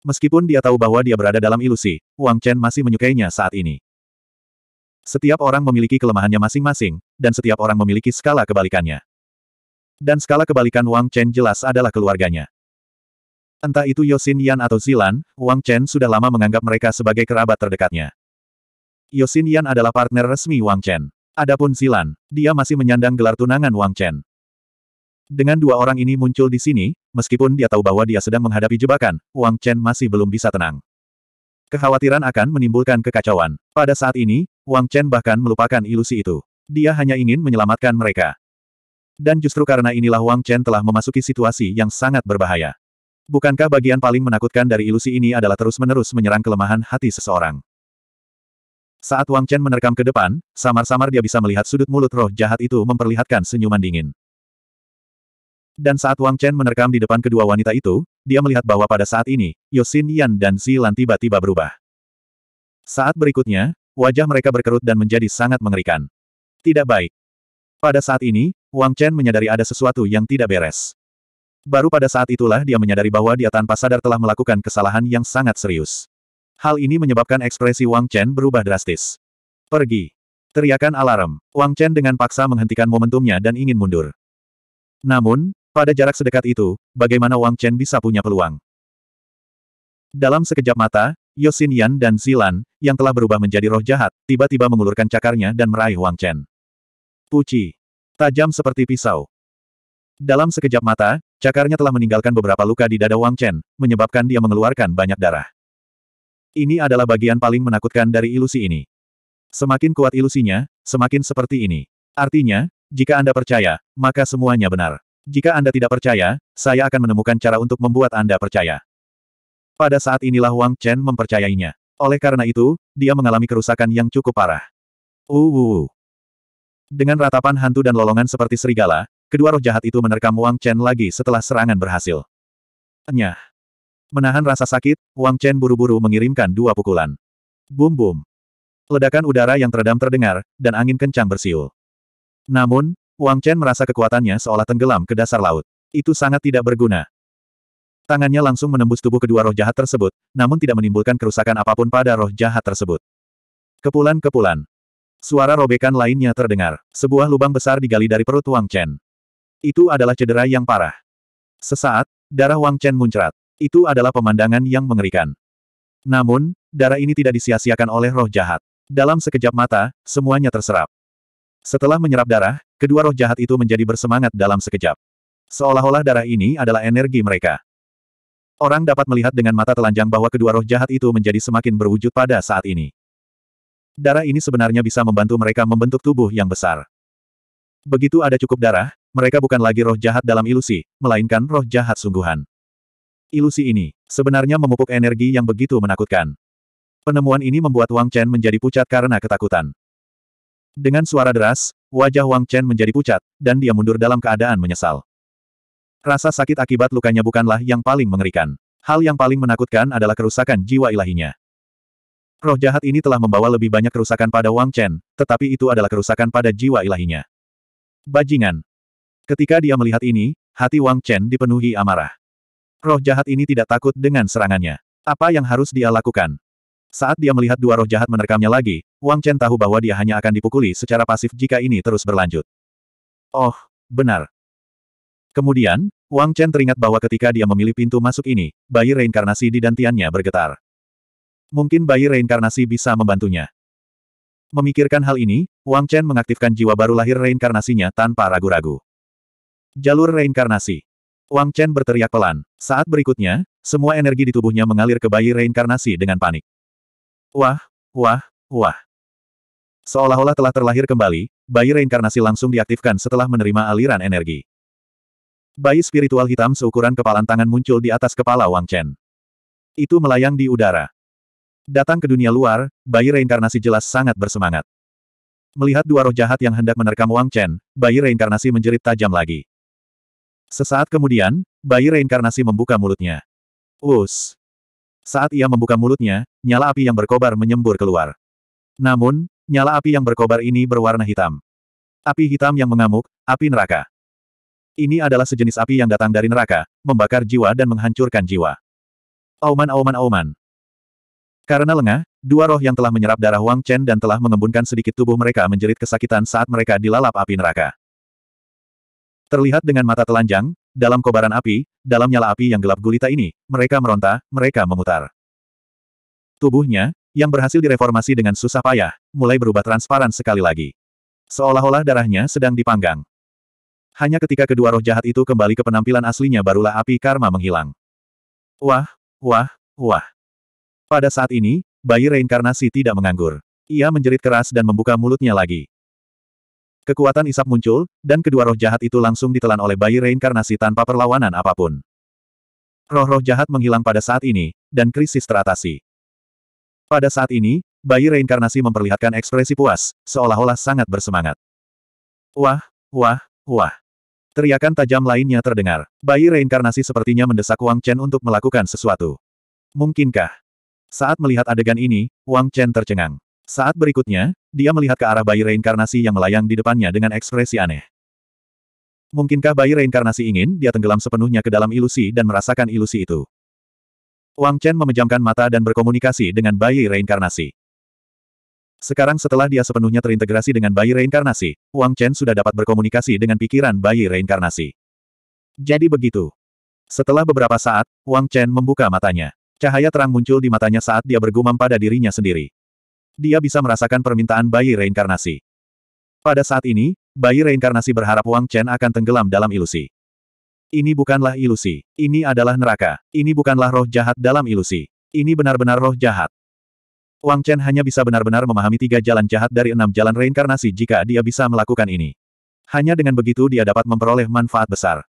Meskipun dia tahu bahwa dia berada dalam ilusi, Wang Chen masih menyukainya saat ini. Setiap orang memiliki kelemahannya masing-masing, dan setiap orang memiliki skala kebalikannya. Dan skala kebalikan Wang Chen jelas adalah keluarganya. Entah itu Yosin Yan atau Zilan, Wang Chen sudah lama menganggap mereka sebagai kerabat terdekatnya. Yosin Yan adalah partner resmi Wang Chen. Adapun Zilan, dia masih menyandang gelar tunangan Wang Chen. Dengan dua orang ini muncul di sini, meskipun dia tahu bahwa dia sedang menghadapi jebakan, Wang Chen masih belum bisa tenang. Kekhawatiran akan menimbulkan kekacauan. Pada saat ini, Wang Chen bahkan melupakan ilusi itu. Dia hanya ingin menyelamatkan mereka. Dan justru karena inilah Wang Chen telah memasuki situasi yang sangat berbahaya. Bukankah bagian paling menakutkan dari ilusi ini adalah terus-menerus menyerang kelemahan hati seseorang? Saat Wang Chen menerkam ke depan, samar-samar dia bisa melihat sudut mulut roh jahat itu memperlihatkan senyuman dingin. Dan saat Wang Chen menerkam di depan kedua wanita itu, dia melihat bahwa pada saat ini, Yosin Yan dan Zilan tiba-tiba berubah. Saat berikutnya, wajah mereka berkerut dan menjadi sangat mengerikan. Tidak baik. Pada saat ini, Wang Chen menyadari ada sesuatu yang tidak beres. Baru pada saat itulah dia menyadari bahwa dia tanpa sadar telah melakukan kesalahan yang sangat serius. Hal ini menyebabkan ekspresi Wang Chen berubah drastis. Pergi. Teriakan alarm. Wang Chen dengan paksa menghentikan momentumnya dan ingin mundur. Namun, pada jarak sedekat itu, bagaimana Wang Chen bisa punya peluang? Dalam sekejap mata, Yosin Yan dan Zilan, yang telah berubah menjadi roh jahat, tiba-tiba mengulurkan cakarnya dan meraih Wang Chen. Puci. Tajam seperti pisau. Dalam sekejap mata, cakarnya telah meninggalkan beberapa luka di dada Wang Chen, menyebabkan dia mengeluarkan banyak darah. Ini adalah bagian paling menakutkan dari ilusi ini. Semakin kuat ilusinya, semakin seperti ini. Artinya, jika Anda percaya, maka semuanya benar. Jika Anda tidak percaya, saya akan menemukan cara untuk membuat Anda percaya. Pada saat inilah Wang Chen mempercayainya. Oleh karena itu, dia mengalami kerusakan yang cukup parah. Uwu. Dengan ratapan hantu dan lolongan seperti serigala, kedua roh jahat itu menerkam Wang Chen lagi setelah serangan berhasil. Enyah. Menahan rasa sakit, Wang Chen buru-buru mengirimkan dua pukulan. Bum bum. Ledakan udara yang teredam terdengar, dan angin kencang bersiul. Namun, Wang Chen merasa kekuatannya seolah tenggelam ke dasar laut. Itu sangat tidak berguna. Tangannya langsung menembus tubuh kedua roh jahat tersebut, namun tidak menimbulkan kerusakan apapun pada roh jahat tersebut. Kepulan-kepulan. Suara robekan lainnya terdengar. Sebuah lubang besar digali dari perut Wang Chen. Itu adalah cedera yang parah. Sesaat, darah Wang Chen muncrat. Itu adalah pemandangan yang mengerikan. Namun, darah ini tidak disia-siakan oleh roh jahat. Dalam sekejap mata, semuanya terserap. Setelah menyerap darah, kedua roh jahat itu menjadi bersemangat dalam sekejap. Seolah-olah darah ini adalah energi mereka. Orang dapat melihat dengan mata telanjang bahwa kedua roh jahat itu menjadi semakin berwujud pada saat ini. Darah ini sebenarnya bisa membantu mereka membentuk tubuh yang besar. Begitu ada cukup darah, mereka bukan lagi roh jahat dalam ilusi, melainkan roh jahat sungguhan. Ilusi ini, sebenarnya memupuk energi yang begitu menakutkan. Penemuan ini membuat Wang Chen menjadi pucat karena ketakutan. Dengan suara deras, wajah Wang Chen menjadi pucat, dan dia mundur dalam keadaan menyesal. Rasa sakit akibat lukanya bukanlah yang paling mengerikan. Hal yang paling menakutkan adalah kerusakan jiwa ilahinya. Roh jahat ini telah membawa lebih banyak kerusakan pada Wang Chen, tetapi itu adalah kerusakan pada jiwa ilahinya. Bajingan. Ketika dia melihat ini, hati Wang Chen dipenuhi amarah. Roh jahat ini tidak takut dengan serangannya. Apa yang harus dia lakukan? Saat dia melihat dua roh jahat menerkamnya lagi, Wang Chen tahu bahwa dia hanya akan dipukuli secara pasif jika ini terus berlanjut. Oh, benar. Kemudian, Wang Chen teringat bahwa ketika dia memilih pintu masuk ini, bayi reinkarnasi di dantiannya bergetar. Mungkin bayi reinkarnasi bisa membantunya. Memikirkan hal ini, Wang Chen mengaktifkan jiwa baru lahir reinkarnasinya tanpa ragu-ragu. Jalur reinkarnasi Wang Chen berteriak pelan. Saat berikutnya, semua energi di tubuhnya mengalir ke bayi reinkarnasi dengan panik. Wah, wah, wah. Seolah-olah telah terlahir kembali, bayi reinkarnasi langsung diaktifkan setelah menerima aliran energi. Bayi spiritual hitam seukuran kepalan tangan muncul di atas kepala Wang Chen. Itu melayang di udara. Datang ke dunia luar, bayi reinkarnasi jelas sangat bersemangat. Melihat dua roh jahat yang hendak menerkam Wang Chen, bayi reinkarnasi menjerit tajam lagi. Sesaat kemudian, bayi reinkarnasi membuka mulutnya. Us. Saat ia membuka mulutnya, nyala api yang berkobar menyembur keluar. Namun, nyala api yang berkobar ini berwarna hitam. Api hitam yang mengamuk, api neraka. Ini adalah sejenis api yang datang dari neraka, membakar jiwa dan menghancurkan jiwa. Auman auman auman. Karena lengah, dua roh yang telah menyerap darah Wang Chen dan telah mengembunkan sedikit tubuh mereka menjerit kesakitan saat mereka dilalap api neraka. Terlihat dengan mata telanjang, dalam kobaran api, dalam nyala api yang gelap gulita ini, mereka meronta, mereka memutar. Tubuhnya, yang berhasil direformasi dengan susah payah, mulai berubah transparan sekali lagi. Seolah-olah darahnya sedang dipanggang. Hanya ketika kedua roh jahat itu kembali ke penampilan aslinya barulah api karma menghilang. Wah, wah, wah. Pada saat ini, bayi reinkarnasi tidak menganggur. Ia menjerit keras dan membuka mulutnya lagi. Kekuatan isap muncul, dan kedua roh jahat itu langsung ditelan oleh bayi reinkarnasi tanpa perlawanan apapun. Roh-roh jahat menghilang pada saat ini, dan krisis teratasi. Pada saat ini, bayi reinkarnasi memperlihatkan ekspresi puas, seolah-olah sangat bersemangat. Wah, wah, wah. Teriakan tajam lainnya terdengar. Bayi reinkarnasi sepertinya mendesak Wang Chen untuk melakukan sesuatu. Mungkinkah? Saat melihat adegan ini, Wang Chen tercengang. Saat berikutnya, dia melihat ke arah bayi reinkarnasi yang melayang di depannya dengan ekspresi aneh. Mungkinkah bayi reinkarnasi ingin dia tenggelam sepenuhnya ke dalam ilusi dan merasakan ilusi itu? Wang Chen memejamkan mata dan berkomunikasi dengan bayi reinkarnasi. Sekarang setelah dia sepenuhnya terintegrasi dengan bayi reinkarnasi, Wang Chen sudah dapat berkomunikasi dengan pikiran bayi reinkarnasi. Jadi begitu. Setelah beberapa saat, Wang Chen membuka matanya. Cahaya terang muncul di matanya saat dia bergumam pada dirinya sendiri. Dia bisa merasakan permintaan bayi reinkarnasi. Pada saat ini, bayi reinkarnasi berharap Wang Chen akan tenggelam dalam ilusi. Ini bukanlah ilusi. Ini adalah neraka. Ini bukanlah roh jahat dalam ilusi. Ini benar-benar roh jahat. Wang Chen hanya bisa benar-benar memahami tiga jalan jahat dari enam jalan reinkarnasi jika dia bisa melakukan ini. Hanya dengan begitu dia dapat memperoleh manfaat besar.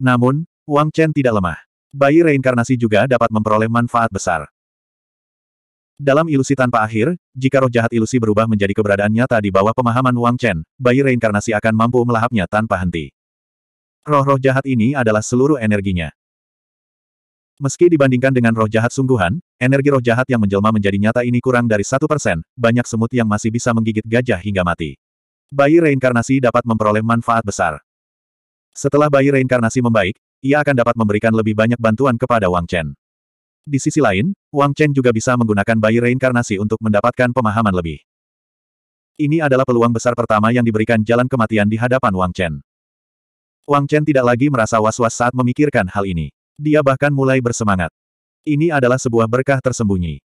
Namun, Wang Chen tidak lemah. Bayi reinkarnasi juga dapat memperoleh manfaat besar. Dalam ilusi tanpa akhir, jika roh jahat ilusi berubah menjadi keberadaan nyata di bawah pemahaman Wang Chen, bayi reinkarnasi akan mampu melahapnya tanpa henti. Roh-roh jahat ini adalah seluruh energinya. Meski dibandingkan dengan roh jahat sungguhan, energi roh jahat yang menjelma menjadi nyata ini kurang dari satu persen, banyak semut yang masih bisa menggigit gajah hingga mati. Bayi reinkarnasi dapat memperoleh manfaat besar. Setelah bayi reinkarnasi membaik, ia akan dapat memberikan lebih banyak bantuan kepada Wang Chen. Di sisi lain, Wang Chen juga bisa menggunakan bayi reinkarnasi untuk mendapatkan pemahaman lebih. Ini adalah peluang besar pertama yang diberikan jalan kematian di hadapan Wang Chen. Wang Chen tidak lagi merasa was-was saat memikirkan hal ini. Dia bahkan mulai bersemangat. Ini adalah sebuah berkah tersembunyi.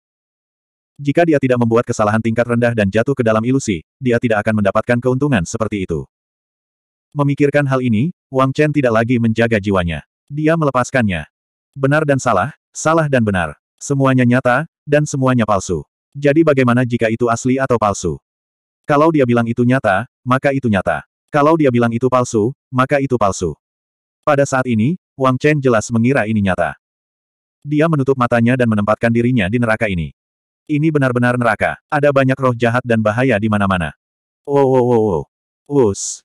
Jika dia tidak membuat kesalahan tingkat rendah dan jatuh ke dalam ilusi, dia tidak akan mendapatkan keuntungan seperti itu. Memikirkan hal ini, Wang Chen tidak lagi menjaga jiwanya. Dia melepaskannya. Benar dan salah, Salah dan benar. Semuanya nyata, dan semuanya palsu. Jadi bagaimana jika itu asli atau palsu? Kalau dia bilang itu nyata, maka itu nyata. Kalau dia bilang itu palsu, maka itu palsu. Pada saat ini, Wang Chen jelas mengira ini nyata. Dia menutup matanya dan menempatkan dirinya di neraka ini. Ini benar-benar neraka. Ada banyak roh jahat dan bahaya di mana-mana. Wow oh, wow oh, wow oh, oh. Us.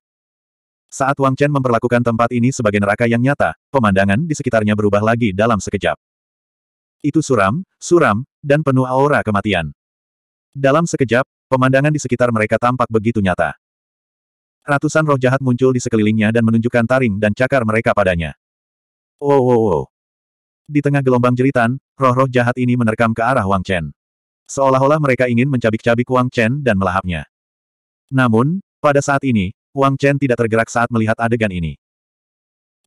Saat Wang Chen memperlakukan tempat ini sebagai neraka yang nyata, pemandangan di sekitarnya berubah lagi dalam sekejap. Itu suram, suram, dan penuh aura kematian. Dalam sekejap, pemandangan di sekitar mereka tampak begitu nyata. Ratusan roh jahat muncul di sekelilingnya dan menunjukkan taring dan cakar mereka padanya. Wow oh, wow oh, wow. Oh. Di tengah gelombang jeritan, roh-roh jahat ini menerkam ke arah Wang Chen. Seolah-olah mereka ingin mencabik-cabik Wang Chen dan melahapnya. Namun, pada saat ini, Wang Chen tidak tergerak saat melihat adegan ini.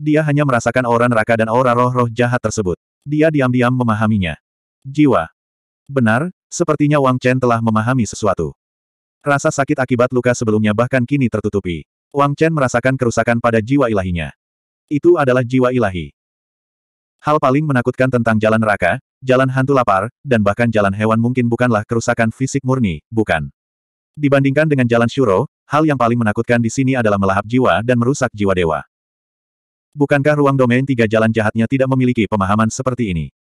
Dia hanya merasakan aura neraka dan aura roh-roh jahat tersebut. Dia diam-diam memahaminya. Jiwa. Benar, sepertinya Wang Chen telah memahami sesuatu. Rasa sakit akibat luka sebelumnya bahkan kini tertutupi. Wang Chen merasakan kerusakan pada jiwa ilahinya. Itu adalah jiwa ilahi. Hal paling menakutkan tentang jalan neraka, jalan hantu lapar, dan bahkan jalan hewan mungkin bukanlah kerusakan fisik murni, bukan. Dibandingkan dengan jalan syuro, hal yang paling menakutkan di sini adalah melahap jiwa dan merusak jiwa dewa. Bukankah ruang domain tiga jalan jahatnya tidak memiliki pemahaman seperti ini?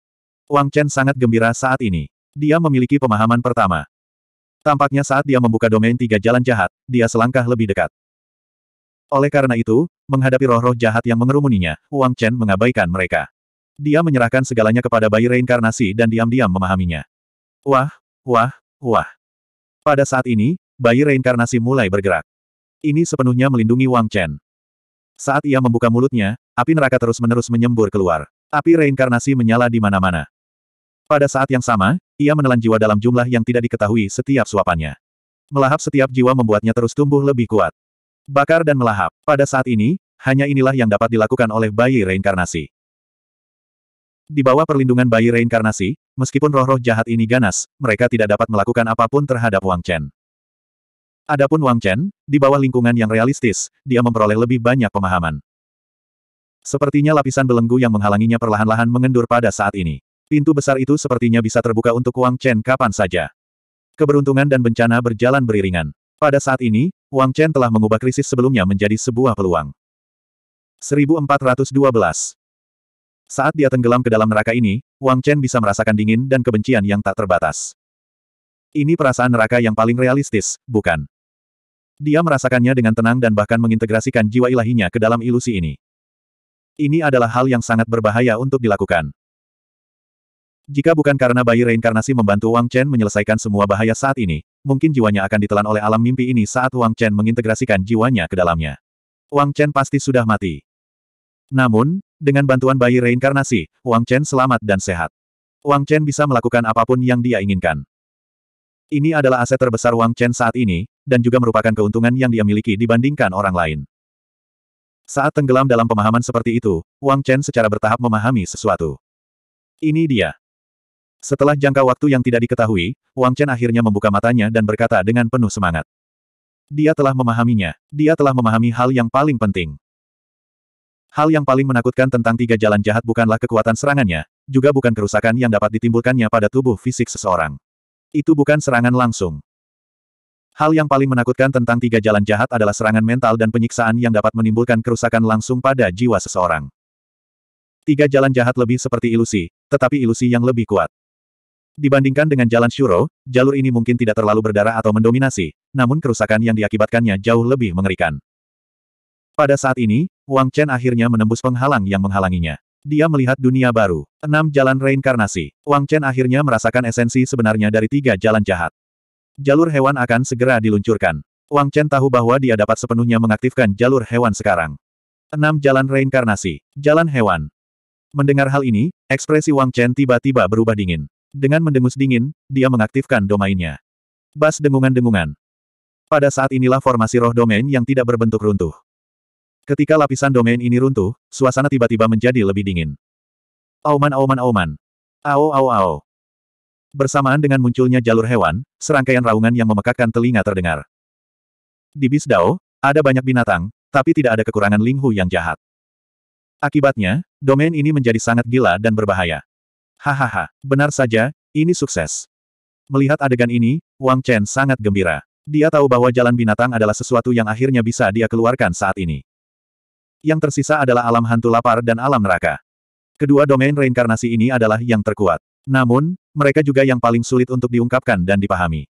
Wang Chen sangat gembira saat ini. Dia memiliki pemahaman pertama. Tampaknya saat dia membuka domain tiga jalan jahat, dia selangkah lebih dekat. Oleh karena itu, menghadapi roh-roh jahat yang mengerumuninya, Wang Chen mengabaikan mereka. Dia menyerahkan segalanya kepada bayi reinkarnasi dan diam-diam memahaminya. Wah, wah, wah. Pada saat ini, bayi reinkarnasi mulai bergerak. Ini sepenuhnya melindungi Wang Chen. Saat ia membuka mulutnya, api neraka terus-menerus menyembur keluar. Api reinkarnasi menyala di mana-mana. Pada saat yang sama, ia menelan jiwa dalam jumlah yang tidak diketahui setiap suapannya. Melahap setiap jiwa membuatnya terus tumbuh lebih kuat. Bakar dan melahap. Pada saat ini, hanya inilah yang dapat dilakukan oleh bayi reinkarnasi. Di bawah perlindungan bayi reinkarnasi, meskipun roh-roh jahat ini ganas, mereka tidak dapat melakukan apapun terhadap Wang Chen. Adapun Wang Chen, di bawah lingkungan yang realistis, dia memperoleh lebih banyak pemahaman. Sepertinya lapisan belenggu yang menghalanginya perlahan-lahan mengendur pada saat ini. Pintu besar itu sepertinya bisa terbuka untuk Wang Chen kapan saja. Keberuntungan dan bencana berjalan beriringan. Pada saat ini, Wang Chen telah mengubah krisis sebelumnya menjadi sebuah peluang. 1412 Saat dia tenggelam ke dalam neraka ini, Wang Chen bisa merasakan dingin dan kebencian yang tak terbatas. Ini perasaan neraka yang paling realistis, bukan? Dia merasakannya dengan tenang dan bahkan mengintegrasikan jiwa ilahinya ke dalam ilusi ini. Ini adalah hal yang sangat berbahaya untuk dilakukan. Jika bukan karena bayi reinkarnasi membantu Wang Chen menyelesaikan semua bahaya saat ini, mungkin jiwanya akan ditelan oleh alam mimpi ini saat Wang Chen mengintegrasikan jiwanya ke dalamnya. Wang Chen pasti sudah mati. Namun, dengan bantuan bayi reinkarnasi, Wang Chen selamat dan sehat. Wang Chen bisa melakukan apapun yang dia inginkan. Ini adalah aset terbesar Wang Chen saat ini, dan juga merupakan keuntungan yang dia miliki dibandingkan orang lain. Saat tenggelam dalam pemahaman seperti itu, Wang Chen secara bertahap memahami sesuatu. Ini dia. Setelah jangka waktu yang tidak diketahui, Wang Chen akhirnya membuka matanya dan berkata dengan penuh semangat. Dia telah memahaminya. Dia telah memahami hal yang paling penting. Hal yang paling menakutkan tentang tiga jalan jahat bukanlah kekuatan serangannya, juga bukan kerusakan yang dapat ditimbulkannya pada tubuh fisik seseorang. Itu bukan serangan langsung. Hal yang paling menakutkan tentang tiga jalan jahat adalah serangan mental dan penyiksaan yang dapat menimbulkan kerusakan langsung pada jiwa seseorang. Tiga jalan jahat lebih seperti ilusi, tetapi ilusi yang lebih kuat. Dibandingkan dengan jalan Shuro, jalur ini mungkin tidak terlalu berdarah atau mendominasi, namun kerusakan yang diakibatkannya jauh lebih mengerikan. Pada saat ini, Wang Chen akhirnya menembus penghalang yang menghalanginya. Dia melihat dunia baru. Enam jalan reinkarnasi. Wang Chen akhirnya merasakan esensi sebenarnya dari tiga jalan jahat. Jalur hewan akan segera diluncurkan. Wang Chen tahu bahwa dia dapat sepenuhnya mengaktifkan jalur hewan sekarang. 6. Jalan Reinkarnasi Jalan Hewan Mendengar hal ini, ekspresi Wang Chen tiba-tiba berubah dingin. Dengan mendengus dingin, dia mengaktifkan domainnya. Bas dengungan-dengungan. Pada saat inilah formasi roh domain yang tidak berbentuk runtuh. Ketika lapisan domain ini runtuh, suasana tiba-tiba menjadi lebih dingin. Auman auman auman. Ao ao ao. Bersamaan dengan munculnya jalur hewan, serangkaian raungan yang memekakkan telinga terdengar. Di bis Dao, ada banyak binatang, tapi tidak ada kekurangan Ling yang jahat. Akibatnya, domain ini menjadi sangat gila dan berbahaya. Hahaha, benar saja, ini sukses. Melihat adegan ini, Wang Chen sangat gembira. Dia tahu bahwa jalan binatang adalah sesuatu yang akhirnya bisa dia keluarkan saat ini. Yang tersisa adalah alam hantu lapar dan alam neraka. Kedua domain reinkarnasi ini adalah yang terkuat. Namun, mereka juga yang paling sulit untuk diungkapkan dan dipahami.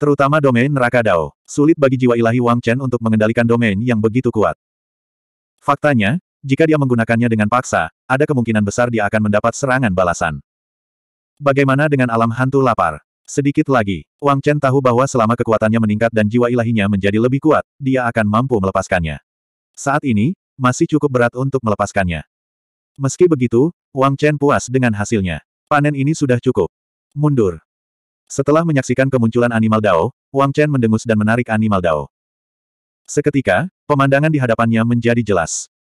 Terutama domain neraka Dao, sulit bagi jiwa ilahi Wang Chen untuk mengendalikan domain yang begitu kuat. Faktanya, jika dia menggunakannya dengan paksa, ada kemungkinan besar dia akan mendapat serangan balasan. Bagaimana dengan alam hantu lapar? Sedikit lagi, Wang Chen tahu bahwa selama kekuatannya meningkat dan jiwa ilahinya menjadi lebih kuat, dia akan mampu melepaskannya. Saat ini, masih cukup berat untuk melepaskannya. Meski begitu, Wang Chen puas dengan hasilnya. Panen ini sudah cukup. Mundur. Setelah menyaksikan kemunculan animal Dao, Wang Chen mendengus dan menarik animal Dao. Seketika, pemandangan di hadapannya menjadi jelas.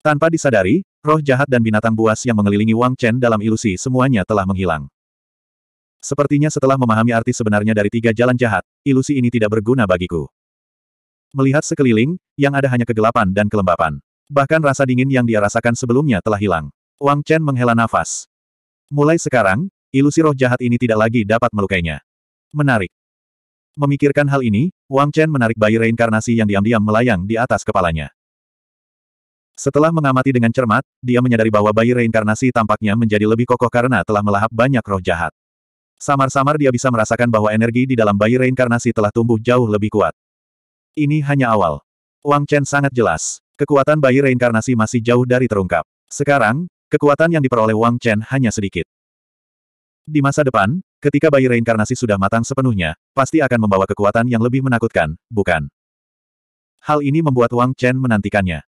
Tanpa disadari, roh jahat dan binatang buas yang mengelilingi Wang Chen dalam ilusi semuanya telah menghilang. Sepertinya setelah memahami arti sebenarnya dari tiga jalan jahat, ilusi ini tidak berguna bagiku. Melihat sekeliling, yang ada hanya kegelapan dan kelembapan. Bahkan rasa dingin yang dia rasakan sebelumnya telah hilang. Wang Chen menghela nafas. Mulai sekarang, ilusi roh jahat ini tidak lagi dapat melukainya. Menarik. Memikirkan hal ini, Wang Chen menarik bayi reinkarnasi yang diam-diam melayang di atas kepalanya. Setelah mengamati dengan cermat, dia menyadari bahwa bayi reinkarnasi tampaknya menjadi lebih kokoh karena telah melahap banyak roh jahat. Samar-samar dia bisa merasakan bahwa energi di dalam bayi reinkarnasi telah tumbuh jauh lebih kuat. Ini hanya awal. Wang Chen sangat jelas. Kekuatan bayi reinkarnasi masih jauh dari terungkap. Sekarang, kekuatan yang diperoleh Wang Chen hanya sedikit. Di masa depan, ketika bayi reinkarnasi sudah matang sepenuhnya, pasti akan membawa kekuatan yang lebih menakutkan, bukan? Hal ini membuat Wang Chen menantikannya.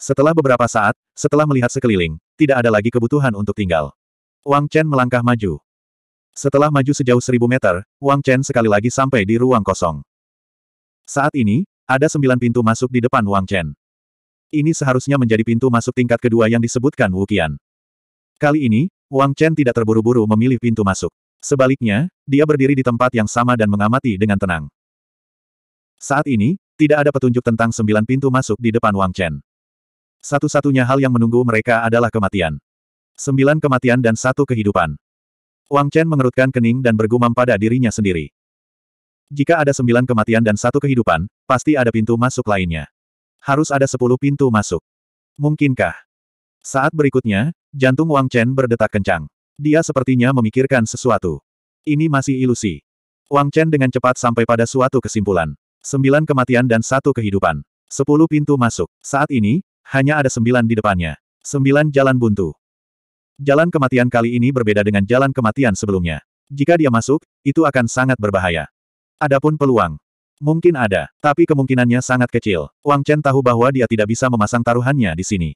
Setelah beberapa saat, setelah melihat sekeliling, tidak ada lagi kebutuhan untuk tinggal. Wang Chen melangkah maju. Setelah maju sejauh seribu meter, Wang Chen sekali lagi sampai di ruang kosong. Saat ini, ada sembilan pintu masuk di depan Wang Chen. Ini seharusnya menjadi pintu masuk tingkat kedua yang disebutkan Wukian. Kali ini, Wang Chen tidak terburu-buru memilih pintu masuk. Sebaliknya, dia berdiri di tempat yang sama dan mengamati dengan tenang. Saat ini, tidak ada petunjuk tentang sembilan pintu masuk di depan Wang Chen. Satu-satunya hal yang menunggu mereka adalah kematian. Sembilan kematian dan satu kehidupan. Wang Chen mengerutkan kening dan bergumam pada dirinya sendiri. Jika ada sembilan kematian dan satu kehidupan, pasti ada pintu masuk lainnya. Harus ada sepuluh pintu masuk. Mungkinkah? Saat berikutnya, jantung Wang Chen berdetak kencang. Dia sepertinya memikirkan sesuatu. Ini masih ilusi. Wang Chen dengan cepat sampai pada suatu kesimpulan. Sembilan kematian dan satu kehidupan. Sepuluh pintu masuk. Saat ini, hanya ada sembilan di depannya. Sembilan jalan buntu. Jalan kematian kali ini berbeda dengan jalan kematian sebelumnya. Jika dia masuk, itu akan sangat berbahaya. Adapun peluang. Mungkin ada, tapi kemungkinannya sangat kecil. Wang Chen tahu bahwa dia tidak bisa memasang taruhannya di sini.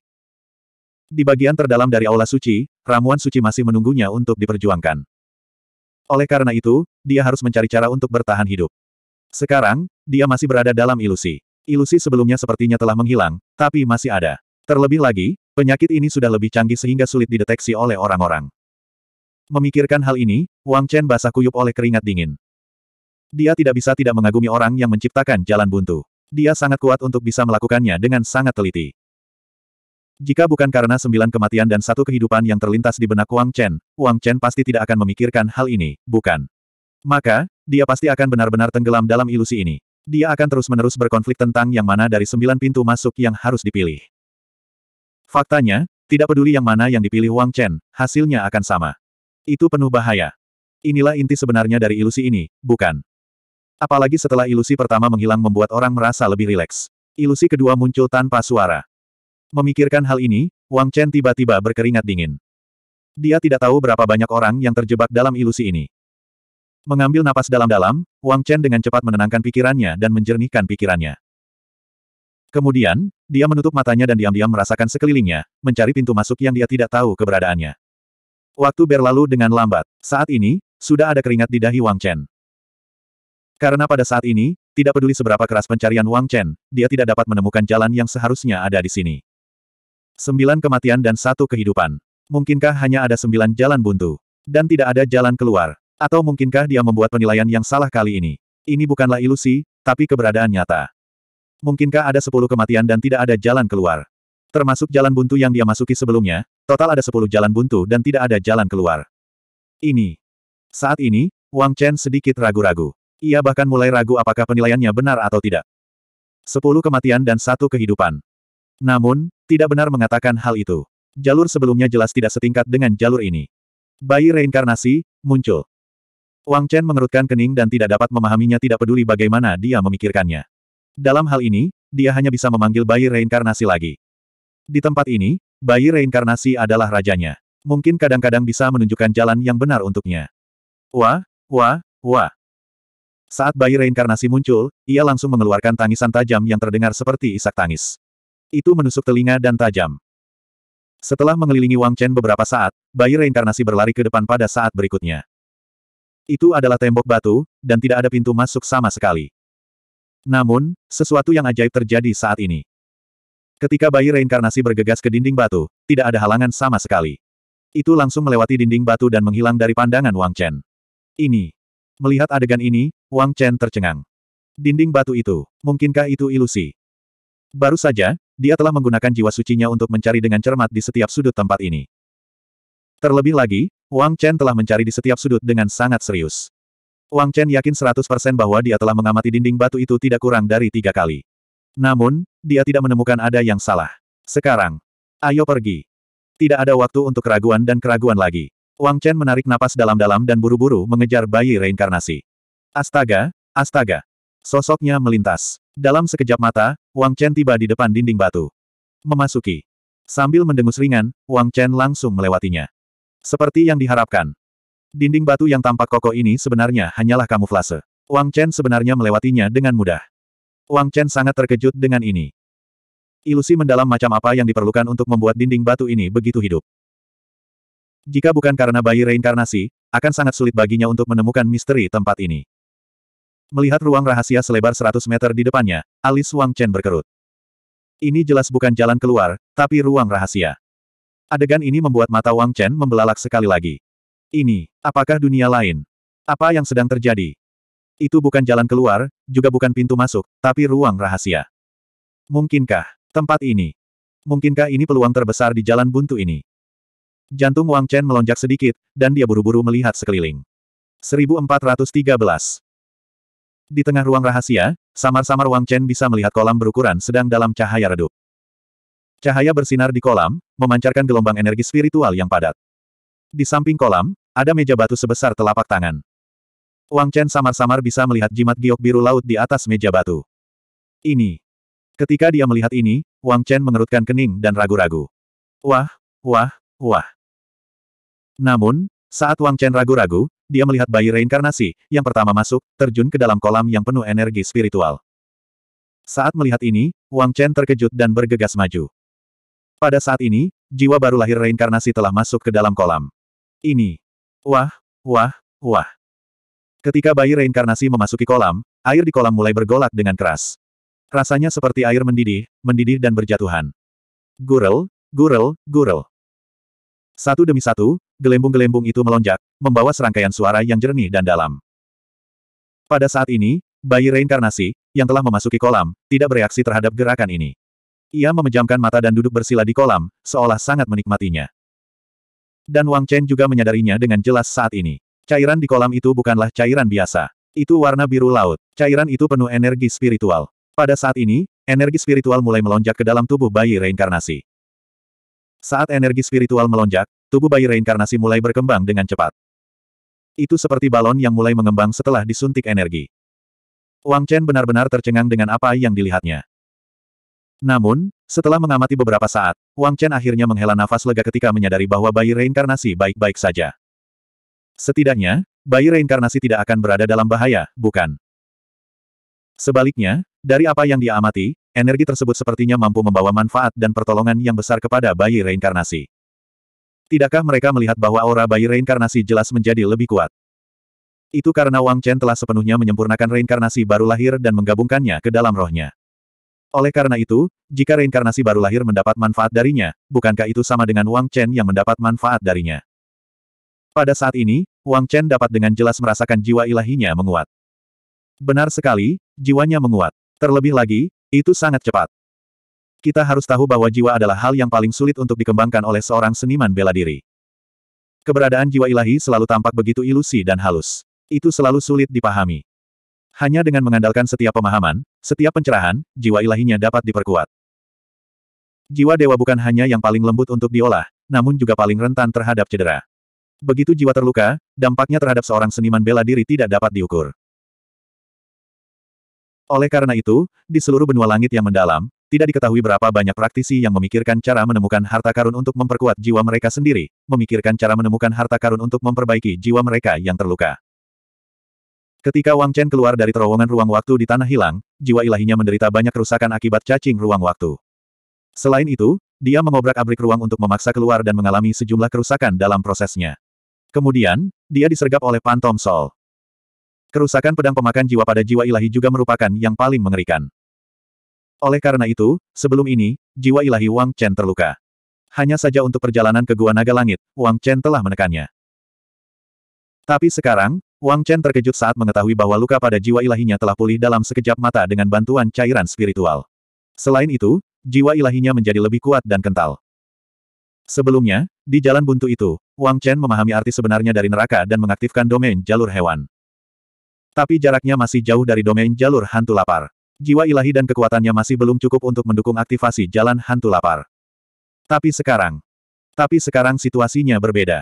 Di bagian terdalam dari aula suci, ramuan suci masih menunggunya untuk diperjuangkan. Oleh karena itu, dia harus mencari cara untuk bertahan hidup. Sekarang, dia masih berada dalam ilusi. Ilusi sebelumnya sepertinya telah menghilang, tapi masih ada. Terlebih lagi, penyakit ini sudah lebih canggih sehingga sulit dideteksi oleh orang-orang. Memikirkan hal ini, Wang Chen basah kuyup oleh keringat dingin. Dia tidak bisa tidak mengagumi orang yang menciptakan jalan buntu. Dia sangat kuat untuk bisa melakukannya dengan sangat teliti. Jika bukan karena sembilan kematian dan satu kehidupan yang terlintas di benak Wang Chen, Wang Chen pasti tidak akan memikirkan hal ini, bukan? Maka, dia pasti akan benar-benar tenggelam dalam ilusi ini. Dia akan terus-menerus berkonflik tentang yang mana dari sembilan pintu masuk yang harus dipilih. Faktanya, tidak peduli yang mana yang dipilih Wang Chen, hasilnya akan sama. Itu penuh bahaya. Inilah inti sebenarnya dari ilusi ini, bukan? Apalagi setelah ilusi pertama menghilang membuat orang merasa lebih rileks. Ilusi kedua muncul tanpa suara. Memikirkan hal ini, Wang Chen tiba-tiba berkeringat dingin. Dia tidak tahu berapa banyak orang yang terjebak dalam ilusi ini. Mengambil napas dalam-dalam, Wang Chen dengan cepat menenangkan pikirannya dan menjernihkan pikirannya. Kemudian, dia menutup matanya dan diam-diam merasakan sekelilingnya, mencari pintu masuk yang dia tidak tahu keberadaannya. Waktu berlalu dengan lambat. Saat ini, sudah ada keringat di dahi Wang Chen. Karena pada saat ini, tidak peduli seberapa keras pencarian Wang Chen, dia tidak dapat menemukan jalan yang seharusnya ada di sini. Sembilan kematian dan satu kehidupan. Mungkinkah hanya ada sembilan jalan buntu? Dan tidak ada jalan keluar. Atau mungkinkah dia membuat penilaian yang salah kali ini? Ini bukanlah ilusi, tapi keberadaan nyata. Mungkinkah ada sepuluh kematian dan tidak ada jalan keluar? Termasuk jalan buntu yang dia masuki sebelumnya, total ada sepuluh jalan buntu dan tidak ada jalan keluar. Ini. Saat ini, Wang Chen sedikit ragu-ragu. Ia bahkan mulai ragu apakah penilaiannya benar atau tidak. Sepuluh kematian dan satu kehidupan. Namun, tidak benar mengatakan hal itu. Jalur sebelumnya jelas tidak setingkat dengan jalur ini. Bayi reinkarnasi, muncul. Wang Chen mengerutkan kening dan tidak dapat memahaminya tidak peduli bagaimana dia memikirkannya. Dalam hal ini, dia hanya bisa memanggil bayi reinkarnasi lagi. Di tempat ini, bayi reinkarnasi adalah rajanya. Mungkin kadang-kadang bisa menunjukkan jalan yang benar untuknya. Wah, wah, wah. Saat bayi reinkarnasi muncul, ia langsung mengeluarkan tangisan tajam yang terdengar seperti isak tangis. Itu menusuk telinga dan tajam. Setelah mengelilingi Wang Chen beberapa saat, bayi reinkarnasi berlari ke depan pada saat berikutnya. Itu adalah tembok batu, dan tidak ada pintu masuk sama sekali. Namun, sesuatu yang ajaib terjadi saat ini. Ketika bayi reinkarnasi bergegas ke dinding batu, tidak ada halangan sama sekali. Itu langsung melewati dinding batu dan menghilang dari pandangan Wang Chen. Ini. Melihat adegan ini, Wang Chen tercengang. Dinding batu itu, mungkinkah itu ilusi? Baru saja, dia telah menggunakan jiwa sucinya untuk mencari dengan cermat di setiap sudut tempat ini. Terlebih lagi, Wang Chen telah mencari di setiap sudut dengan sangat serius. Wang Chen yakin 100% bahwa dia telah mengamati dinding batu itu tidak kurang dari tiga kali. Namun, dia tidak menemukan ada yang salah. Sekarang, ayo pergi. Tidak ada waktu untuk keraguan dan keraguan lagi. Wang Chen menarik napas dalam-dalam dan buru-buru mengejar bayi reinkarnasi. Astaga, astaga. Sosoknya melintas. Dalam sekejap mata, Wang Chen tiba di depan dinding batu. Memasuki. Sambil mendengus ringan, Wang Chen langsung melewatinya. Seperti yang diharapkan. Dinding batu yang tampak kokoh ini sebenarnya hanyalah kamuflase. Wang Chen sebenarnya melewatinya dengan mudah. Wang Chen sangat terkejut dengan ini. Ilusi mendalam macam apa yang diperlukan untuk membuat dinding batu ini begitu hidup. Jika bukan karena bayi reinkarnasi, akan sangat sulit baginya untuk menemukan misteri tempat ini. Melihat ruang rahasia selebar 100 meter di depannya, alis Wang Chen berkerut. Ini jelas bukan jalan keluar, tapi ruang rahasia. Adegan ini membuat mata Wang Chen membelalak sekali lagi. Ini, apakah dunia lain? Apa yang sedang terjadi? Itu bukan jalan keluar, juga bukan pintu masuk, tapi ruang rahasia. Mungkinkah, tempat ini? Mungkinkah ini peluang terbesar di jalan buntu ini? Jantung Wang Chen melonjak sedikit, dan dia buru-buru melihat sekeliling. 1413. Di tengah ruang rahasia, samar-samar Wang Chen bisa melihat kolam berukuran sedang dalam cahaya redup. Cahaya bersinar di kolam, memancarkan gelombang energi spiritual yang padat. Di samping kolam, ada meja batu sebesar telapak tangan. Wang Chen samar-samar bisa melihat jimat giok biru laut di atas meja batu. Ini. Ketika dia melihat ini, Wang Chen mengerutkan kening dan ragu-ragu. Wah, wah, wah. Namun, saat Wang Chen ragu-ragu, dia melihat bayi reinkarnasi, yang pertama masuk, terjun ke dalam kolam yang penuh energi spiritual. Saat melihat ini, Wang Chen terkejut dan bergegas maju. Pada saat ini, jiwa baru lahir reinkarnasi telah masuk ke dalam kolam. Ini. Wah, wah, wah. Ketika bayi reinkarnasi memasuki kolam, air di kolam mulai bergolak dengan keras. Rasanya seperti air mendidih, mendidih dan berjatuhan. Gurel, gurel, gurel. Satu demi satu, gelembung-gelembung itu melonjak, membawa serangkaian suara yang jernih dan dalam. Pada saat ini, bayi reinkarnasi, yang telah memasuki kolam, tidak bereaksi terhadap gerakan ini. Ia memejamkan mata dan duduk bersila di kolam, seolah sangat menikmatinya. Dan Wang Chen juga menyadarinya dengan jelas saat ini. Cairan di kolam itu bukanlah cairan biasa. Itu warna biru laut. Cairan itu penuh energi spiritual. Pada saat ini, energi spiritual mulai melonjak ke dalam tubuh bayi reinkarnasi. Saat energi spiritual melonjak, tubuh bayi reinkarnasi mulai berkembang dengan cepat. Itu seperti balon yang mulai mengembang setelah disuntik energi. Wang Chen benar-benar tercengang dengan apa yang dilihatnya. Namun, setelah mengamati beberapa saat, Wang Chen akhirnya menghela nafas lega ketika menyadari bahwa bayi reinkarnasi baik-baik saja. Setidaknya, bayi reinkarnasi tidak akan berada dalam bahaya, bukan? Sebaliknya, dari apa yang dia amati, Energi tersebut sepertinya mampu membawa manfaat dan pertolongan yang besar kepada bayi reinkarnasi. Tidakkah mereka melihat bahwa aura bayi reinkarnasi jelas menjadi lebih kuat? Itu karena Wang Chen telah sepenuhnya menyempurnakan reinkarnasi baru lahir dan menggabungkannya ke dalam rohnya. Oleh karena itu, jika reinkarnasi baru lahir mendapat manfaat darinya, bukankah itu sama dengan Wang Chen yang mendapat manfaat darinya? Pada saat ini, Wang Chen dapat dengan jelas merasakan jiwa ilahinya menguat. Benar sekali, jiwanya menguat. Terlebih lagi, itu sangat cepat. Kita harus tahu bahwa jiwa adalah hal yang paling sulit untuk dikembangkan oleh seorang seniman bela diri. Keberadaan jiwa ilahi selalu tampak begitu ilusi dan halus. Itu selalu sulit dipahami. Hanya dengan mengandalkan setiap pemahaman, setiap pencerahan, jiwa ilahinya dapat diperkuat. Jiwa dewa bukan hanya yang paling lembut untuk diolah, namun juga paling rentan terhadap cedera. Begitu jiwa terluka, dampaknya terhadap seorang seniman bela diri tidak dapat diukur. Oleh karena itu, di seluruh benua langit yang mendalam, tidak diketahui berapa banyak praktisi yang memikirkan cara menemukan harta karun untuk memperkuat jiwa mereka sendiri, memikirkan cara menemukan harta karun untuk memperbaiki jiwa mereka yang terluka. Ketika Wang Chen keluar dari terowongan ruang waktu di Tanah Hilang, jiwa ilahinya menderita banyak kerusakan akibat cacing ruang waktu. Selain itu, dia mengobrak-abrik ruang untuk memaksa keluar dan mengalami sejumlah kerusakan dalam prosesnya. Kemudian, dia disergap oleh Pantom Sol. Kerusakan pedang pemakan jiwa pada jiwa ilahi juga merupakan yang paling mengerikan. Oleh karena itu, sebelum ini, jiwa ilahi Wang Chen terluka. Hanya saja untuk perjalanan ke Gua Naga Langit, Wang Chen telah menekannya. Tapi sekarang, Wang Chen terkejut saat mengetahui bahwa luka pada jiwa ilahinya telah pulih dalam sekejap mata dengan bantuan cairan spiritual. Selain itu, jiwa ilahinya menjadi lebih kuat dan kental. Sebelumnya, di jalan buntu itu, Wang Chen memahami arti sebenarnya dari neraka dan mengaktifkan domain jalur hewan. Tapi jaraknya masih jauh dari domain jalur hantu lapar. Jiwa ilahi dan kekuatannya masih belum cukup untuk mendukung aktivasi jalan hantu lapar. Tapi sekarang. Tapi sekarang situasinya berbeda.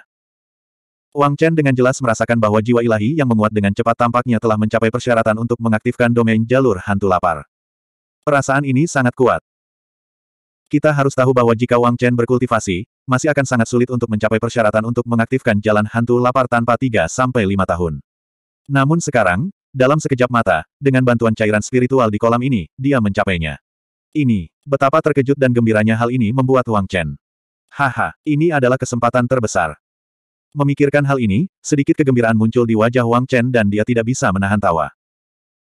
Wang Chen dengan jelas merasakan bahwa jiwa ilahi yang menguat dengan cepat tampaknya telah mencapai persyaratan untuk mengaktifkan domain jalur hantu lapar. Perasaan ini sangat kuat. Kita harus tahu bahwa jika Wang Chen berkultivasi, masih akan sangat sulit untuk mencapai persyaratan untuk mengaktifkan jalan hantu lapar tanpa 3-5 tahun. Namun sekarang, dalam sekejap mata, dengan bantuan cairan spiritual di kolam ini, dia mencapainya. Ini, betapa terkejut dan gembiranya hal ini membuat Wang Chen. Haha, ini adalah kesempatan terbesar. Memikirkan hal ini, sedikit kegembiraan muncul di wajah Wang Chen dan dia tidak bisa menahan tawa.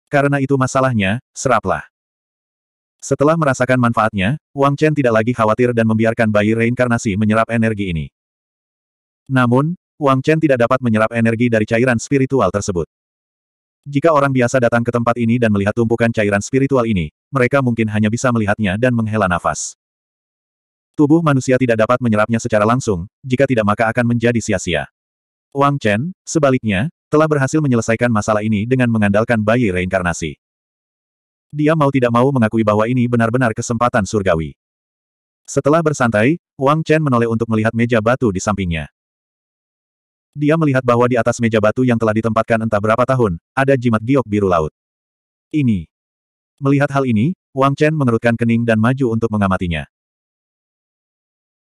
Karena itu masalahnya, seraplah. Setelah merasakan manfaatnya, Wang Chen tidak lagi khawatir dan membiarkan bayi reinkarnasi menyerap energi ini. Namun, Wang Chen tidak dapat menyerap energi dari cairan spiritual tersebut. Jika orang biasa datang ke tempat ini dan melihat tumpukan cairan spiritual ini, mereka mungkin hanya bisa melihatnya dan menghela nafas. Tubuh manusia tidak dapat menyerapnya secara langsung, jika tidak maka akan menjadi sia-sia. Wang Chen, sebaliknya, telah berhasil menyelesaikan masalah ini dengan mengandalkan bayi reinkarnasi. Dia mau tidak mau mengakui bahwa ini benar-benar kesempatan surgawi. Setelah bersantai, Wang Chen menoleh untuk melihat meja batu di sampingnya. Dia melihat bahwa di atas meja batu yang telah ditempatkan entah berapa tahun, ada jimat giok biru laut. Ini. Melihat hal ini, Wang Chen mengerutkan kening dan maju untuk mengamatinya.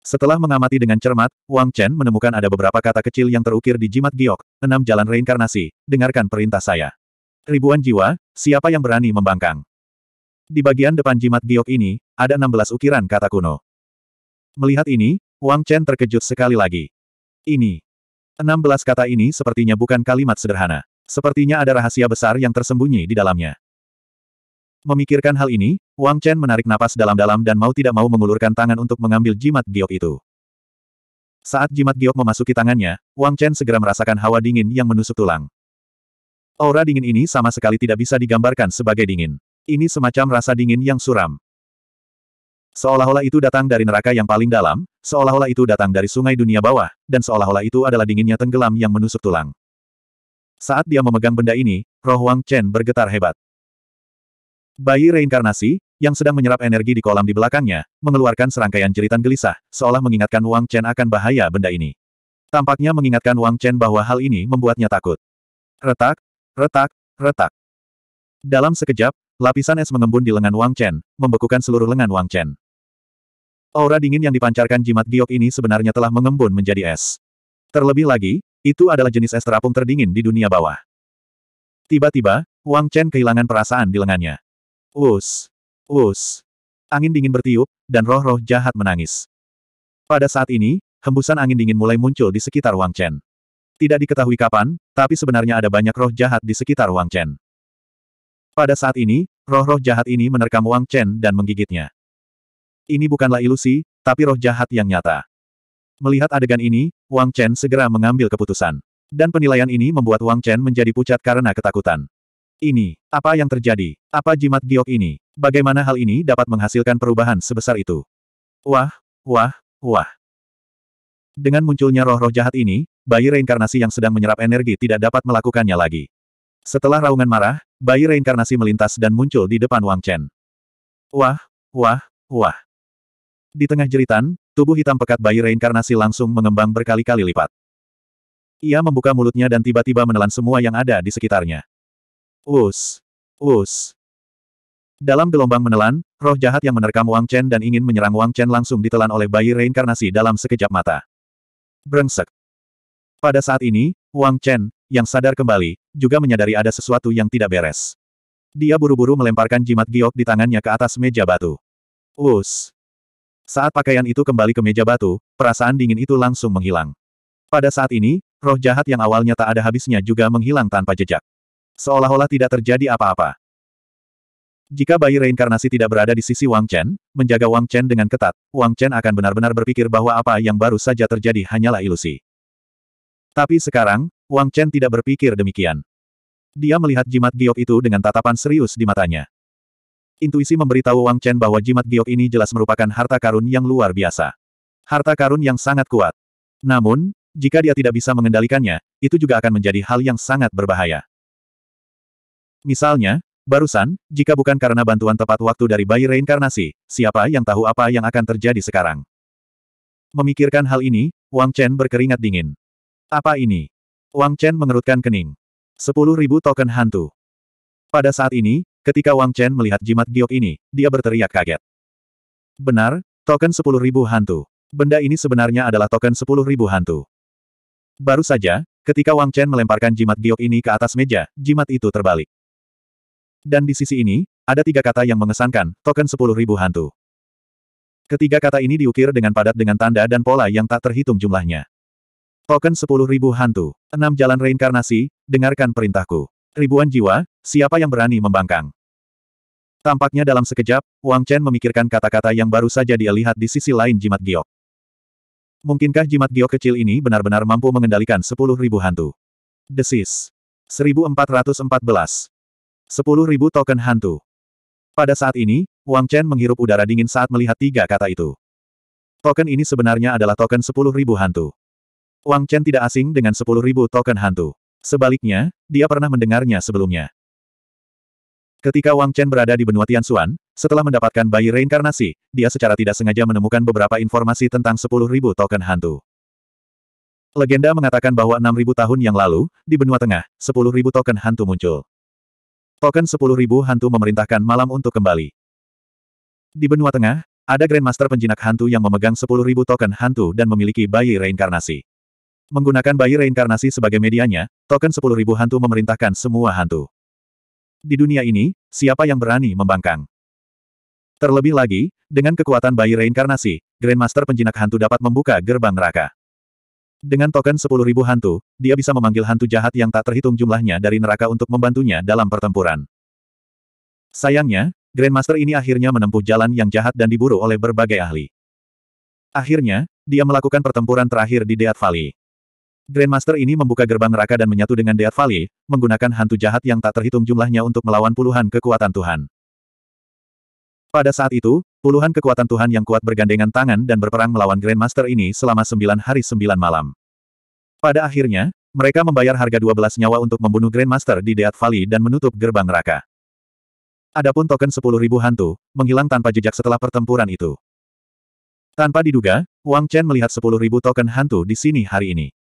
Setelah mengamati dengan cermat, Wang Chen menemukan ada beberapa kata kecil yang terukir di jimat giok, enam jalan reinkarnasi, dengarkan perintah saya. Ribuan jiwa, siapa yang berani membangkang? Di bagian depan jimat giok ini, ada 16 ukiran kata kuno. Melihat ini, Wang Chen terkejut sekali lagi. Ini. 16 kata ini sepertinya bukan kalimat sederhana. Sepertinya ada rahasia besar yang tersembunyi di dalamnya. Memikirkan hal ini, Wang Chen menarik napas dalam-dalam dan mau tidak mau mengulurkan tangan untuk mengambil jimat giok itu. Saat jimat giok memasuki tangannya, Wang Chen segera merasakan hawa dingin yang menusuk tulang. Aura dingin ini sama sekali tidak bisa digambarkan sebagai dingin. Ini semacam rasa dingin yang suram. Seolah-olah itu datang dari neraka yang paling dalam, seolah-olah itu datang dari sungai dunia bawah, dan seolah-olah itu adalah dinginnya tenggelam yang menusuk tulang. Saat dia memegang benda ini, roh Wang Chen bergetar hebat. Bayi reinkarnasi, yang sedang menyerap energi di kolam di belakangnya, mengeluarkan serangkaian jeritan gelisah, seolah mengingatkan Wang Chen akan bahaya benda ini. Tampaknya mengingatkan Wang Chen bahwa hal ini membuatnya takut. Retak, retak, retak. Dalam sekejap, Lapisan es mengembun di lengan Wang Chen, membekukan seluruh lengan Wang Chen. Aura dingin yang dipancarkan jimat giok ini sebenarnya telah mengembun menjadi es. Terlebih lagi, itu adalah jenis es terapung terdingin di dunia bawah. Tiba-tiba, Wang Chen kehilangan perasaan di lengannya. Wus! Wus! Angin dingin bertiup, dan roh-roh jahat menangis. Pada saat ini, hembusan angin dingin mulai muncul di sekitar Wang Chen. Tidak diketahui kapan, tapi sebenarnya ada banyak roh jahat di sekitar Wang Chen. Pada saat ini, roh-roh jahat ini menerkam Wang Chen dan menggigitnya. Ini bukanlah ilusi, tapi roh jahat yang nyata. Melihat adegan ini, Wang Chen segera mengambil keputusan. Dan penilaian ini membuat Wang Chen menjadi pucat karena ketakutan. Ini, apa yang terjadi? Apa jimat giok ini? Bagaimana hal ini dapat menghasilkan perubahan sebesar itu? Wah, wah, wah. Dengan munculnya roh-roh jahat ini, bayi reinkarnasi yang sedang menyerap energi tidak dapat melakukannya lagi. Setelah raungan marah, bayi reinkarnasi melintas dan muncul di depan Wang Chen. Wah, wah, wah. Di tengah jeritan, tubuh hitam pekat bayi reinkarnasi langsung mengembang berkali-kali lipat. Ia membuka mulutnya dan tiba-tiba menelan semua yang ada di sekitarnya. Us! Us! Dalam gelombang menelan, roh jahat yang menerkam Wang Chen dan ingin menyerang Wang Chen langsung ditelan oleh bayi reinkarnasi dalam sekejap mata. Brengsek. Pada saat ini, Wang Chen, yang sadar kembali, juga menyadari ada sesuatu yang tidak beres. Dia buru-buru melemparkan jimat giok di tangannya ke atas meja batu. Us. Saat pakaian itu kembali ke meja batu, perasaan dingin itu langsung menghilang. Pada saat ini, roh jahat yang awalnya tak ada habisnya juga menghilang tanpa jejak. Seolah-olah tidak terjadi apa-apa. Jika bayi reinkarnasi tidak berada di sisi Wang Chen, menjaga Wang Chen dengan ketat, Wang Chen akan benar-benar berpikir bahwa apa yang baru saja terjadi hanyalah ilusi. Tapi sekarang, Wang Chen tidak berpikir demikian. Dia melihat jimat giok itu dengan tatapan serius di matanya. Intuisi memberitahu Wang Chen bahwa jimat giok ini jelas merupakan harta karun yang luar biasa. Harta karun yang sangat kuat. Namun, jika dia tidak bisa mengendalikannya, itu juga akan menjadi hal yang sangat berbahaya. Misalnya, barusan, jika bukan karena bantuan tepat waktu dari bayi reinkarnasi, siapa yang tahu apa yang akan terjadi sekarang? Memikirkan hal ini, Wang Chen berkeringat dingin. Apa ini? Wang Chen mengerutkan kening. Sepuluh ribu token hantu. Pada saat ini, ketika Wang Chen melihat jimat giok ini, dia berteriak kaget. Benar, token sepuluh ribu hantu. Benda ini sebenarnya adalah token sepuluh ribu hantu. Baru saja, ketika Wang Chen melemparkan jimat giok ini ke atas meja, jimat itu terbalik. Dan di sisi ini, ada tiga kata yang mengesankan, token sepuluh ribu hantu. Ketiga kata ini diukir dengan padat dengan tanda dan pola yang tak terhitung jumlahnya. Token 10.000 hantu. 6 jalan reinkarnasi, dengarkan perintahku. Ribuan jiwa, siapa yang berani membangkang? Tampaknya dalam sekejap, Wang Chen memikirkan kata-kata yang baru saja dia lihat di sisi lain jimat giok. Mungkinkah jimat giok kecil ini benar-benar mampu mengendalikan 10.000 hantu? Desis. 1414. 10.000 token hantu. Pada saat ini, Wang Chen menghirup udara dingin saat melihat tiga kata itu. Token ini sebenarnya adalah token 10.000 hantu. Wang Chen tidak asing dengan sepuluh ribu token hantu. Sebaliknya, dia pernah mendengarnya sebelumnya. Ketika Wang Chen berada di benua Tianxuan, setelah mendapatkan bayi reinkarnasi, dia secara tidak sengaja menemukan beberapa informasi tentang sepuluh ribu token hantu. Legenda mengatakan bahwa enam ribu tahun yang lalu, di benua tengah, sepuluh ribu token hantu muncul. Token sepuluh ribu hantu memerintahkan malam untuk kembali. Di benua tengah, ada Grandmaster penjinak hantu yang memegang sepuluh ribu token hantu dan memiliki bayi reinkarnasi. Menggunakan bayi reinkarnasi sebagai medianya, token 10.000 hantu memerintahkan semua hantu. Di dunia ini, siapa yang berani membangkang? Terlebih lagi, dengan kekuatan bayi reinkarnasi, Grandmaster penjinak hantu dapat membuka gerbang neraka. Dengan token 10.000 hantu, dia bisa memanggil hantu jahat yang tak terhitung jumlahnya dari neraka untuk membantunya dalam pertempuran. Sayangnya, Grandmaster ini akhirnya menempuh jalan yang jahat dan diburu oleh berbagai ahli. Akhirnya, dia melakukan pertempuran terakhir di Deat Valley. Grandmaster ini membuka gerbang neraka dan menyatu dengan Death Valley, menggunakan hantu jahat yang tak terhitung jumlahnya untuk melawan puluhan kekuatan Tuhan. Pada saat itu, puluhan kekuatan Tuhan yang kuat bergandengan tangan dan berperang melawan Grandmaster ini selama sembilan hari sembilan malam. Pada akhirnya, mereka membayar harga 12 nyawa untuk membunuh Grandmaster di Death Valley dan menutup gerbang neraka. Adapun token 10.000 hantu, menghilang tanpa jejak setelah pertempuran itu. Tanpa diduga, Wang Chen melihat 10.000 token hantu di sini hari ini.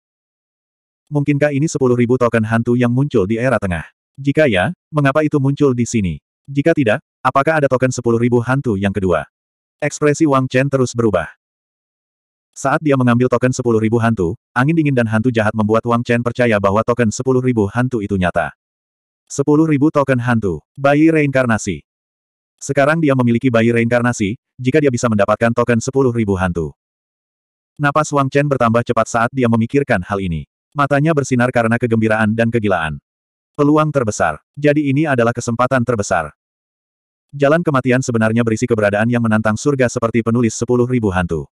Mungkinkah ini 10.000 token hantu yang muncul di era tengah? Jika ya, mengapa itu muncul di sini? Jika tidak, apakah ada token 10.000 hantu yang kedua? Ekspresi Wang Chen terus berubah. Saat dia mengambil token 10.000 hantu, angin dingin dan hantu jahat membuat Wang Chen percaya bahwa token 10.000 hantu itu nyata. 10.000 token hantu, bayi reinkarnasi. Sekarang dia memiliki bayi reinkarnasi, jika dia bisa mendapatkan token 10.000 hantu. Napas Wang Chen bertambah cepat saat dia memikirkan hal ini. Matanya bersinar karena kegembiraan dan kegilaan. Peluang terbesar. Jadi ini adalah kesempatan terbesar. Jalan kematian sebenarnya berisi keberadaan yang menantang surga seperti penulis sepuluh ribu hantu.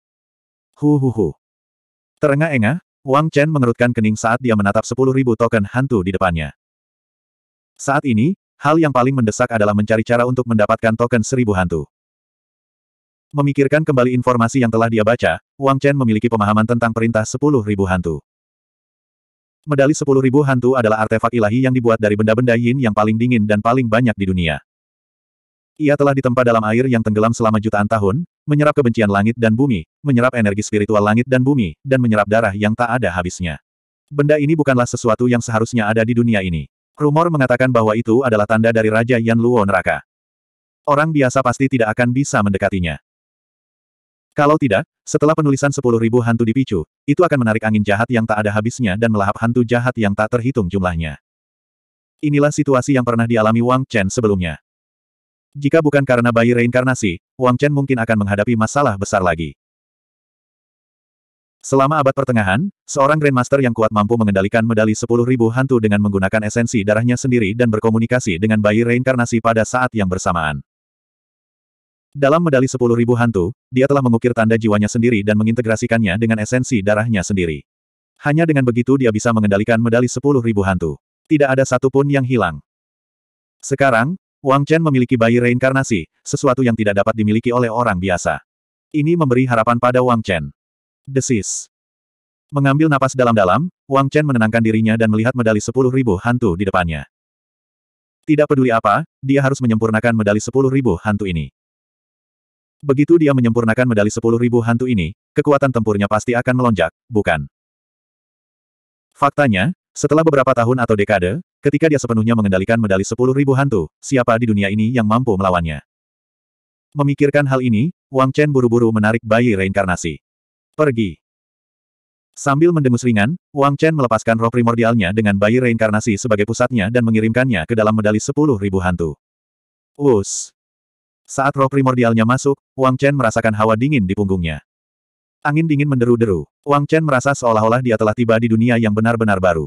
Hu hu hu. Terengah-engah, Wang Chen mengerutkan kening saat dia menatap sepuluh ribu token hantu di depannya. Saat ini, hal yang paling mendesak adalah mencari cara untuk mendapatkan token seribu hantu. Memikirkan kembali informasi yang telah dia baca, Wang Chen memiliki pemahaman tentang perintah sepuluh ribu hantu. Medali 10.000 hantu adalah artefak ilahi yang dibuat dari benda-benda yin yang paling dingin dan paling banyak di dunia. Ia telah ditempa dalam air yang tenggelam selama jutaan tahun, menyerap kebencian langit dan bumi, menyerap energi spiritual langit dan bumi, dan menyerap darah yang tak ada habisnya. Benda ini bukanlah sesuatu yang seharusnya ada di dunia ini. Rumor mengatakan bahwa itu adalah tanda dari Raja Yan Luo neraka. Orang biasa pasti tidak akan bisa mendekatinya. Kalau tidak, setelah penulisan 10.000 hantu dipicu, itu akan menarik angin jahat yang tak ada habisnya dan melahap hantu jahat yang tak terhitung jumlahnya. Inilah situasi yang pernah dialami Wang Chen sebelumnya. Jika bukan karena bayi reinkarnasi, Wang Chen mungkin akan menghadapi masalah besar lagi. Selama abad pertengahan, seorang Grandmaster yang kuat mampu mengendalikan medali 10.000 hantu dengan menggunakan esensi darahnya sendiri dan berkomunikasi dengan bayi reinkarnasi pada saat yang bersamaan. Dalam medali sepuluh ribu hantu, dia telah mengukir tanda jiwanya sendiri dan mengintegrasikannya dengan esensi darahnya sendiri. Hanya dengan begitu dia bisa mengendalikan medali sepuluh ribu hantu. Tidak ada satupun yang hilang. Sekarang, Wang Chen memiliki bayi reinkarnasi, sesuatu yang tidak dapat dimiliki oleh orang biasa. Ini memberi harapan pada Wang Chen. Desis. Mengambil napas dalam-dalam, Wang Chen menenangkan dirinya dan melihat medali sepuluh ribu hantu di depannya. Tidak peduli apa, dia harus menyempurnakan medali sepuluh ribu hantu ini. Begitu dia menyempurnakan medali sepuluh ribu hantu ini, kekuatan tempurnya pasti akan melonjak, bukan? Faktanya, setelah beberapa tahun atau dekade, ketika dia sepenuhnya mengendalikan medali sepuluh ribu hantu, siapa di dunia ini yang mampu melawannya? Memikirkan hal ini, Wang Chen buru-buru menarik bayi reinkarnasi. Pergi. Sambil mendengus ringan, Wang Chen melepaskan roh primordialnya dengan bayi reinkarnasi sebagai pusatnya dan mengirimkannya ke dalam medali sepuluh ribu hantu. Us. Saat roh primordialnya masuk, Wang Chen merasakan hawa dingin di punggungnya. Angin dingin menderu-deru. Wang Chen merasa seolah-olah dia telah tiba di dunia yang benar-benar baru.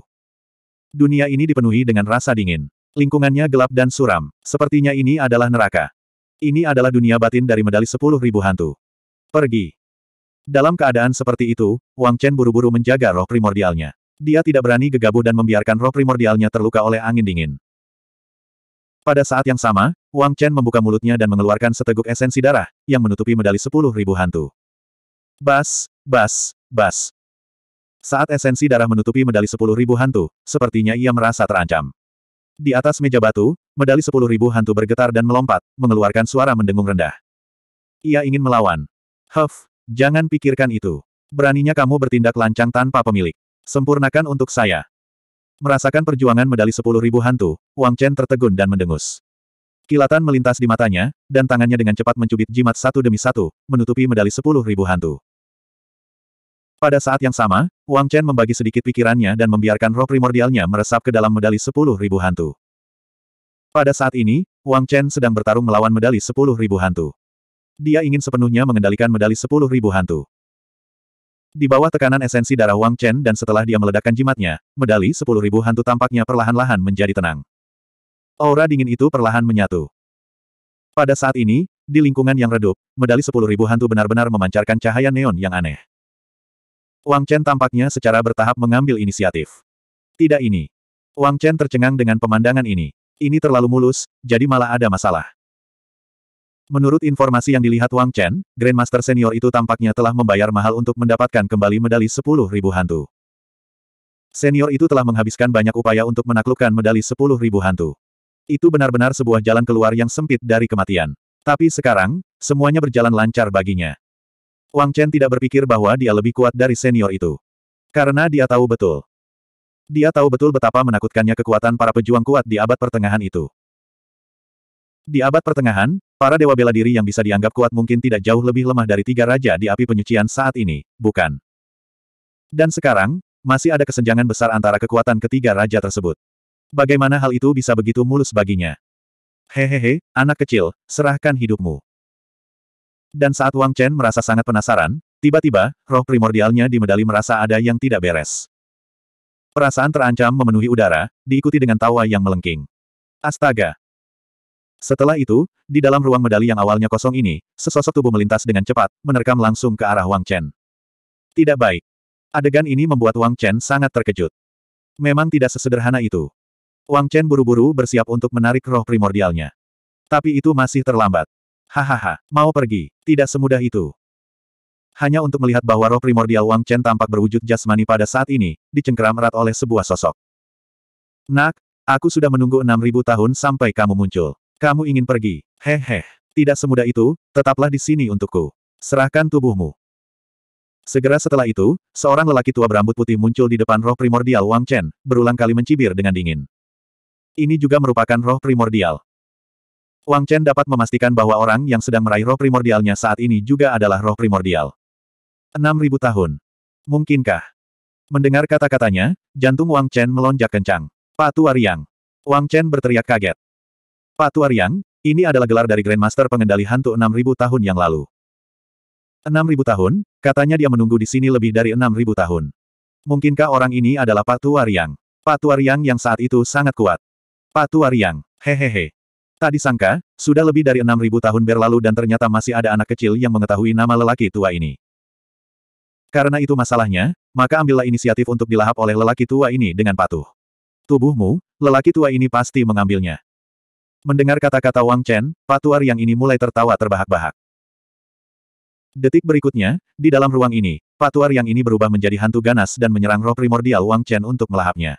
Dunia ini dipenuhi dengan rasa dingin. Lingkungannya gelap dan suram. Sepertinya ini adalah neraka. Ini adalah dunia batin dari medali sepuluh ribu hantu. Pergi. Dalam keadaan seperti itu, Wang Chen buru-buru menjaga roh primordialnya. Dia tidak berani gegabah dan membiarkan roh primordialnya terluka oleh angin dingin. Pada saat yang sama, Wang Chen membuka mulutnya dan mengeluarkan seteguk esensi darah, yang menutupi medali sepuluh ribu hantu. Bas, bas, bas. Saat esensi darah menutupi medali sepuluh ribu hantu, sepertinya ia merasa terancam. Di atas meja batu, medali sepuluh ribu hantu bergetar dan melompat, mengeluarkan suara mendengung rendah. Ia ingin melawan. Huff, jangan pikirkan itu. Beraninya kamu bertindak lancang tanpa pemilik. Sempurnakan untuk saya. Merasakan perjuangan medali sepuluh ribu hantu, Wang Chen tertegun dan mendengus. Kilatan melintas di matanya, dan tangannya dengan cepat mencubit jimat satu demi satu, menutupi medali sepuluh ribu hantu. Pada saat yang sama, Wang Chen membagi sedikit pikirannya dan membiarkan roh primordialnya meresap ke dalam medali sepuluh ribu hantu. Pada saat ini, Wang Chen sedang bertarung melawan medali sepuluh ribu hantu. Dia ingin sepenuhnya mengendalikan medali sepuluh ribu hantu. Di bawah tekanan esensi darah Wang Chen dan setelah dia meledakkan jimatnya, medali sepuluh ribu hantu tampaknya perlahan-lahan menjadi tenang. Aura dingin itu perlahan menyatu. Pada saat ini, di lingkungan yang redup, medali sepuluh ribu hantu benar-benar memancarkan cahaya neon yang aneh. Wang Chen tampaknya secara bertahap mengambil inisiatif. Tidak ini. Wang Chen tercengang dengan pemandangan ini. Ini terlalu mulus, jadi malah ada masalah. Menurut informasi yang dilihat Wang Chen, Grandmaster Senior itu tampaknya telah membayar mahal untuk mendapatkan kembali medali sepuluh ribu hantu. Senior itu telah menghabiskan banyak upaya untuk menaklukkan medali sepuluh ribu hantu. Itu benar-benar sebuah jalan keluar yang sempit dari kematian. Tapi sekarang, semuanya berjalan lancar baginya. Wang Chen tidak berpikir bahwa dia lebih kuat dari senior itu. Karena dia tahu betul. Dia tahu betul betapa menakutkannya kekuatan para pejuang kuat di abad pertengahan itu. Di abad pertengahan, para dewa bela diri yang bisa dianggap kuat mungkin tidak jauh lebih lemah dari tiga raja di api penyucian saat ini, bukan? Dan sekarang, masih ada kesenjangan besar antara kekuatan ketiga raja tersebut. Bagaimana hal itu bisa begitu mulus baginya? Hehehe, anak kecil, serahkan hidupmu. Dan saat Wang Chen merasa sangat penasaran, tiba-tiba, roh primordialnya di medali merasa ada yang tidak beres. Perasaan terancam memenuhi udara, diikuti dengan tawa yang melengking. Astaga! Setelah itu, di dalam ruang medali yang awalnya kosong ini, sesosok tubuh melintas dengan cepat, menerkam langsung ke arah Wang Chen. Tidak baik. Adegan ini membuat Wang Chen sangat terkejut. Memang tidak sesederhana itu. Wang Chen buru-buru bersiap untuk menarik roh primordialnya. Tapi itu masih terlambat. Hahaha, mau pergi, tidak semudah itu. Hanya untuk melihat bahwa roh primordial Wang Chen tampak berwujud jasmani pada saat ini, dicengkeram erat oleh sebuah sosok. Nak, aku sudah menunggu 6000 tahun sampai kamu muncul. Kamu ingin pergi, Hehe, Tidak semudah itu, tetaplah di sini untukku. Serahkan tubuhmu. Segera setelah itu, seorang lelaki tua berambut putih muncul di depan roh primordial Wang Chen, berulang kali mencibir dengan dingin ini juga merupakan roh primordial. Wang Chen dapat memastikan bahwa orang yang sedang meraih roh primordialnya saat ini juga adalah roh primordial. 6.000 tahun. Mungkinkah? Mendengar kata-katanya, jantung Wang Chen melonjak kencang. Patu Ariang. Wang Chen berteriak kaget. Patu Ariang, ini adalah gelar dari Grandmaster pengendali hantu 6.000 tahun yang lalu. 6.000 tahun, katanya dia menunggu di sini lebih dari 6.000 tahun. Mungkinkah orang ini adalah Patu Ariang? Patu Ariang yang saat itu sangat kuat. Patu Ariang. Hehehe. Tak disangka, sudah lebih dari 6.000 tahun berlalu dan ternyata masih ada anak kecil yang mengetahui nama lelaki tua ini. Karena itu masalahnya, maka ambillah inisiatif untuk dilahap oleh lelaki tua ini dengan patuh. Tubuhmu, lelaki tua ini pasti mengambilnya. Mendengar kata-kata Wang Chen, patuar yang ini mulai tertawa terbahak-bahak. Detik berikutnya, di dalam ruang ini, patuar yang ini berubah menjadi hantu ganas dan menyerang roh primordial Wang Chen untuk melahapnya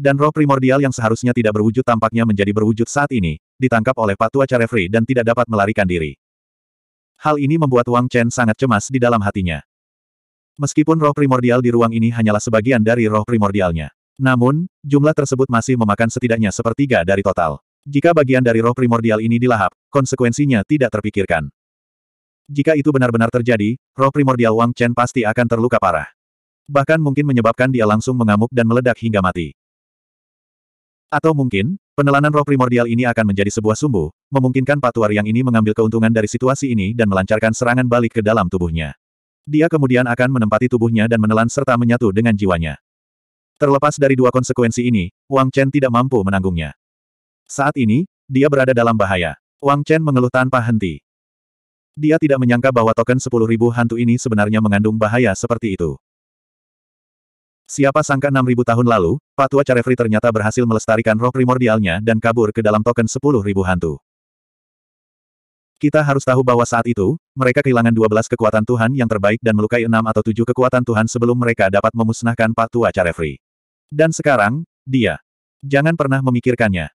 dan roh primordial yang seharusnya tidak berwujud tampaknya menjadi berwujud saat ini, ditangkap oleh Patua Carefree dan tidak dapat melarikan diri. Hal ini membuat Wang Chen sangat cemas di dalam hatinya. Meskipun roh primordial di ruang ini hanyalah sebagian dari roh primordialnya. Namun, jumlah tersebut masih memakan setidaknya sepertiga dari total. Jika bagian dari roh primordial ini dilahap, konsekuensinya tidak terpikirkan. Jika itu benar-benar terjadi, roh primordial Wang Chen pasti akan terluka parah. Bahkan mungkin menyebabkan dia langsung mengamuk dan meledak hingga mati. Atau mungkin, penelanan roh primordial ini akan menjadi sebuah sumbu, memungkinkan patuar yang ini mengambil keuntungan dari situasi ini dan melancarkan serangan balik ke dalam tubuhnya. Dia kemudian akan menempati tubuhnya dan menelan serta menyatu dengan jiwanya. Terlepas dari dua konsekuensi ini, Wang Chen tidak mampu menanggungnya. Saat ini, dia berada dalam bahaya. Wang Chen mengeluh tanpa henti. Dia tidak menyangka bahwa token 10.000 hantu ini sebenarnya mengandung bahaya seperti itu. Siapa sangka 6.000 tahun lalu, Patua Carefree ternyata berhasil melestarikan roh primordialnya dan kabur ke dalam token 10.000 hantu. Kita harus tahu bahwa saat itu, mereka kehilangan 12 kekuatan Tuhan yang terbaik dan melukai 6 atau 7 kekuatan Tuhan sebelum mereka dapat memusnahkan Patua Carefree. Dan sekarang, dia. Jangan pernah memikirkannya.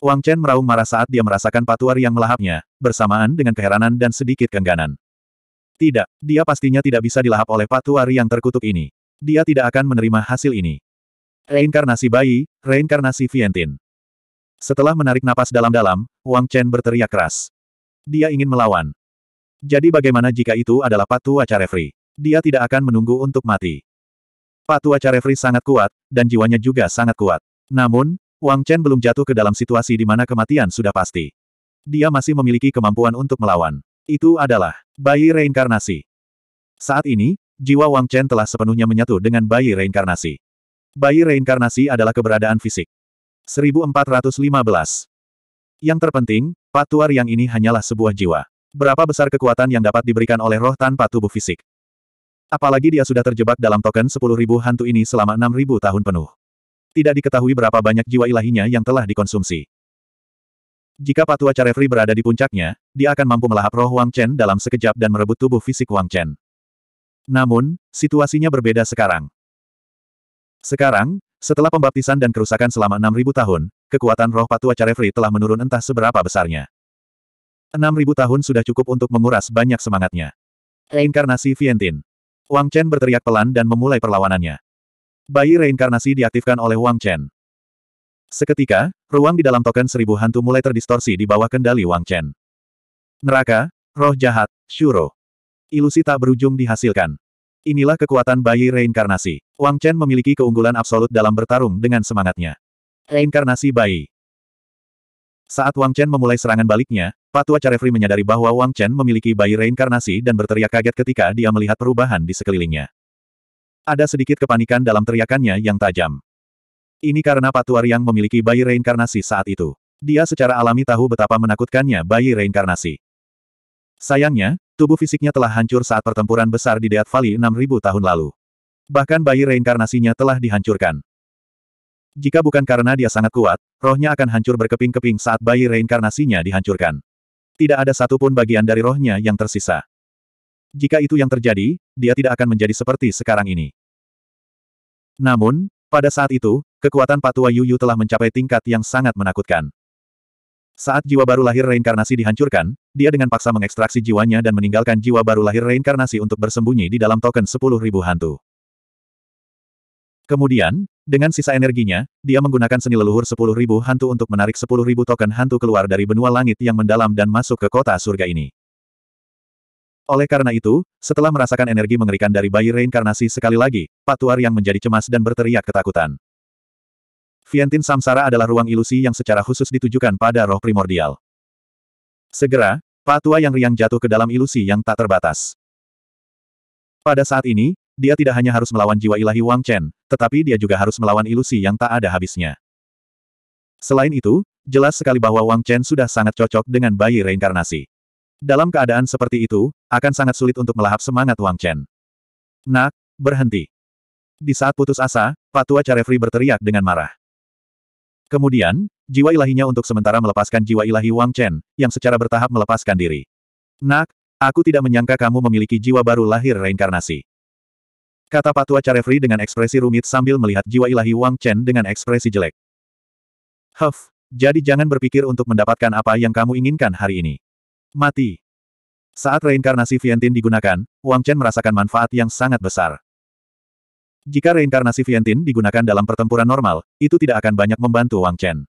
Wang Chen meraung marah saat dia merasakan Patua yang melahapnya, bersamaan dengan keheranan dan sedikit kengganan. Tidak, dia pastinya tidak bisa dilahap oleh Patua yang terkutuk ini. Dia tidak akan menerima hasil ini. Reinkarnasi bayi, reinkarnasi Vientin. Setelah menarik napas dalam-dalam, Wang Chen berteriak keras. Dia ingin melawan. Jadi bagaimana jika itu adalah Patu acara Acarefri? Dia tidak akan menunggu untuk mati. Patu acara Acarefri sangat kuat, dan jiwanya juga sangat kuat. Namun, Wang Chen belum jatuh ke dalam situasi di mana kematian sudah pasti. Dia masih memiliki kemampuan untuk melawan. Itu adalah bayi reinkarnasi. Saat ini, jiwa Wang Chen telah sepenuhnya menyatu dengan bayi reinkarnasi. Bayi reinkarnasi adalah keberadaan fisik. 1415. Yang terpenting, patuar yang ini hanyalah sebuah jiwa. Berapa besar kekuatan yang dapat diberikan oleh roh tanpa tubuh fisik? Apalagi dia sudah terjebak dalam token 10.000 hantu ini selama 6.000 tahun penuh. Tidak diketahui berapa banyak jiwa ilahinya yang telah dikonsumsi. Jika Patua Carefree berada di puncaknya, dia akan mampu melahap roh Wang Chen dalam sekejap dan merebut tubuh fisik Wang Chen. Namun, situasinya berbeda sekarang. Sekarang, setelah pembaptisan dan kerusakan selama 6.000 tahun, kekuatan roh patua Carefree telah menurun entah seberapa besarnya. 6.000 tahun sudah cukup untuk menguras banyak semangatnya. Reinkarnasi Vientin. Wang Chen berteriak pelan dan memulai perlawanannya. Bayi reinkarnasi diaktifkan oleh Wang Chen. Seketika, ruang di dalam token seribu hantu mulai terdistorsi di bawah kendali Wang Chen. Neraka, roh jahat, Shuro. Ilusi tak berujung dihasilkan. Inilah kekuatan bayi reinkarnasi. Wang Chen memiliki keunggulan absolut dalam bertarung dengan semangatnya. Reinkarnasi bayi. Saat Wang Chen memulai serangan baliknya, Patua Carefree menyadari bahwa Wang Chen memiliki bayi reinkarnasi dan berteriak kaget ketika dia melihat perubahan di sekelilingnya. Ada sedikit kepanikan dalam teriakannya yang tajam. Ini karena Patua yang memiliki bayi reinkarnasi saat itu. Dia secara alami tahu betapa menakutkannya bayi reinkarnasi. Sayangnya, Tubuh fisiknya telah hancur saat pertempuran besar di Deat Valley 6000 tahun lalu. Bahkan bayi reinkarnasinya telah dihancurkan. Jika bukan karena dia sangat kuat, rohnya akan hancur berkeping-keping saat bayi reinkarnasinya dihancurkan. Tidak ada satupun bagian dari rohnya yang tersisa. Jika itu yang terjadi, dia tidak akan menjadi seperti sekarang ini. Namun, pada saat itu, kekuatan Patua Yuyu telah mencapai tingkat yang sangat menakutkan. Saat jiwa baru lahir reinkarnasi dihancurkan, dia dengan paksa mengekstraksi jiwanya dan meninggalkan jiwa baru lahir reinkarnasi untuk bersembunyi di dalam token 10.000 hantu. Kemudian, dengan sisa energinya, dia menggunakan seni leluhur 10.000 hantu untuk menarik 10.000 token hantu keluar dari benua langit yang mendalam dan masuk ke kota surga ini. Oleh karena itu, setelah merasakan energi mengerikan dari bayi reinkarnasi sekali lagi, Patuar yang menjadi cemas dan berteriak ketakutan. Vientin Samsara adalah ruang ilusi yang secara khusus ditujukan pada roh primordial. Segera, Patua yang riang jatuh ke dalam ilusi yang tak terbatas. Pada saat ini, dia tidak hanya harus melawan jiwa ilahi Wang Chen, tetapi dia juga harus melawan ilusi yang tak ada habisnya. Selain itu, jelas sekali bahwa Wang Chen sudah sangat cocok dengan bayi reinkarnasi. Dalam keadaan seperti itu, akan sangat sulit untuk melahap semangat Wang Chen. Nak, berhenti. Di saat putus asa, Patua Carefree berteriak dengan marah. Kemudian, jiwa ilahinya untuk sementara melepaskan jiwa ilahi Wang Chen, yang secara bertahap melepaskan diri. Nak, aku tidak menyangka kamu memiliki jiwa baru lahir reinkarnasi. Kata Patua Carefree dengan ekspresi rumit sambil melihat jiwa ilahi Wang Chen dengan ekspresi jelek. Huff, jadi jangan berpikir untuk mendapatkan apa yang kamu inginkan hari ini. Mati. Saat reinkarnasi Vientin digunakan, Wang Chen merasakan manfaat yang sangat besar. Jika reinkarnasi Vientin digunakan dalam pertempuran normal, itu tidak akan banyak membantu Wang Chen.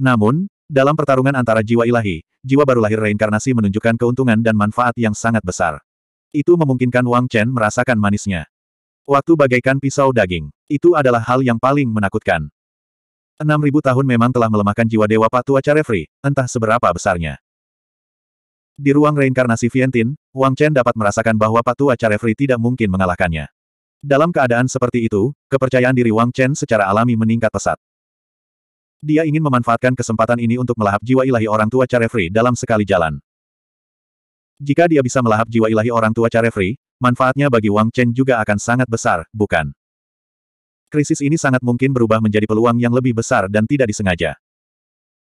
Namun, dalam pertarungan antara jiwa ilahi, jiwa baru lahir reinkarnasi menunjukkan keuntungan dan manfaat yang sangat besar. Itu memungkinkan Wang Chen merasakan manisnya. Waktu bagaikan pisau daging. Itu adalah hal yang paling menakutkan. 6.000 tahun memang telah melemahkan jiwa Dewa Patua Carefree, entah seberapa besarnya. Di ruang reinkarnasi Vientin, Wang Chen dapat merasakan bahwa Patua Carefree tidak mungkin mengalahkannya. Dalam keadaan seperti itu, kepercayaan diri Wang Chen secara alami meningkat pesat. Dia ingin memanfaatkan kesempatan ini untuk melahap jiwa ilahi orang tua Carefree dalam sekali jalan. Jika dia bisa melahap jiwa ilahi orang tua Carefree, manfaatnya bagi Wang Chen juga akan sangat besar, bukan? Krisis ini sangat mungkin berubah menjadi peluang yang lebih besar dan tidak disengaja.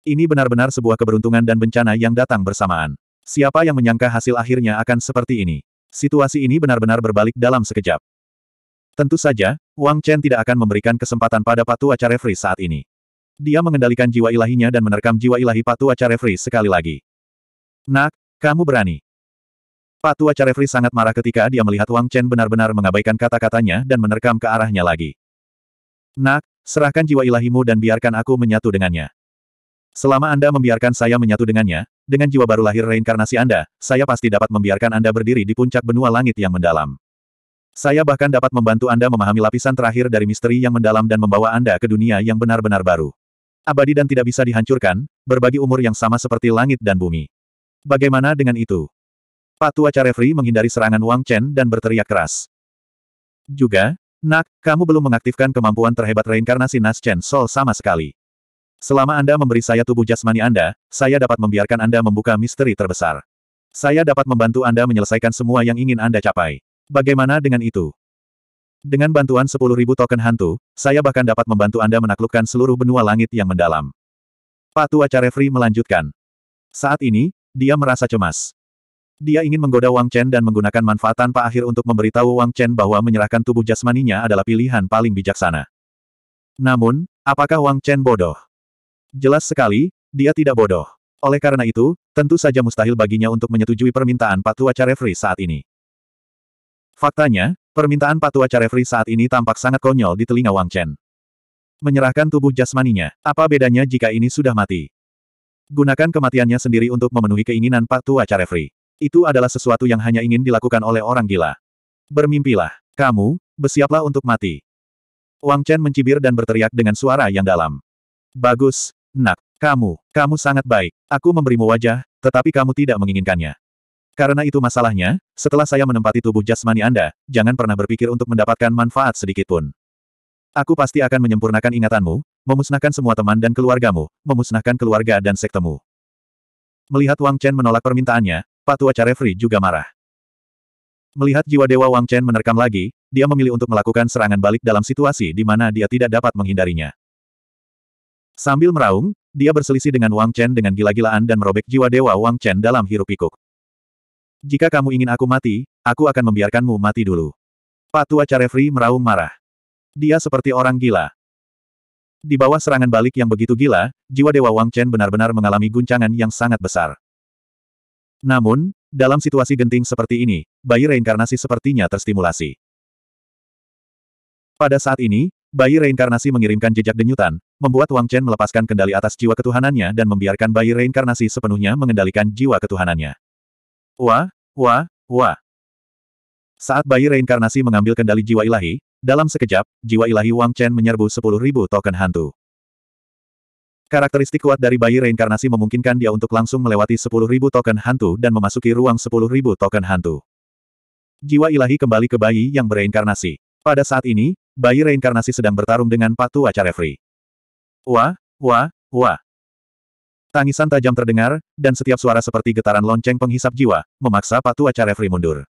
Ini benar-benar sebuah keberuntungan dan bencana yang datang bersamaan. Siapa yang menyangka hasil akhirnya akan seperti ini? Situasi ini benar-benar berbalik dalam sekejap. Tentu saja, Wang Chen tidak akan memberikan kesempatan pada Patu Acarefri saat ini. Dia mengendalikan jiwa ilahinya dan menerkam jiwa ilahi Patu Acarefri sekali lagi. Nak, kamu berani. Patu Acarefri sangat marah ketika dia melihat Wang Chen benar-benar mengabaikan kata-katanya dan menerkam ke arahnya lagi. Nak, serahkan jiwa ilahimu dan biarkan aku menyatu dengannya. Selama Anda membiarkan saya menyatu dengannya, dengan jiwa baru lahir reinkarnasi Anda, saya pasti dapat membiarkan Anda berdiri di puncak benua langit yang mendalam. Saya bahkan dapat membantu Anda memahami lapisan terakhir dari misteri yang mendalam dan membawa Anda ke dunia yang benar-benar baru. Abadi dan tidak bisa dihancurkan, berbagi umur yang sama seperti langit dan bumi. Bagaimana dengan itu? Pak Tua Carefree menghindari serangan Wang Chen dan berteriak keras. Juga, Nak, kamu belum mengaktifkan kemampuan terhebat reinkarnasi Nas Chen Sol sama sekali. Selama Anda memberi saya tubuh jasmani Anda, saya dapat membiarkan Anda membuka misteri terbesar. Saya dapat membantu Anda menyelesaikan semua yang ingin Anda capai. Bagaimana dengan itu? Dengan bantuan 10.000 token hantu, saya bahkan dapat membantu Anda menaklukkan seluruh benua langit yang mendalam. Patu Carefree melanjutkan. Saat ini, dia merasa cemas. Dia ingin menggoda Wang Chen dan menggunakan manfaat tanpa akhir untuk memberitahu Wang Chen bahwa menyerahkan tubuh jasmaninya adalah pilihan paling bijaksana. Namun, apakah Wang Chen bodoh? Jelas sekali, dia tidak bodoh. Oleh karena itu, tentu saja mustahil baginya untuk menyetujui permintaan Patu Carefree saat ini. Faktanya, permintaan Patua Carefree saat ini tampak sangat konyol di telinga Wang Chen. Menyerahkan tubuh jasmaninya, apa bedanya jika ini sudah mati? Gunakan kematiannya sendiri untuk memenuhi keinginan Patua Carefree. Itu adalah sesuatu yang hanya ingin dilakukan oleh orang gila. Bermimpilah, kamu, bersiaplah untuk mati. Wang Chen mencibir dan berteriak dengan suara yang dalam. Bagus, nak, kamu, kamu sangat baik. Aku memberimu wajah, tetapi kamu tidak menginginkannya. Karena itu masalahnya, setelah saya menempati tubuh jasmani Anda, jangan pernah berpikir untuk mendapatkan manfaat sedikitpun. Aku pasti akan menyempurnakan ingatanmu, memusnahkan semua teman dan keluargamu, memusnahkan keluarga dan sektemu. Melihat Wang Chen menolak permintaannya, Patua Carefree juga marah. Melihat jiwa dewa Wang Chen menerkam lagi, dia memilih untuk melakukan serangan balik dalam situasi di mana dia tidak dapat menghindarinya. Sambil meraung, dia berselisih dengan Wang Chen dengan gila-gilaan dan merobek jiwa dewa Wang Chen dalam hirup pikuk jika kamu ingin aku mati, aku akan membiarkanmu mati dulu. Patua Carefri meraung marah. Dia seperti orang gila. Di bawah serangan balik yang begitu gila, jiwa Dewa Wang Chen benar-benar mengalami guncangan yang sangat besar. Namun, dalam situasi genting seperti ini, bayi reinkarnasi sepertinya terstimulasi. Pada saat ini, bayi reinkarnasi mengirimkan jejak denyutan, membuat Wang Chen melepaskan kendali atas jiwa ketuhanannya dan membiarkan bayi reinkarnasi sepenuhnya mengendalikan jiwa ketuhanannya. Wah, wah, wah. Saat bayi reinkarnasi mengambil kendali jiwa ilahi, dalam sekejap, jiwa ilahi Wang Chen menyerbu 10.000 token hantu. Karakteristik kuat dari bayi reinkarnasi memungkinkan dia untuk langsung melewati 10.000 token hantu dan memasuki ruang 10.000 token hantu. Jiwa ilahi kembali ke bayi yang bereinkarnasi. Pada saat ini, bayi reinkarnasi sedang bertarung dengan Patu free. Wah, wah, wah. Tangisan tajam terdengar, dan setiap suara seperti getaran lonceng penghisap jiwa, memaksa Patu Acarefri mundur.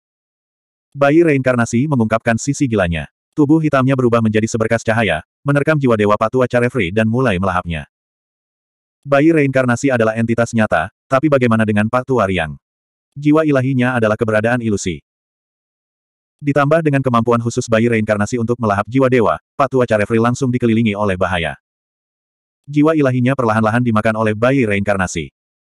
Bayi reinkarnasi mengungkapkan sisi gilanya. Tubuh hitamnya berubah menjadi seberkas cahaya, menerkam jiwa dewa Patu Acarefri dan mulai melahapnya. Bayi reinkarnasi adalah entitas nyata, tapi bagaimana dengan Patu Ariang? Jiwa ilahinya adalah keberadaan ilusi. Ditambah dengan kemampuan khusus bayi reinkarnasi untuk melahap jiwa dewa, Patu Acarefri langsung dikelilingi oleh bahaya. Jiwa ilahinya perlahan-lahan dimakan oleh bayi reinkarnasi.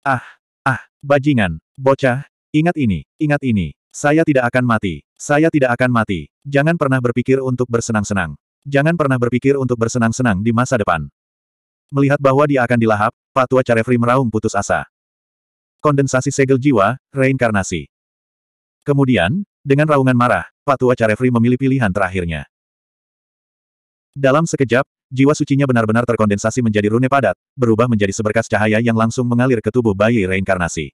Ah, ah, bajingan, bocah, ingat ini, ingat ini, saya tidak akan mati, saya tidak akan mati, jangan pernah berpikir untuk bersenang-senang. Jangan pernah berpikir untuk bersenang-senang di masa depan. Melihat bahwa dia akan dilahap, Patua Carefree meraung putus asa. Kondensasi segel jiwa, reinkarnasi. Kemudian, dengan raungan marah, Patua Carefree memilih pilihan terakhirnya. Dalam sekejap, Jiwa sucinya benar-benar terkondensasi menjadi rune padat, berubah menjadi seberkas cahaya yang langsung mengalir ke tubuh bayi reinkarnasi.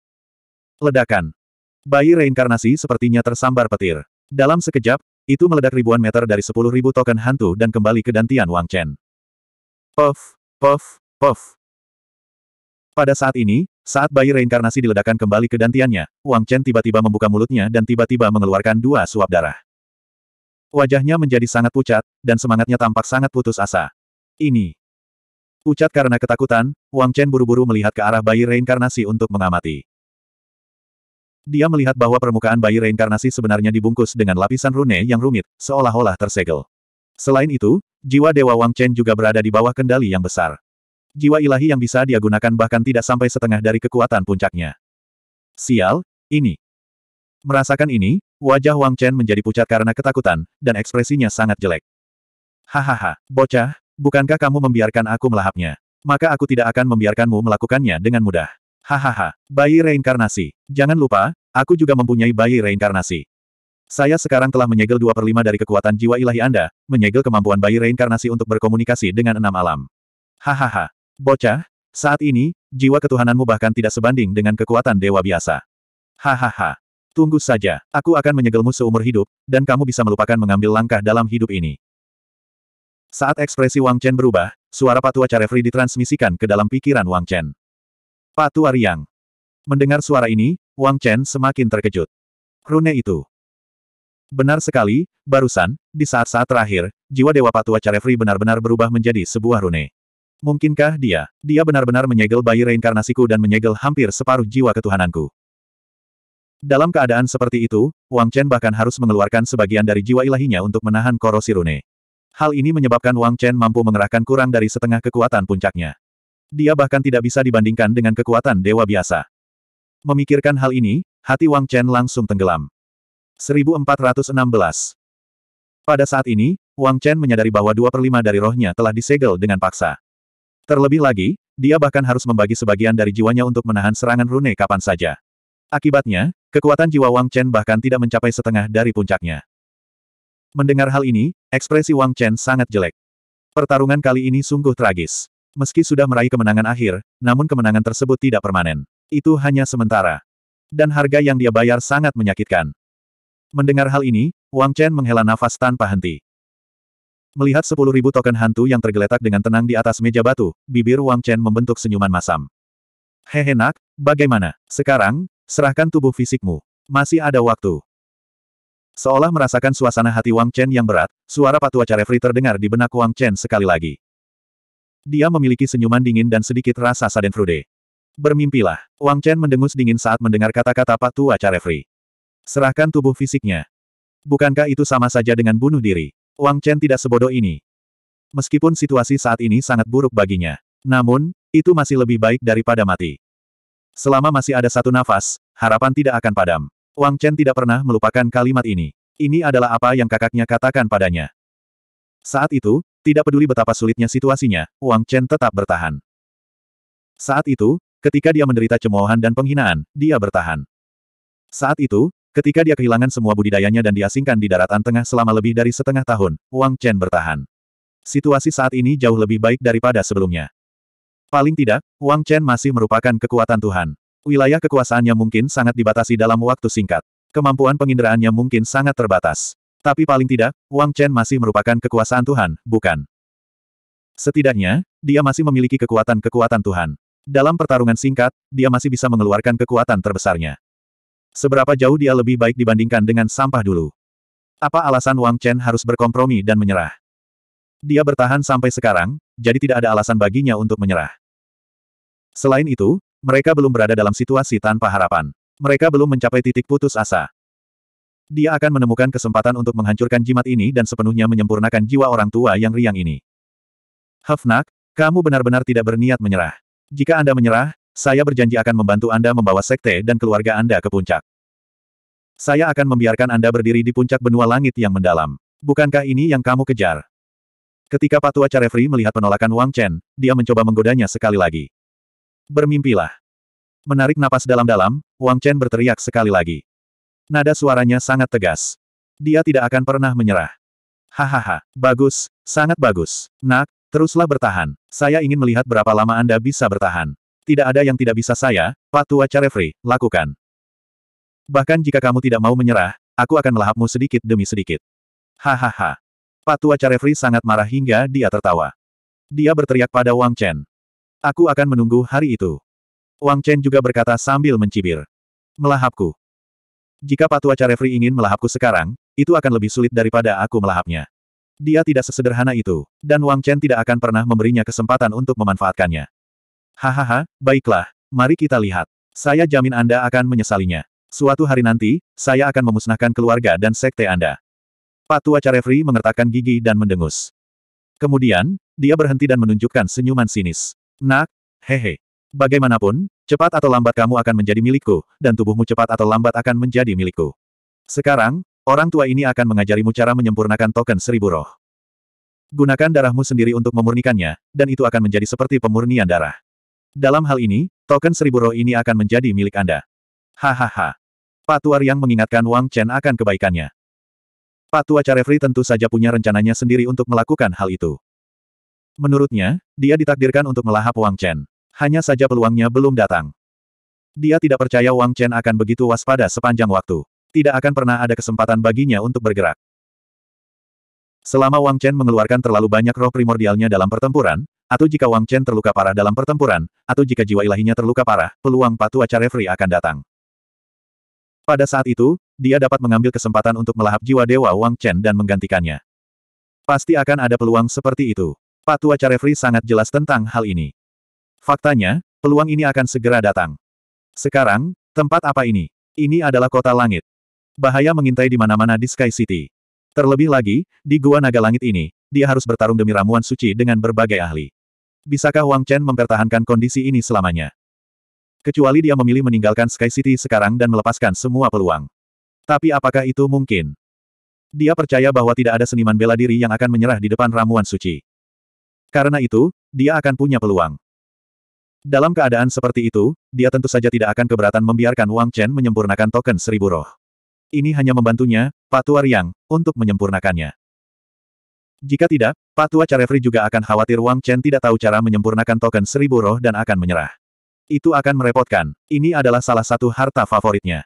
Ledakan. Bayi reinkarnasi sepertinya tersambar petir. Dalam sekejap, itu meledak ribuan meter dari sepuluh ribu token hantu dan kembali ke dantian Wang Chen. Puff, puff, puff. Pada saat ini, saat bayi reinkarnasi diledakkan kembali ke dantiannya, Wang Chen tiba-tiba membuka mulutnya dan tiba-tiba mengeluarkan dua suap darah. Wajahnya menjadi sangat pucat, dan semangatnya tampak sangat putus asa. Ini. Pucat karena ketakutan, Wang Chen buru-buru melihat ke arah bayi reinkarnasi untuk mengamati. Dia melihat bahwa permukaan bayi reinkarnasi sebenarnya dibungkus dengan lapisan rune yang rumit, seolah-olah tersegel. Selain itu, jiwa Dewa Wang Chen juga berada di bawah kendali yang besar. Jiwa ilahi yang bisa dia gunakan bahkan tidak sampai setengah dari kekuatan puncaknya. Sial, ini. Merasakan ini, wajah Wang Chen menjadi pucat karena ketakutan, dan ekspresinya sangat jelek. Hahaha, bocah, Bukankah kamu membiarkan aku melahapnya? Maka aku tidak akan membiarkanmu melakukannya dengan mudah. Hahaha, bayi reinkarnasi. Jangan lupa, aku juga mempunyai bayi reinkarnasi. Saya sekarang telah menyegel 2 per 5 dari kekuatan jiwa ilahi Anda, menyegel kemampuan bayi reinkarnasi untuk berkomunikasi dengan enam alam. Hahaha. Bocah, saat ini, jiwa ketuhananmu bahkan tidak sebanding dengan kekuatan dewa biasa. Hahaha. Tunggu saja, aku akan menyegelmu seumur hidup, dan kamu bisa melupakan mengambil langkah dalam hidup ini. Saat ekspresi Wang Chen berubah, suara Patua Carefree ditransmisikan ke dalam pikiran Wang Chen. Patua Riang. Mendengar suara ini, Wang Chen semakin terkejut. Rune itu. Benar sekali, barusan, di saat-saat terakhir, jiwa Dewa Patua Carefree benar-benar berubah menjadi sebuah rune. Mungkinkah dia? Dia benar-benar menyegel bayi reinkarnasiku dan menyegel hampir separuh jiwa ketuhananku. Dalam keadaan seperti itu, Wang Chen bahkan harus mengeluarkan sebagian dari jiwa ilahinya untuk menahan korosi rune. Hal ini menyebabkan Wang Chen mampu mengerahkan kurang dari setengah kekuatan puncaknya. Dia bahkan tidak bisa dibandingkan dengan kekuatan dewa biasa. Memikirkan hal ini, hati Wang Chen langsung tenggelam. 1416 Pada saat ini, Wang Chen menyadari bahwa dua per lima dari rohnya telah disegel dengan paksa. Terlebih lagi, dia bahkan harus membagi sebagian dari jiwanya untuk menahan serangan rune kapan saja. Akibatnya, kekuatan jiwa Wang Chen bahkan tidak mencapai setengah dari puncaknya. Mendengar hal ini, ekspresi Wang Chen sangat jelek. Pertarungan kali ini sungguh tragis. Meski sudah meraih kemenangan akhir, namun kemenangan tersebut tidak permanen. Itu hanya sementara. Dan harga yang dia bayar sangat menyakitkan. Mendengar hal ini, Wang Chen menghela nafas tanpa henti. Melihat sepuluh ribu token hantu yang tergeletak dengan tenang di atas meja batu, bibir Wang Chen membentuk senyuman masam. Hehe nak, bagaimana? Sekarang, serahkan tubuh fisikmu. Masih ada waktu. Seolah merasakan suasana hati Wang Chen yang berat, suara Patua Free terdengar di benak Wang Chen sekali lagi. Dia memiliki senyuman dingin dan sedikit rasa sadenfrude. Bermimpilah. Wang Chen mendengus dingin saat mendengar kata-kata Patua Free. Serahkan tubuh fisiknya. Bukankah itu sama saja dengan bunuh diri? Wang Chen tidak sebodoh ini. Meskipun situasi saat ini sangat buruk baginya. Namun, itu masih lebih baik daripada mati. Selama masih ada satu nafas, harapan tidak akan padam. Wang Chen tidak pernah melupakan kalimat ini. Ini adalah apa yang kakaknya katakan padanya. Saat itu, tidak peduli betapa sulitnya situasinya, Wang Chen tetap bertahan. Saat itu, ketika dia menderita cemoohan dan penghinaan, dia bertahan. Saat itu, ketika dia kehilangan semua budidayanya dan diasingkan di daratan tengah selama lebih dari setengah tahun, Wang Chen bertahan. Situasi saat ini jauh lebih baik daripada sebelumnya. Paling tidak, Wang Chen masih merupakan kekuatan Tuhan. Wilayah kekuasaannya mungkin sangat dibatasi dalam waktu singkat. Kemampuan penginderaannya mungkin sangat terbatas. Tapi paling tidak, Wang Chen masih merupakan kekuasaan Tuhan, bukan? Setidaknya, dia masih memiliki kekuatan-kekuatan Tuhan. Dalam pertarungan singkat, dia masih bisa mengeluarkan kekuatan terbesarnya. Seberapa jauh dia lebih baik dibandingkan dengan sampah dulu? Apa alasan Wang Chen harus berkompromi dan menyerah? Dia bertahan sampai sekarang, jadi tidak ada alasan baginya untuk menyerah. Selain itu, mereka belum berada dalam situasi tanpa harapan. Mereka belum mencapai titik putus asa. Dia akan menemukan kesempatan untuk menghancurkan jimat ini dan sepenuhnya menyempurnakan jiwa orang tua yang riang ini. Hafnak, kamu benar-benar tidak berniat menyerah. Jika Anda menyerah, saya berjanji akan membantu Anda membawa sekte dan keluarga Anda ke puncak. Saya akan membiarkan Anda berdiri di puncak benua langit yang mendalam. Bukankah ini yang kamu kejar? Ketika Patua Carefree melihat penolakan Wang Chen, dia mencoba menggodanya sekali lagi. Bermimpilah. Menarik napas dalam-dalam, Wang Chen berteriak sekali lagi. Nada suaranya sangat tegas. Dia tidak akan pernah menyerah. Hahaha, bagus, sangat bagus. Nak, teruslah bertahan. Saya ingin melihat berapa lama Anda bisa bertahan. Tidak ada yang tidak bisa saya, Pak Tua Carefree, lakukan. Bahkan jika kamu tidak mau menyerah, aku akan melahapmu sedikit demi sedikit. Hahaha. Pak Tua Carefree sangat marah hingga dia tertawa. Dia berteriak pada Wang Chen. Aku akan menunggu hari itu. Wang Chen juga berkata sambil mencibir. Melahapku. Jika Patua Carefri ingin melahapku sekarang, itu akan lebih sulit daripada aku melahapnya. Dia tidak sesederhana itu, dan Wang Chen tidak akan pernah memberinya kesempatan untuk memanfaatkannya. Hahaha, baiklah, mari kita lihat. Saya jamin Anda akan menyesalinya. Suatu hari nanti, saya akan memusnahkan keluarga dan sekte Anda. Patua Carefree mengertakkan gigi dan mendengus. Kemudian, dia berhenti dan menunjukkan senyuman sinis. Nak, hehe. Bagaimanapun, cepat atau lambat kamu akan menjadi milikku, dan tubuhmu cepat atau lambat akan menjadi milikku. Sekarang, orang tua ini akan mengajarimu cara menyempurnakan token seribu roh. Gunakan darahmu sendiri untuk memurnikannya, dan itu akan menjadi seperti pemurnian darah. Dalam hal ini, token seribu roh ini akan menjadi milik Anda. Hahaha. Patua yang mengingatkan Wang Chen akan kebaikannya. Patua Carefree tentu saja punya rencananya sendiri untuk melakukan hal itu. Menurutnya, dia ditakdirkan untuk melahap Wang Chen. Hanya saja peluangnya belum datang. Dia tidak percaya Wang Chen akan begitu waspada sepanjang waktu. Tidak akan pernah ada kesempatan baginya untuk bergerak. Selama Wang Chen mengeluarkan terlalu banyak roh primordialnya dalam pertempuran, atau jika Wang Chen terluka parah dalam pertempuran, atau jika jiwa ilahinya terluka parah, peluang Patu Acar Referee akan datang. Pada saat itu, dia dapat mengambil kesempatan untuk melahap jiwa dewa Wang Chen dan menggantikannya. Pasti akan ada peluang seperti itu. Patua Carefree sangat jelas tentang hal ini. Faktanya, peluang ini akan segera datang. Sekarang, tempat apa ini? Ini adalah kota langit. Bahaya mengintai di mana-mana di Sky City. Terlebih lagi, di Gua Naga Langit ini, dia harus bertarung demi ramuan suci dengan berbagai ahli. Bisakah Wang Chen mempertahankan kondisi ini selamanya? Kecuali dia memilih meninggalkan Sky City sekarang dan melepaskan semua peluang. Tapi apakah itu mungkin? Dia percaya bahwa tidak ada seniman bela diri yang akan menyerah di depan ramuan suci. Karena itu, dia akan punya peluang. Dalam keadaan seperti itu, dia tentu saja tidak akan keberatan membiarkan Wang Chen menyempurnakan token seribu roh. Ini hanya membantunya, Patua Riang, untuk menyempurnakannya. Jika tidak, Patua Carefree juga akan khawatir Wang Chen tidak tahu cara menyempurnakan token seribu roh dan akan menyerah. Itu akan merepotkan. Ini adalah salah satu harta favoritnya.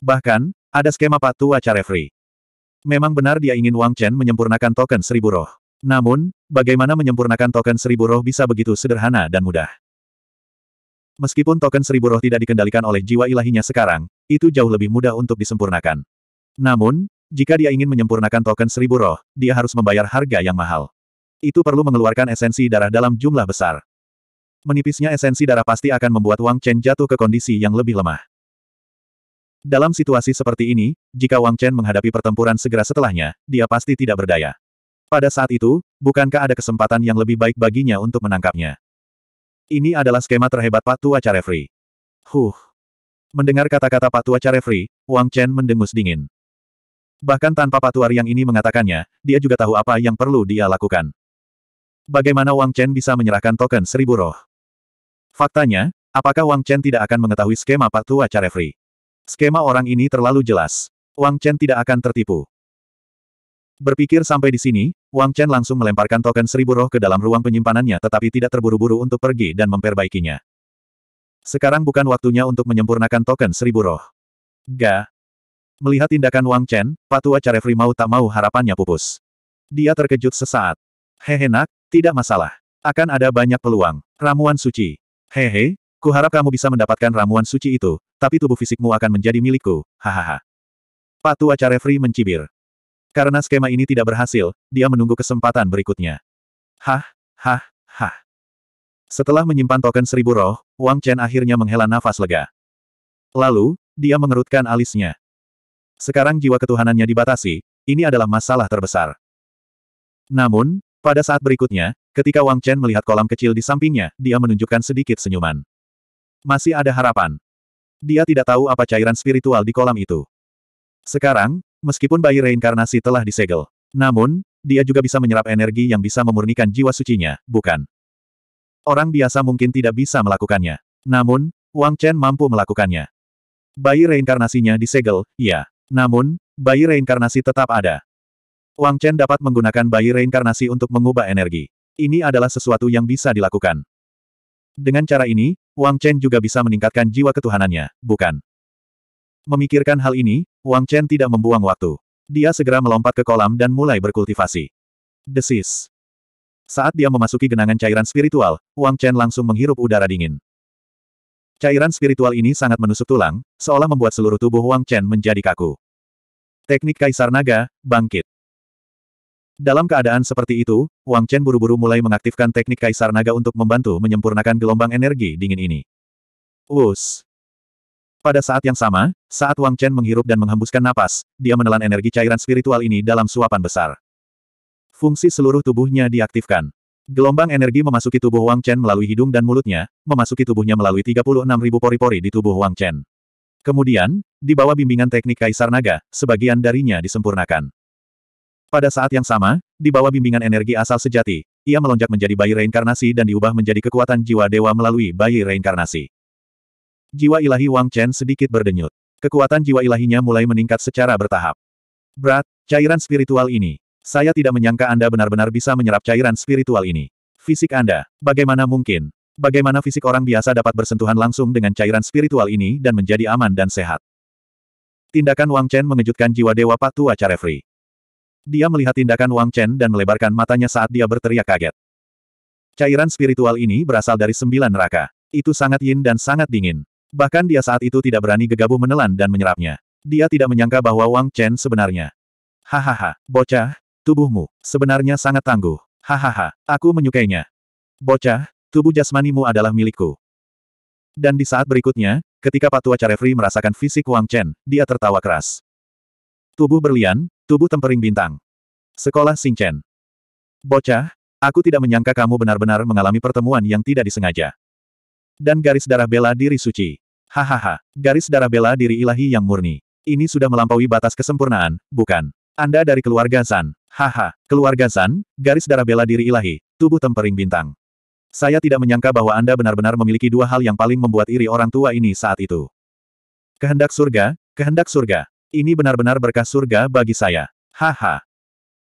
Bahkan, ada skema Patua Carefree. Memang benar dia ingin Wang Chen menyempurnakan token seribu roh. Namun, bagaimana menyempurnakan token seribu roh bisa begitu sederhana dan mudah? Meskipun token seribu roh tidak dikendalikan oleh jiwa ilahinya sekarang, itu jauh lebih mudah untuk disempurnakan. Namun, jika dia ingin menyempurnakan token seribu roh, dia harus membayar harga yang mahal. Itu perlu mengeluarkan esensi darah dalam jumlah besar. Menipisnya esensi darah pasti akan membuat Wang Chen jatuh ke kondisi yang lebih lemah. Dalam situasi seperti ini, jika Wang Chen menghadapi pertempuran segera setelahnya, dia pasti tidak berdaya. Pada saat itu, bukankah ada kesempatan yang lebih baik baginya untuk menangkapnya? Ini adalah skema terhebat Pak Tua Carefree. Huh. Mendengar kata-kata Pak Tua Carefree, Wang Chen mendengus dingin. Bahkan tanpa Pak Tua yang ini mengatakannya, dia juga tahu apa yang perlu dia lakukan. Bagaimana Wang Chen bisa menyerahkan token seribu roh? Faktanya, apakah Wang Chen tidak akan mengetahui skema Pak Tua Carefree? Skema orang ini terlalu jelas. Wang Chen tidak akan tertipu. Berpikir sampai di sini, Wang Chen langsung melemparkan token seribu roh ke dalam ruang penyimpanannya tetapi tidak terburu-buru untuk pergi dan memperbaikinya. Sekarang bukan waktunya untuk menyempurnakan token seribu roh. Ga. Melihat tindakan Wang Chen, Patua Carefree mau tak mau harapannya pupus. Dia terkejut sesaat. Hehe nak, tidak masalah. Akan ada banyak peluang. Ramuan suci. Hehe, kuharap kamu bisa mendapatkan ramuan suci itu, tapi tubuh fisikmu akan menjadi milikku, hahaha. Patua Carefree mencibir. Karena skema ini tidak berhasil, dia menunggu kesempatan berikutnya. Hah, hah, hah. Setelah menyimpan token seribu roh, Wang Chen akhirnya menghela nafas lega. Lalu, dia mengerutkan alisnya. Sekarang jiwa ketuhanannya dibatasi, ini adalah masalah terbesar. Namun, pada saat berikutnya, ketika Wang Chen melihat kolam kecil di sampingnya, dia menunjukkan sedikit senyuman. Masih ada harapan. Dia tidak tahu apa cairan spiritual di kolam itu. Sekarang, meskipun bayi reinkarnasi telah disegel. Namun, dia juga bisa menyerap energi yang bisa memurnikan jiwa sucinya, bukan? Orang biasa mungkin tidak bisa melakukannya. Namun, Wang Chen mampu melakukannya. Bayi reinkarnasinya disegel, ya, Namun, bayi reinkarnasi tetap ada. Wang Chen dapat menggunakan bayi reinkarnasi untuk mengubah energi. Ini adalah sesuatu yang bisa dilakukan. Dengan cara ini, Wang Chen juga bisa meningkatkan jiwa ketuhanannya, bukan? Memikirkan hal ini, Wang Chen tidak membuang waktu. Dia segera melompat ke kolam dan mulai berkultivasi. Desis. Saat dia memasuki genangan cairan spiritual, Wang Chen langsung menghirup udara dingin. Cairan spiritual ini sangat menusuk tulang, seolah membuat seluruh tubuh Wang Chen menjadi kaku. Teknik Kaisar Naga, Bangkit. Dalam keadaan seperti itu, Wang Chen buru-buru mulai mengaktifkan teknik Kaisar Naga untuk membantu menyempurnakan gelombang energi dingin ini. Us. Pada saat yang sama, saat Wang Chen menghirup dan menghembuskan napas, dia menelan energi cairan spiritual ini dalam suapan besar. Fungsi seluruh tubuhnya diaktifkan. Gelombang energi memasuki tubuh Wang Chen melalui hidung dan mulutnya, memasuki tubuhnya melalui 36.000 pori-pori di tubuh Wang Chen. Kemudian, di bawah bimbingan teknik Kaisar Naga, sebagian darinya disempurnakan. Pada saat yang sama, di bawah bimbingan energi asal sejati, ia melonjak menjadi bayi reinkarnasi dan diubah menjadi kekuatan jiwa dewa melalui bayi reinkarnasi. Jiwa ilahi Wang Chen sedikit berdenyut. Kekuatan jiwa ilahinya mulai meningkat secara bertahap. Berat, cairan spiritual ini. Saya tidak menyangka Anda benar-benar bisa menyerap cairan spiritual ini. Fisik Anda, bagaimana mungkin? Bagaimana fisik orang biasa dapat bersentuhan langsung dengan cairan spiritual ini dan menjadi aman dan sehat? Tindakan Wang Chen mengejutkan jiwa dewa Patua Carefree. Dia melihat tindakan Wang Chen dan melebarkan matanya saat dia berteriak kaget. Cairan spiritual ini berasal dari sembilan neraka. Itu sangat yin dan sangat dingin. Bahkan dia saat itu tidak berani gegabah menelan dan menyerapnya. Dia tidak menyangka bahwa Wang Chen sebenarnya. Hahaha, bocah, tubuhmu, sebenarnya sangat tangguh. Hahaha, aku menyukainya. Bocah, tubuh jasmanimu adalah milikku. Dan di saat berikutnya, ketika Patua Carefree merasakan fisik Wang Chen, dia tertawa keras. Tubuh berlian, tubuh tempering bintang. Sekolah Chen. Bocah, aku tidak menyangka kamu benar-benar mengalami pertemuan yang tidak disengaja. Dan garis darah bela diri suci. Hahaha, garis darah bela diri ilahi yang murni. Ini sudah melampaui batas kesempurnaan, bukan? Anda dari keluarga Zan. Haha, keluarga Zan, garis darah bela diri ilahi, tubuh tempering bintang. Saya tidak menyangka bahwa Anda benar-benar memiliki dua hal yang paling membuat iri orang tua ini saat itu. Kehendak surga, kehendak surga. Ini benar-benar berkah surga bagi saya. Haha.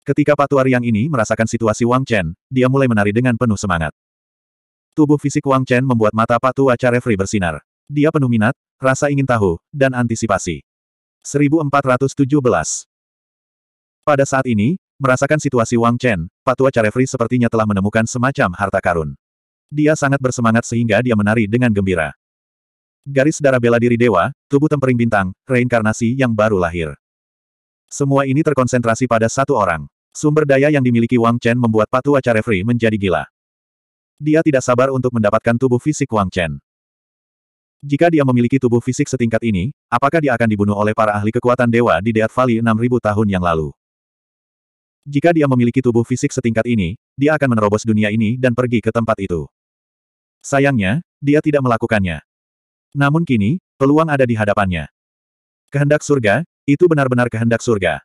Ketika patuari yang ini merasakan situasi Wang Chen, dia mulai menari dengan penuh semangat. Tubuh fisik Wang Chen membuat mata Patua Carefree bersinar. Dia penuh minat, rasa ingin tahu, dan antisipasi. 1417 Pada saat ini, merasakan situasi Wang Chen, Patua Carefree sepertinya telah menemukan semacam harta karun. Dia sangat bersemangat sehingga dia menari dengan gembira. Garis darah bela diri dewa, tubuh tempering bintang, reinkarnasi yang baru lahir. Semua ini terkonsentrasi pada satu orang. Sumber daya yang dimiliki Wang Chen membuat Patua Carefree menjadi gila. Dia tidak sabar untuk mendapatkan tubuh fisik Wang Chen. Jika dia memiliki tubuh fisik setingkat ini, apakah dia akan dibunuh oleh para ahli kekuatan dewa di Deat Valley 6000 tahun yang lalu? Jika dia memiliki tubuh fisik setingkat ini, dia akan menerobos dunia ini dan pergi ke tempat itu. Sayangnya, dia tidak melakukannya. Namun kini, peluang ada di hadapannya. Kehendak surga, itu benar-benar kehendak surga.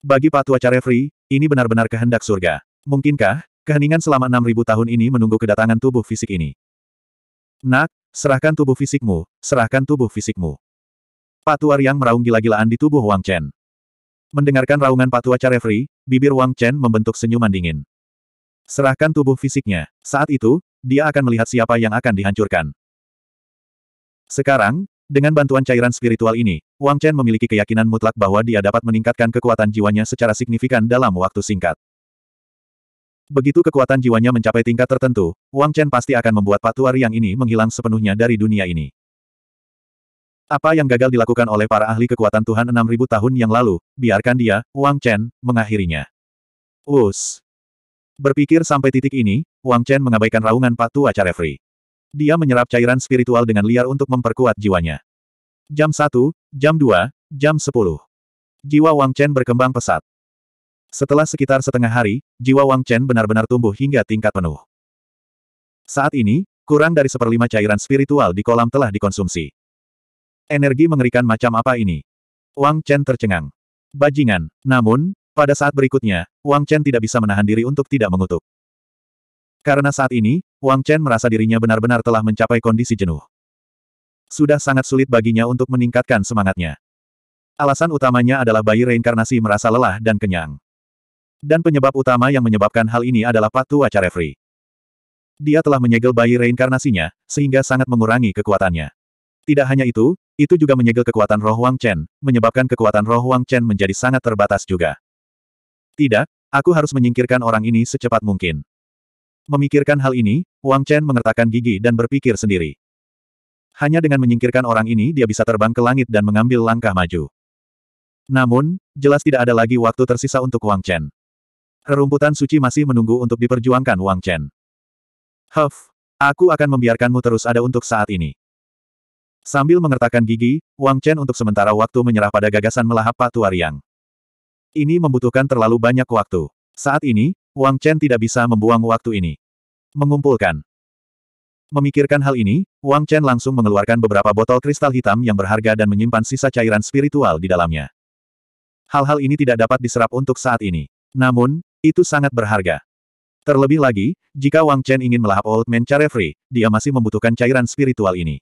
Bagi Patua Carefree, ini benar-benar kehendak surga. Mungkinkah, keheningan selama 6.000 tahun ini menunggu kedatangan tubuh fisik ini? Nak, Serahkan tubuh fisikmu, serahkan tubuh fisikmu. Patua Riang meraung gila-gilaan di tubuh Wang Chen. Mendengarkan raungan Patua Carefree, bibir Wang Chen membentuk senyuman dingin. Serahkan tubuh fisiknya. Saat itu, dia akan melihat siapa yang akan dihancurkan. Sekarang, dengan bantuan cairan spiritual ini, Wang Chen memiliki keyakinan mutlak bahwa dia dapat meningkatkan kekuatan jiwanya secara signifikan dalam waktu singkat. Begitu kekuatan jiwanya mencapai tingkat tertentu, Wang Chen pasti akan membuat patuar yang ini menghilang sepenuhnya dari dunia ini. Apa yang gagal dilakukan oleh para ahli kekuatan Tuhan 6000 tahun yang lalu, biarkan dia, Wang Chen, mengakhirinya. Us. Berpikir sampai titik ini, Wang Chen mengabaikan raungan patua Carefree. Dia menyerap cairan spiritual dengan liar untuk memperkuat jiwanya. Jam 1, jam 2, jam 10. Jiwa Wang Chen berkembang pesat. Setelah sekitar setengah hari, jiwa Wang Chen benar-benar tumbuh hingga tingkat penuh. Saat ini, kurang dari seperlima cairan spiritual di kolam telah dikonsumsi. Energi mengerikan macam apa ini? Wang Chen tercengang. Bajingan. Namun, pada saat berikutnya, Wang Chen tidak bisa menahan diri untuk tidak mengutuk. Karena saat ini, Wang Chen merasa dirinya benar-benar telah mencapai kondisi jenuh. Sudah sangat sulit baginya untuk meningkatkan semangatnya. Alasan utamanya adalah bayi reinkarnasi merasa lelah dan kenyang. Dan penyebab utama yang menyebabkan hal ini adalah Patu Acarefri. Dia telah menyegel bayi reinkarnasinya, sehingga sangat mengurangi kekuatannya. Tidak hanya itu, itu juga menyegel kekuatan roh Wang Chen, menyebabkan kekuatan roh Wang Chen menjadi sangat terbatas juga. Tidak, aku harus menyingkirkan orang ini secepat mungkin. Memikirkan hal ini, Wang Chen mengertakkan gigi dan berpikir sendiri. Hanya dengan menyingkirkan orang ini dia bisa terbang ke langit dan mengambil langkah maju. Namun, jelas tidak ada lagi waktu tersisa untuk Wang Chen. Rerumputan suci masih menunggu untuk diperjuangkan Wang Chen. Huff, aku akan membiarkanmu terus ada untuk saat ini. Sambil mengertakkan gigi, Wang Chen untuk sementara waktu menyerah pada gagasan melahap Patu Ariang. Ini membutuhkan terlalu banyak waktu. Saat ini, Wang Chen tidak bisa membuang waktu ini. Mengumpulkan. Memikirkan hal ini, Wang Chen langsung mengeluarkan beberapa botol kristal hitam yang berharga dan menyimpan sisa cairan spiritual di dalamnya. Hal-hal ini tidak dapat diserap untuk saat ini. Namun, itu sangat berharga. Terlebih lagi, jika Wang Chen ingin melahap Old Man Carefree, dia masih membutuhkan cairan spiritual ini.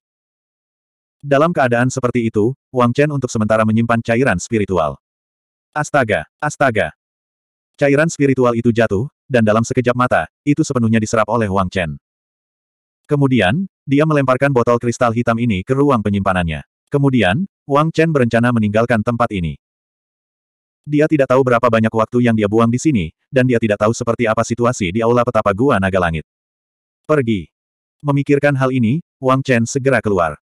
Dalam keadaan seperti itu, Wang Chen untuk sementara menyimpan cairan spiritual. Astaga, astaga. Cairan spiritual itu jatuh, dan dalam sekejap mata, itu sepenuhnya diserap oleh Wang Chen. Kemudian, dia melemparkan botol kristal hitam ini ke ruang penyimpanannya. Kemudian, Wang Chen berencana meninggalkan tempat ini. Dia tidak tahu berapa banyak waktu yang dia buang di sini, dan dia tidak tahu seperti apa situasi di aula petapa Gua Naga Langit. Pergi. Memikirkan hal ini, Wang Chen segera keluar.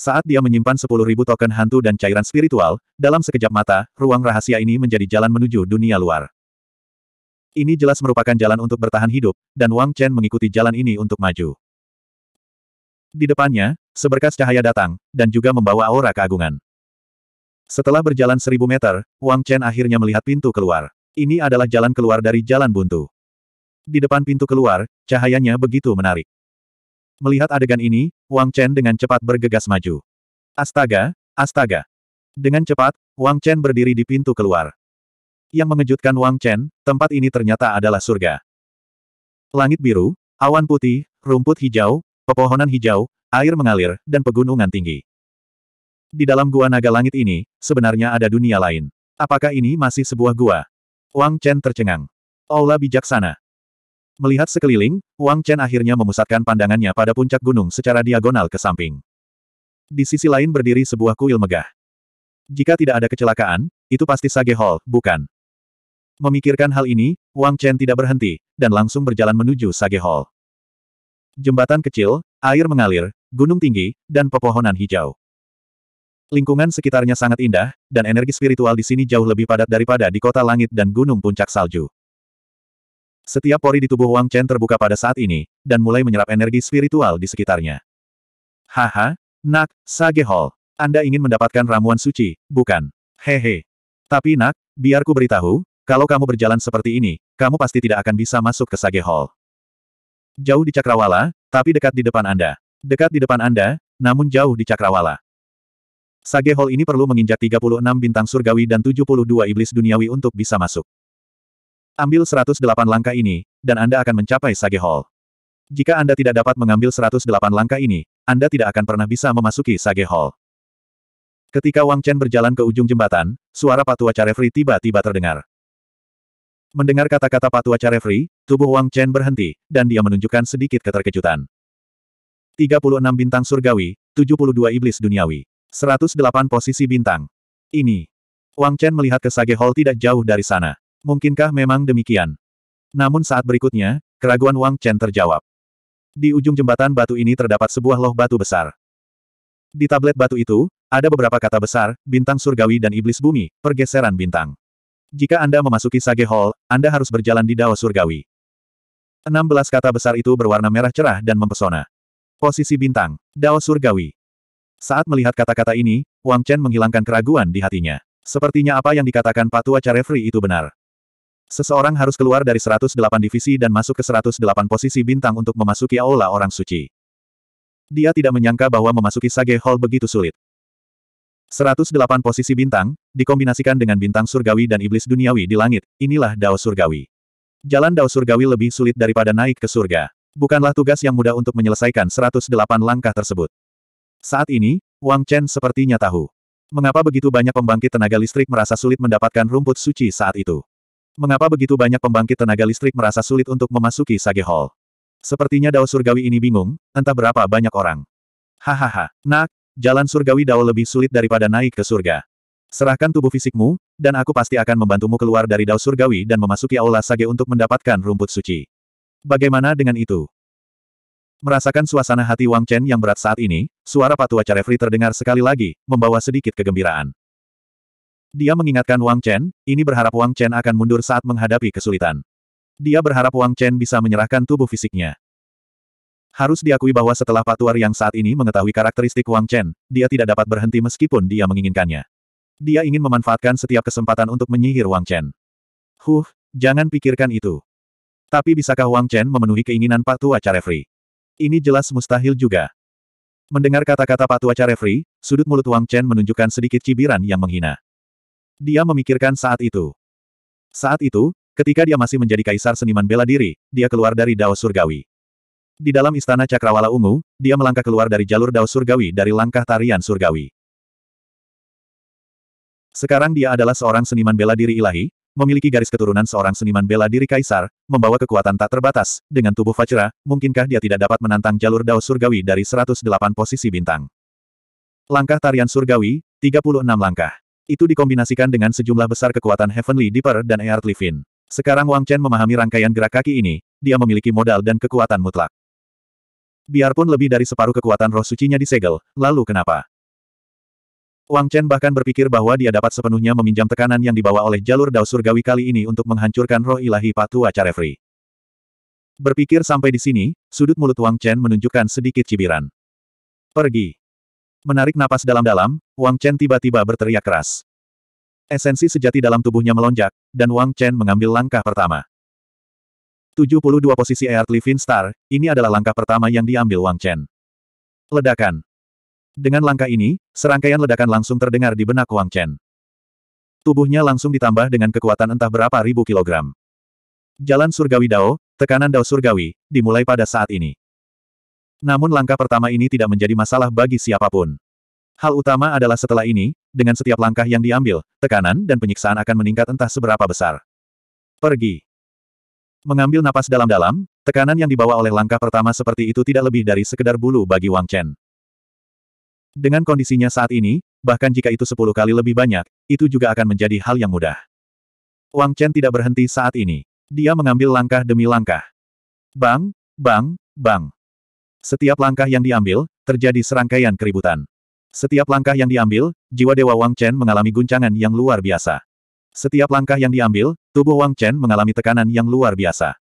Saat dia menyimpan 10.000 token hantu dan cairan spiritual, dalam sekejap mata, ruang rahasia ini menjadi jalan menuju dunia luar. Ini jelas merupakan jalan untuk bertahan hidup, dan Wang Chen mengikuti jalan ini untuk maju. Di depannya, seberkas cahaya datang, dan juga membawa aura keagungan. Setelah berjalan seribu meter, Wang Chen akhirnya melihat pintu keluar. Ini adalah jalan keluar dari jalan buntu. Di depan pintu keluar, cahayanya begitu menarik. Melihat adegan ini, Wang Chen dengan cepat bergegas maju. Astaga, astaga. Dengan cepat, Wang Chen berdiri di pintu keluar. Yang mengejutkan Wang Chen, tempat ini ternyata adalah surga. Langit biru, awan putih, rumput hijau, pepohonan hijau, air mengalir, dan pegunungan tinggi. Di dalam gua naga langit ini, sebenarnya ada dunia lain. Apakah ini masih sebuah gua? Wang Chen tercengang. Aula bijaksana. Melihat sekeliling, Wang Chen akhirnya memusatkan pandangannya pada puncak gunung secara diagonal ke samping. Di sisi lain berdiri sebuah kuil megah. Jika tidak ada kecelakaan, itu pasti Sage Hall, bukan? Memikirkan hal ini, Wang Chen tidak berhenti, dan langsung berjalan menuju Sage Hall. Jembatan kecil, air mengalir, gunung tinggi, dan pepohonan hijau. Lingkungan sekitarnya sangat indah, dan energi spiritual di sini jauh lebih padat daripada di kota langit dan gunung puncak salju. Setiap pori di tubuh Wang Chen terbuka pada saat ini, dan mulai menyerap energi spiritual di sekitarnya. Haha, nak, Sage Hall. Anda ingin mendapatkan ramuan suci, bukan? Hehe. Tapi nak, biarku beritahu, kalau kamu berjalan seperti ini, kamu pasti tidak akan bisa masuk ke Sage Hall. Jauh di Cakrawala, tapi dekat di depan Anda. Dekat di depan Anda, namun jauh di Cakrawala. Sage Hall ini perlu menginjak 36 bintang surgawi dan 72 iblis duniawi untuk bisa masuk. Ambil 108 langkah ini, dan Anda akan mencapai Sage Hall. Jika Anda tidak dapat mengambil 108 langkah ini, Anda tidak akan pernah bisa memasuki Sage Hall. Ketika Wang Chen berjalan ke ujung jembatan, suara Patua Carefree tiba-tiba terdengar. Mendengar kata-kata Patua Carefree, tubuh Wang Chen berhenti, dan dia menunjukkan sedikit keterkejutan. 36 bintang surgawi, 72 iblis duniawi. 108 posisi bintang. Ini. Wang Chen melihat ke Sage Hall tidak jauh dari sana. Mungkinkah memang demikian? Namun saat berikutnya, keraguan Wang Chen terjawab. Di ujung jembatan batu ini terdapat sebuah loh batu besar. Di tablet batu itu, ada beberapa kata besar, bintang surgawi dan iblis bumi, pergeseran bintang. Jika Anda memasuki Sage Hall, Anda harus berjalan di Dao Surgawi. 16 kata besar itu berwarna merah cerah dan mempesona. Posisi bintang, Dao Surgawi. Saat melihat kata-kata ini, Wang Chen menghilangkan keraguan di hatinya. Sepertinya apa yang dikatakan Patua Carefree itu benar. Seseorang harus keluar dari 108 divisi dan masuk ke 108 posisi bintang untuk memasuki aula orang suci. Dia tidak menyangka bahwa memasuki Sage Hall begitu sulit. 108 posisi bintang, dikombinasikan dengan bintang surgawi dan iblis duniawi di langit, inilah Dao Surgawi. Jalan Dao Surgawi lebih sulit daripada naik ke surga. Bukanlah tugas yang mudah untuk menyelesaikan 108 langkah tersebut. Saat ini, Wang Chen sepertinya tahu. Mengapa begitu banyak pembangkit tenaga listrik merasa sulit mendapatkan rumput suci saat itu? Mengapa begitu banyak pembangkit tenaga listrik merasa sulit untuk memasuki Sage Hall? Sepertinya Dao Surgawi ini bingung, entah berapa banyak orang. Hahaha, nak, jalan Surgawi Dao lebih sulit daripada naik ke surga. Serahkan tubuh fisikmu, dan aku pasti akan membantumu keluar dari Dao Surgawi dan memasuki Aula Sage untuk mendapatkan rumput suci. Bagaimana dengan itu? Merasakan suasana hati Wang Chen yang berat saat ini, suara patua Carefree terdengar sekali lagi, membawa sedikit kegembiraan. Dia mengingatkan Wang Chen, ini berharap Wang Chen akan mundur saat menghadapi kesulitan. Dia berharap Wang Chen bisa menyerahkan tubuh fisiknya. Harus diakui bahwa setelah patuar yang saat ini mengetahui karakteristik Wang Chen, dia tidak dapat berhenti meskipun dia menginginkannya. Dia ingin memanfaatkan setiap kesempatan untuk menyihir Wang Chen. Huh, jangan pikirkan itu. Tapi bisakah Wang Chen memenuhi keinginan Pak Tua Carefree? Ini jelas mustahil juga. Mendengar kata-kata Pak Tuaca Refri, sudut mulut Wang Chen menunjukkan sedikit cibiran yang menghina. Dia memikirkan saat itu. Saat itu, ketika dia masih menjadi kaisar seniman bela diri, dia keluar dari Dao Surgawi. Di dalam istana Cakrawala Ungu, dia melangkah keluar dari jalur Dao Surgawi dari langkah tarian Surgawi. Sekarang dia adalah seorang seniman bela diri ilahi, memiliki garis keturunan seorang seniman bela diri kaisar, membawa kekuatan tak terbatas, dengan tubuh Fajra, mungkinkah dia tidak dapat menantang jalur Dao Surgawi dari 108 posisi bintang? Langkah tarian Surgawi, 36 langkah. Itu dikombinasikan dengan sejumlah besar kekuatan Heavenly Deeper dan Air Livin. Sekarang Wang Chen memahami rangkaian gerak kaki ini, dia memiliki modal dan kekuatan mutlak. Biarpun lebih dari separuh kekuatan roh sucinya disegel, lalu kenapa? Wang Chen bahkan berpikir bahwa dia dapat sepenuhnya meminjam tekanan yang dibawa oleh jalur dao surgawi kali ini untuk menghancurkan roh ilahi Patua Carefree. Berpikir sampai di sini, sudut mulut Wang Chen menunjukkan sedikit cibiran. Pergi. Menarik napas dalam-dalam, Wang Chen tiba-tiba berteriak keras. Esensi sejati dalam tubuhnya melonjak, dan Wang Chen mengambil langkah pertama. 72 posisi Earth Living Star, ini adalah langkah pertama yang diambil Wang Chen. Ledakan. Dengan langkah ini, serangkaian ledakan langsung terdengar di benak Wang Chen. Tubuhnya langsung ditambah dengan kekuatan entah berapa ribu kilogram. Jalan surgawi Dao, tekanan Dao surgawi, dimulai pada saat ini. Namun langkah pertama ini tidak menjadi masalah bagi siapapun. Hal utama adalah setelah ini, dengan setiap langkah yang diambil, tekanan dan penyiksaan akan meningkat entah seberapa besar. Pergi. Mengambil napas dalam-dalam, tekanan yang dibawa oleh langkah pertama seperti itu tidak lebih dari sekedar bulu bagi Wang Chen. Dengan kondisinya saat ini, bahkan jika itu sepuluh kali lebih banyak, itu juga akan menjadi hal yang mudah. Wang Chen tidak berhenti saat ini. Dia mengambil langkah demi langkah. Bang, bang, bang. Setiap langkah yang diambil, terjadi serangkaian keributan. Setiap langkah yang diambil, jiwa Dewa Wang Chen mengalami guncangan yang luar biasa. Setiap langkah yang diambil, tubuh Wang Chen mengalami tekanan yang luar biasa.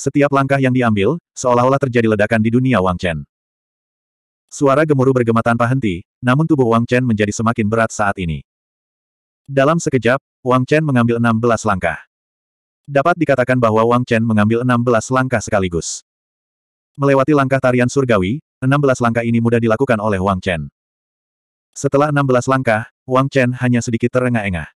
Setiap langkah yang diambil, seolah-olah terjadi ledakan di dunia Wang Chen. Suara gemuruh bergema tanpa henti, namun tubuh Wang Chen menjadi semakin berat saat ini. Dalam sekejap, Wang Chen mengambil 16 langkah. Dapat dikatakan bahwa Wang Chen mengambil 16 langkah sekaligus. Melewati langkah tarian surgawi, 16 langkah ini mudah dilakukan oleh Wang Chen. Setelah 16 langkah, Wang Chen hanya sedikit terengah-engah.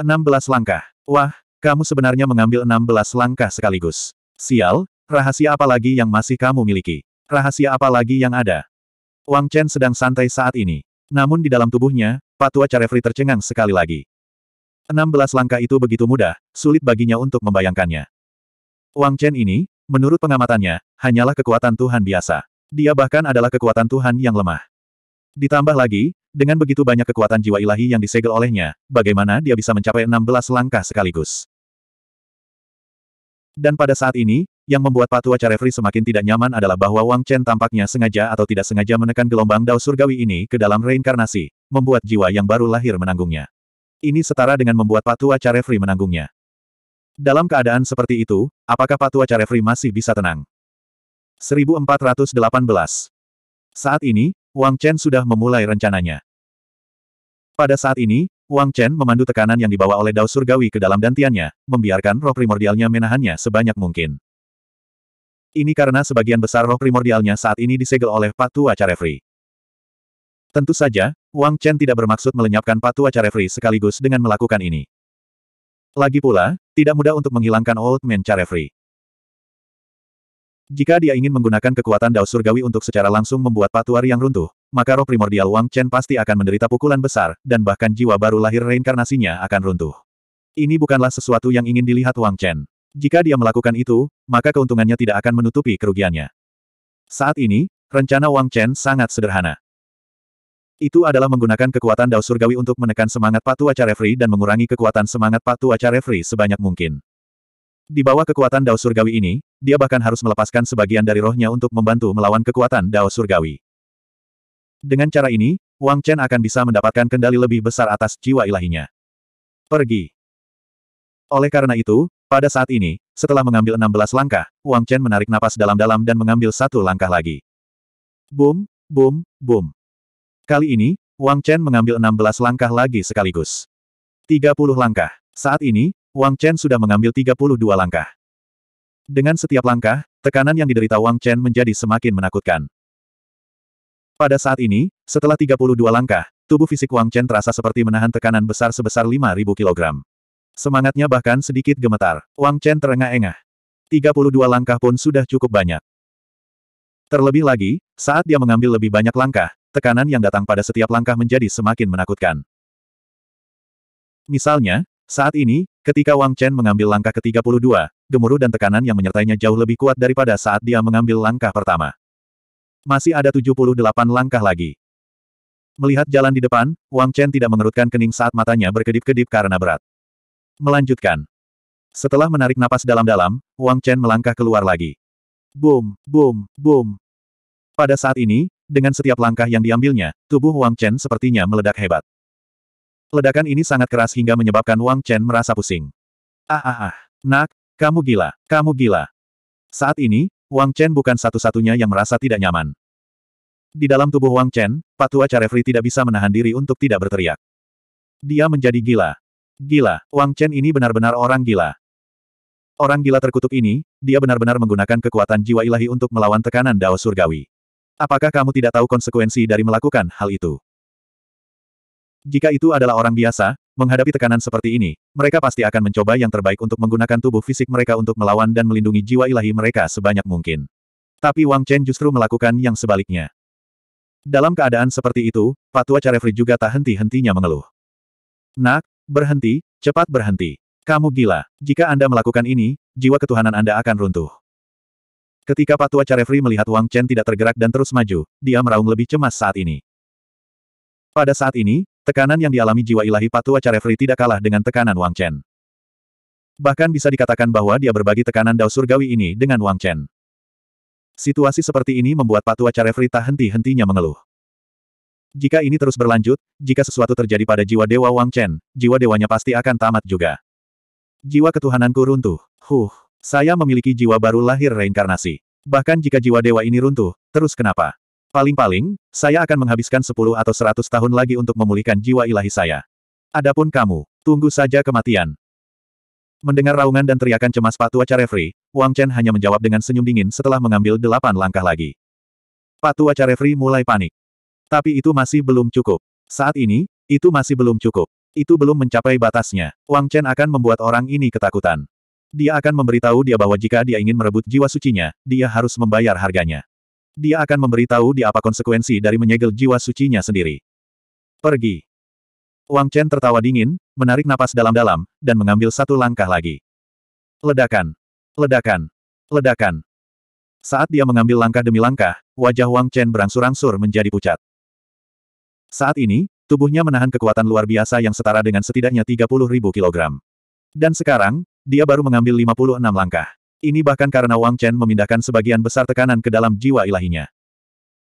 16 langkah. Wah, kamu sebenarnya mengambil 16 langkah sekaligus. Sial, rahasia apa lagi yang masih kamu miliki? Rahasia apa lagi yang ada? Wang Chen sedang santai saat ini. Namun di dalam tubuhnya, Patua Carefree tercengang sekali lagi. 16 langkah itu begitu mudah, sulit baginya untuk membayangkannya. Wang Chen ini, menurut pengamatannya, hanyalah kekuatan Tuhan biasa. Dia bahkan adalah kekuatan Tuhan yang lemah. Ditambah lagi, dengan begitu banyak kekuatan jiwa ilahi yang disegel olehnya, bagaimana dia bisa mencapai 16 langkah sekaligus? Dan pada saat ini, yang membuat Patua Carefree semakin tidak nyaman adalah bahwa Wang Chen tampaknya sengaja atau tidak sengaja menekan gelombang dao surgawi ini ke dalam reinkarnasi, membuat jiwa yang baru lahir menanggungnya. Ini setara dengan membuat Patua Carefree menanggungnya. Dalam keadaan seperti itu, apakah Patua Carefree masih bisa tenang? 1418 Saat ini, Wang Chen sudah memulai rencananya. Pada saat ini, Wang Chen memandu tekanan yang dibawa oleh Dao Surgawi ke dalam dantiannya, membiarkan roh primordialnya menahannya sebanyak mungkin. Ini karena sebagian besar roh primordialnya saat ini disegel oleh Patu Acarefri. Tentu saja, Wang Chen tidak bermaksud melenyapkan Patu Acarefri sekaligus dengan melakukan ini. Lagi pula, tidak mudah untuk menghilangkan Old Man Carefree. Jika dia ingin menggunakan kekuatan Dao Surgawi untuk secara langsung membuat Patuari yang runtuh, maka roh primordial Wang Chen pasti akan menderita pukulan besar, dan bahkan jiwa baru lahir reinkarnasinya akan runtuh. Ini bukanlah sesuatu yang ingin dilihat Wang Chen. Jika dia melakukan itu, maka keuntungannya tidak akan menutupi kerugiannya. Saat ini, rencana Wang Chen sangat sederhana. Itu adalah menggunakan kekuatan Dao Surgawi untuk menekan semangat Patu Aca Referee dan mengurangi kekuatan semangat Patu Aca Referee sebanyak mungkin. Di bawah kekuatan Dao Surgawi ini, dia bahkan harus melepaskan sebagian dari rohnya untuk membantu melawan kekuatan Dao Surgawi. Dengan cara ini, Wang Chen akan bisa mendapatkan kendali lebih besar atas jiwa ilahinya. Pergi. Oleh karena itu, pada saat ini, setelah mengambil 16 langkah, Wang Chen menarik napas dalam-dalam dan mengambil satu langkah lagi. Boom, boom, boom. Kali ini, Wang Chen mengambil 16 langkah lagi sekaligus. 30 langkah. Saat ini, Wang Chen sudah mengambil 32 langkah. Dengan setiap langkah, tekanan yang diderita Wang Chen menjadi semakin menakutkan. Pada saat ini, setelah 32 langkah, tubuh fisik Wang Chen terasa seperti menahan tekanan besar sebesar 5.000 kilogram. Semangatnya bahkan sedikit gemetar. Wang Chen terengah-engah. 32 langkah pun sudah cukup banyak. Terlebih lagi, saat dia mengambil lebih banyak langkah, tekanan yang datang pada setiap langkah menjadi semakin menakutkan. Misalnya, saat ini, ketika Wang Chen mengambil langkah ke-32, gemuruh dan tekanan yang menyertainya jauh lebih kuat daripada saat dia mengambil langkah pertama. Masih ada 78 langkah lagi. Melihat jalan di depan, Wang Chen tidak mengerutkan kening saat matanya berkedip-kedip karena berat. Melanjutkan. Setelah menarik napas dalam-dalam, Wang Chen melangkah keluar lagi. Boom, boom, boom. Pada saat ini, dengan setiap langkah yang diambilnya, tubuh Wang Chen sepertinya meledak hebat. Ledakan ini sangat keras hingga menyebabkan Wang Chen merasa pusing. Ah ah ah, nak, kamu gila, kamu gila. Saat ini, Wang Chen bukan satu-satunya yang merasa tidak nyaman. Di dalam tubuh Wang Chen, Patua Carefree tidak bisa menahan diri untuk tidak berteriak. Dia menjadi gila. Gila, Wang Chen ini benar-benar orang gila. Orang gila terkutuk ini, dia benar-benar menggunakan kekuatan jiwa ilahi untuk melawan tekanan Dao Surgawi. Apakah kamu tidak tahu konsekuensi dari melakukan hal itu? Jika itu adalah orang biasa, menghadapi tekanan seperti ini, mereka pasti akan mencoba yang terbaik untuk menggunakan tubuh fisik mereka untuk melawan dan melindungi jiwa ilahi mereka sebanyak mungkin. Tapi Wang Chen justru melakukan yang sebaliknya. Dalam keadaan seperti itu, Patua Carefree juga tak henti-hentinya mengeluh. Nak, Berhenti, cepat berhenti. Kamu gila. Jika Anda melakukan ini, jiwa ketuhanan Anda akan runtuh. Ketika Patua Carefree melihat Wang Chen tidak tergerak dan terus maju, dia meraung lebih cemas saat ini. Pada saat ini, tekanan yang dialami jiwa ilahi Patua Carefree tidak kalah dengan tekanan Wang Chen. Bahkan bisa dikatakan bahwa dia berbagi tekanan dao surgawi ini dengan Wang Chen. Situasi seperti ini membuat Patua Carefree tak henti-hentinya mengeluh. Jika ini terus berlanjut, jika sesuatu terjadi pada jiwa Dewa Wang Chen, jiwa dewanya pasti akan tamat juga. Jiwa ketuhananku runtuh. Huh, saya memiliki jiwa baru lahir reinkarnasi. Bahkan jika jiwa dewa ini runtuh, terus kenapa? Paling-paling, saya akan menghabiskan 10 atau 100 tahun lagi untuk memulihkan jiwa ilahi saya. Adapun kamu, tunggu saja kematian. Mendengar raungan dan teriakan cemas Patua Aca Wang Chen hanya menjawab dengan senyum dingin setelah mengambil delapan langkah lagi. Patua Aca mulai panik. Tapi itu masih belum cukup. Saat ini, itu masih belum cukup. Itu belum mencapai batasnya. Wang Chen akan membuat orang ini ketakutan. Dia akan memberitahu dia bahwa jika dia ingin merebut jiwa sucinya, dia harus membayar harganya. Dia akan memberitahu dia apa konsekuensi dari menyegel jiwa sucinya sendiri. Pergi. Wang Chen tertawa dingin, menarik napas dalam-dalam, dan mengambil satu langkah lagi. Ledakan. Ledakan. Ledakan. Saat dia mengambil langkah demi langkah, wajah Wang Chen berangsur-angsur menjadi pucat. Saat ini, tubuhnya menahan kekuatan luar biasa yang setara dengan setidaknya 30.000 kg. Dan sekarang, dia baru mengambil 56 langkah. Ini bahkan karena Wang Chen memindahkan sebagian besar tekanan ke dalam jiwa ilahinya.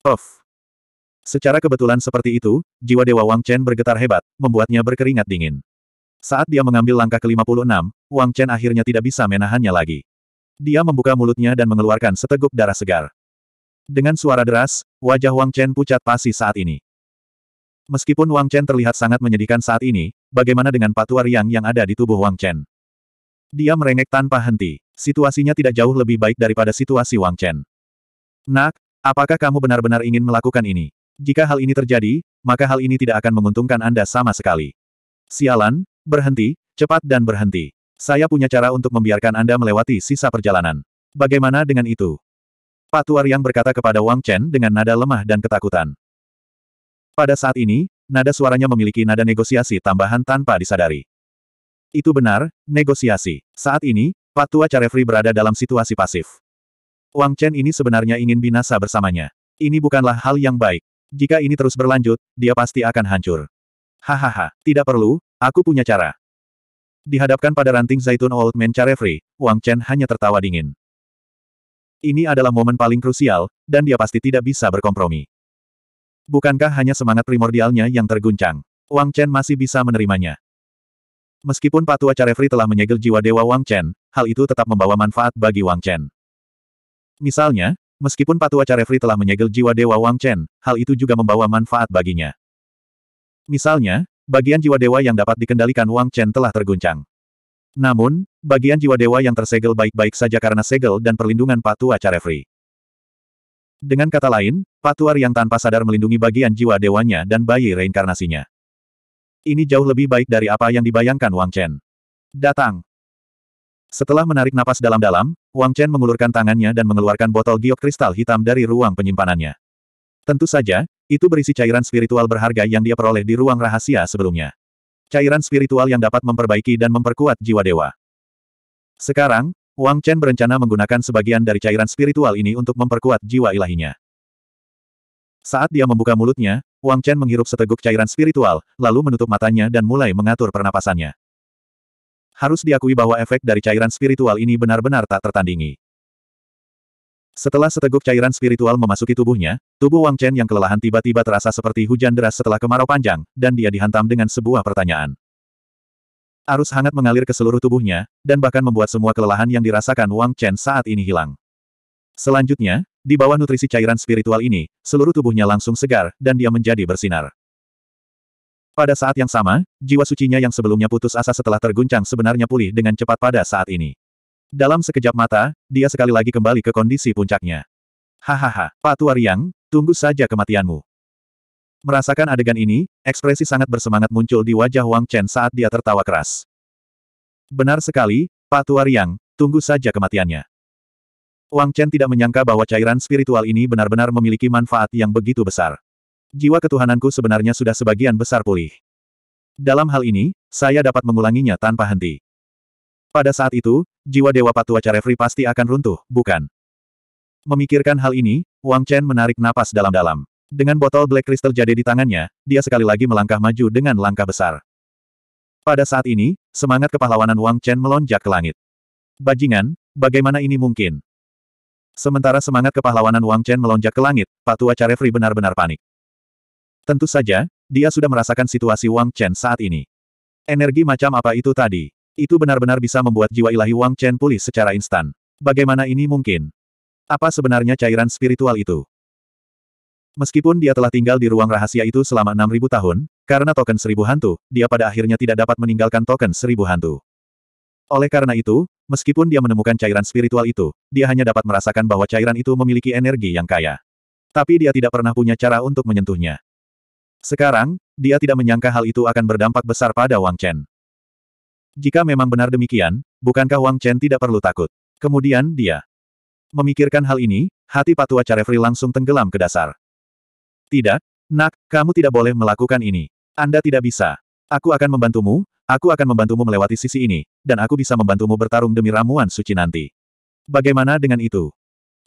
Of. Secara kebetulan seperti itu, jiwa Dewa Wang Chen bergetar hebat, membuatnya berkeringat dingin. Saat dia mengambil langkah ke-56, Wang Chen akhirnya tidak bisa menahannya lagi. Dia membuka mulutnya dan mengeluarkan seteguk darah segar. Dengan suara deras, wajah Wang Chen pucat pasi saat ini. Meskipun Wang Chen terlihat sangat menyedihkan saat ini, bagaimana dengan patuar Yang yang ada di tubuh Wang Chen? Dia merengek tanpa henti. Situasinya tidak jauh lebih baik daripada situasi Wang Chen. Nak, apakah kamu benar-benar ingin melakukan ini? Jika hal ini terjadi, maka hal ini tidak akan menguntungkan Anda sama sekali. Sialan, berhenti, cepat dan berhenti. Saya punya cara untuk membiarkan Anda melewati sisa perjalanan. Bagaimana dengan itu? Patuar yang berkata kepada Wang Chen dengan nada lemah dan ketakutan. Pada saat ini, nada suaranya memiliki nada negosiasi tambahan tanpa disadari. Itu benar, negosiasi. Saat ini, Patua Carefree berada dalam situasi pasif. Wang Chen ini sebenarnya ingin binasa bersamanya. Ini bukanlah hal yang baik. Jika ini terus berlanjut, dia pasti akan hancur. Hahaha, tidak perlu, aku punya cara. Dihadapkan pada ranting zaitun Old Man Carefree, Wang Chen hanya tertawa dingin. Ini adalah momen paling krusial, dan dia pasti tidak bisa berkompromi. Bukankah hanya semangat primordialnya yang terguncang? Wang Chen masih bisa menerimanya. Meskipun Patua Carefree telah menyegel jiwa dewa Wang Chen, hal itu tetap membawa manfaat bagi Wang Chen. Misalnya, meskipun Patua Carefree telah menyegel jiwa dewa Wang Chen, hal itu juga membawa manfaat baginya. Misalnya, bagian jiwa dewa yang dapat dikendalikan Wang Chen telah terguncang. Namun, bagian jiwa dewa yang tersegel baik-baik saja karena segel dan perlindungan Patua Carefree. Dengan kata lain, patuar yang tanpa sadar melindungi bagian jiwa dewanya dan bayi reinkarnasinya. Ini jauh lebih baik dari apa yang dibayangkan Wang Chen. Datang. Setelah menarik napas dalam-dalam, Wang Chen mengulurkan tangannya dan mengeluarkan botol giok kristal hitam dari ruang penyimpanannya. Tentu saja, itu berisi cairan spiritual berharga yang dia peroleh di ruang rahasia sebelumnya. Cairan spiritual yang dapat memperbaiki dan memperkuat jiwa dewa. Sekarang, Wang Chen berencana menggunakan sebagian dari cairan spiritual ini untuk memperkuat jiwa ilahinya. Saat dia membuka mulutnya, Wang Chen menghirup seteguk cairan spiritual, lalu menutup matanya dan mulai mengatur pernapasannya. Harus diakui bahwa efek dari cairan spiritual ini benar-benar tak tertandingi. Setelah seteguk cairan spiritual memasuki tubuhnya, tubuh Wang Chen yang kelelahan tiba-tiba terasa seperti hujan deras setelah kemarau panjang, dan dia dihantam dengan sebuah pertanyaan. Arus hangat mengalir ke seluruh tubuhnya, dan bahkan membuat semua kelelahan yang dirasakan Wang Chen saat ini hilang. Selanjutnya, di bawah nutrisi cairan spiritual ini, seluruh tubuhnya langsung segar, dan dia menjadi bersinar. Pada saat yang sama, jiwa sucinya yang sebelumnya putus asa setelah terguncang sebenarnya pulih dengan cepat pada saat ini. Dalam sekejap mata, dia sekali lagi kembali ke kondisi puncaknya. Hahaha, Pak Tuariang, tunggu saja kematianmu. Merasakan adegan ini, ekspresi sangat bersemangat muncul di wajah Wang Chen saat dia tertawa keras. Benar sekali, Pak Tuariang, tunggu saja kematiannya. Wang Chen tidak menyangka bahwa cairan spiritual ini benar-benar memiliki manfaat yang begitu besar. Jiwa ketuhananku sebenarnya sudah sebagian besar pulih. Dalam hal ini, saya dapat mengulanginya tanpa henti. Pada saat itu, jiwa Dewa Patua Carefree pasti akan runtuh, bukan? Memikirkan hal ini, Wang Chen menarik napas dalam-dalam. Dengan botol Black Crystal jade di tangannya, dia sekali lagi melangkah maju dengan langkah besar. Pada saat ini, semangat kepahlawanan Wang Chen melonjak ke langit. Bajingan, bagaimana ini mungkin? Sementara semangat kepahlawanan Wang Chen melonjak ke langit, Patua Carefree benar-benar panik. Tentu saja, dia sudah merasakan situasi Wang Chen saat ini. Energi macam apa itu tadi? Itu benar-benar bisa membuat jiwa ilahi Wang Chen pulih secara instan. Bagaimana ini mungkin? Apa sebenarnya cairan spiritual itu? Meskipun dia telah tinggal di ruang rahasia itu selama 6.000 tahun, karena token seribu hantu, dia pada akhirnya tidak dapat meninggalkan token seribu hantu. Oleh karena itu, meskipun dia menemukan cairan spiritual itu, dia hanya dapat merasakan bahwa cairan itu memiliki energi yang kaya. Tapi dia tidak pernah punya cara untuk menyentuhnya. Sekarang, dia tidak menyangka hal itu akan berdampak besar pada Wang Chen. Jika memang benar demikian, bukankah Wang Chen tidak perlu takut? Kemudian dia memikirkan hal ini, hati Patua Carefree langsung tenggelam ke dasar. Tidak, nak, kamu tidak boleh melakukan ini. Anda tidak bisa. Aku akan membantumu, aku akan membantumu melewati sisi ini, dan aku bisa membantumu bertarung demi ramuan suci nanti. Bagaimana dengan itu?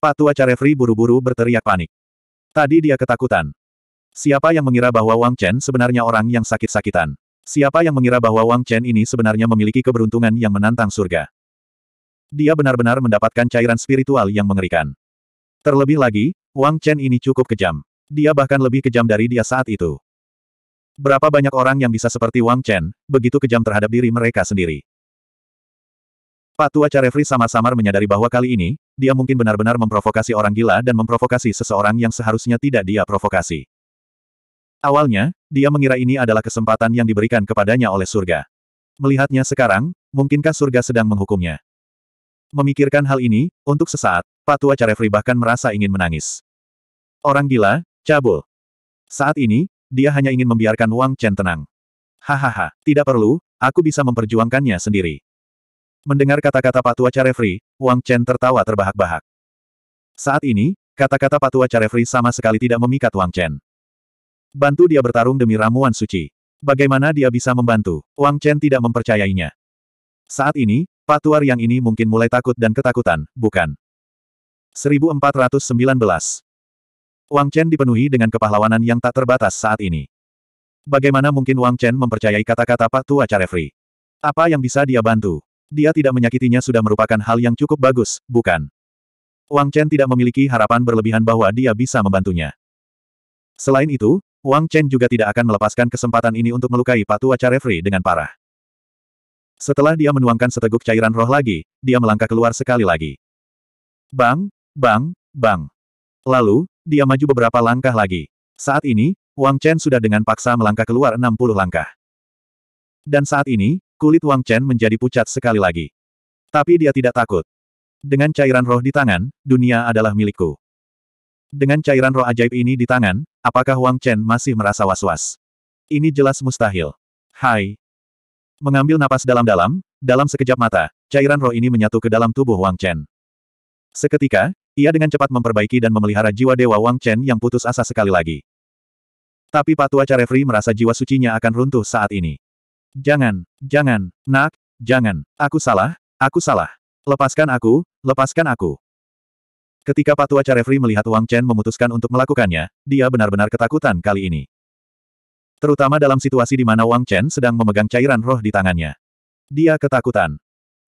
Patua Carefri buru-buru berteriak panik. Tadi dia ketakutan. Siapa yang mengira bahwa Wang Chen sebenarnya orang yang sakit-sakitan? Siapa yang mengira bahwa Wang Chen ini sebenarnya memiliki keberuntungan yang menantang surga? Dia benar-benar mendapatkan cairan spiritual yang mengerikan. Terlebih lagi, Wang Chen ini cukup kejam. Dia bahkan lebih kejam dari dia saat itu. Berapa banyak orang yang bisa seperti Wang Chen, begitu kejam terhadap diri mereka sendiri. Pak Tua Carefri samar-samar menyadari bahwa kali ini, dia mungkin benar-benar memprovokasi orang gila dan memprovokasi seseorang yang seharusnya tidak dia provokasi. Awalnya, dia mengira ini adalah kesempatan yang diberikan kepadanya oleh surga. Melihatnya sekarang, mungkinkah surga sedang menghukumnya? Memikirkan hal ini, untuk sesaat, Pak Tua Carefri bahkan merasa ingin menangis. Orang gila, Cabul. Saat ini, dia hanya ingin membiarkan Wang Chen tenang. Hahaha, tidak perlu, aku bisa memperjuangkannya sendiri. Mendengar kata-kata Patua Carefree, Wang Chen tertawa terbahak-bahak. Saat ini, kata-kata Patua Carefree sama sekali tidak memikat Wang Chen. Bantu dia bertarung demi ramuan suci. Bagaimana dia bisa membantu? Wang Chen tidak mempercayainya. Saat ini, Patuar yang ini mungkin mulai takut dan ketakutan, bukan? 1419 Wang Chen dipenuhi dengan kepahlawanan yang tak terbatas saat ini. Bagaimana mungkin Wang Chen mempercayai kata-kata Pak Tua Carefree? Apa yang bisa dia bantu? Dia tidak menyakitinya sudah merupakan hal yang cukup bagus, bukan? Wang Chen tidak memiliki harapan berlebihan bahwa dia bisa membantunya. Selain itu, Wang Chen juga tidak akan melepaskan kesempatan ini untuk melukai Pak Tua Carefree dengan parah. Setelah dia menuangkan seteguk cairan roh lagi, dia melangkah keluar sekali lagi. Bang, bang, bang. Lalu, dia maju beberapa langkah lagi. Saat ini, Wang Chen sudah dengan paksa melangkah keluar 60 langkah. Dan saat ini, kulit Wang Chen menjadi pucat sekali lagi. Tapi dia tidak takut. Dengan cairan roh di tangan, dunia adalah milikku. Dengan cairan roh ajaib ini di tangan, apakah Wang Chen masih merasa was-was? Ini jelas mustahil. Hai. Mengambil napas dalam-dalam, dalam sekejap mata, cairan roh ini menyatu ke dalam tubuh Wang Chen. Seketika, ia dengan cepat memperbaiki dan memelihara jiwa Dewa Wang Chen yang putus asa sekali lagi. Tapi Patua Carefree merasa jiwa sucinya akan runtuh saat ini. Jangan, jangan, nak, jangan, aku salah, aku salah. Lepaskan aku, lepaskan aku. Ketika Patua Carefree melihat Wang Chen memutuskan untuk melakukannya, dia benar-benar ketakutan kali ini. Terutama dalam situasi di mana Wang Chen sedang memegang cairan roh di tangannya. Dia ketakutan.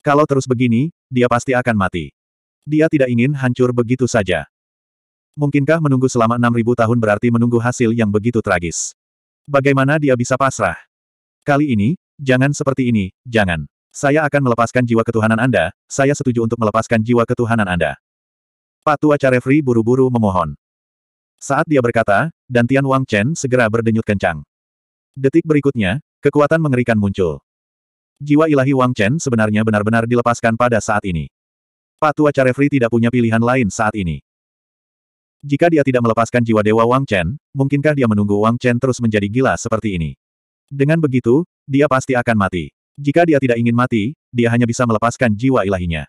Kalau terus begini, dia pasti akan mati. Dia tidak ingin hancur begitu saja. Mungkinkah menunggu selama 6.000 tahun berarti menunggu hasil yang begitu tragis? Bagaimana dia bisa pasrah? Kali ini, jangan seperti ini, jangan. Saya akan melepaskan jiwa ketuhanan Anda, saya setuju untuk melepaskan jiwa ketuhanan Anda. Patua Carefree buru-buru memohon. Saat dia berkata, dan Tian Wang Chen segera berdenyut kencang. Detik berikutnya, kekuatan mengerikan muncul. Jiwa ilahi Wang Chen sebenarnya benar-benar dilepaskan pada saat ini. Patua Carefree tidak punya pilihan lain saat ini. Jika dia tidak melepaskan jiwa Dewa Wang Chen, mungkinkah dia menunggu Wang Chen terus menjadi gila seperti ini? Dengan begitu, dia pasti akan mati. Jika dia tidak ingin mati, dia hanya bisa melepaskan jiwa ilahinya.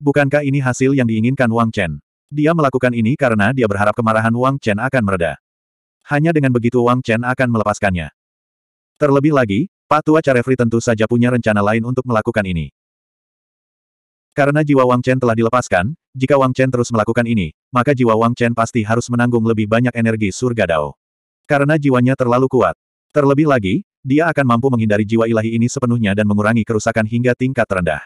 Bukankah ini hasil yang diinginkan Wang Chen? Dia melakukan ini karena dia berharap kemarahan Wang Chen akan mereda. Hanya dengan begitu Wang Chen akan melepaskannya. Terlebih lagi, Patua Carefree tentu saja punya rencana lain untuk melakukan ini. Karena jiwa Wang Chen telah dilepaskan, jika Wang Chen terus melakukan ini, maka jiwa Wang Chen pasti harus menanggung lebih banyak energi surga Dao. Karena jiwanya terlalu kuat. Terlebih lagi, dia akan mampu menghindari jiwa ilahi ini sepenuhnya dan mengurangi kerusakan hingga tingkat terendah.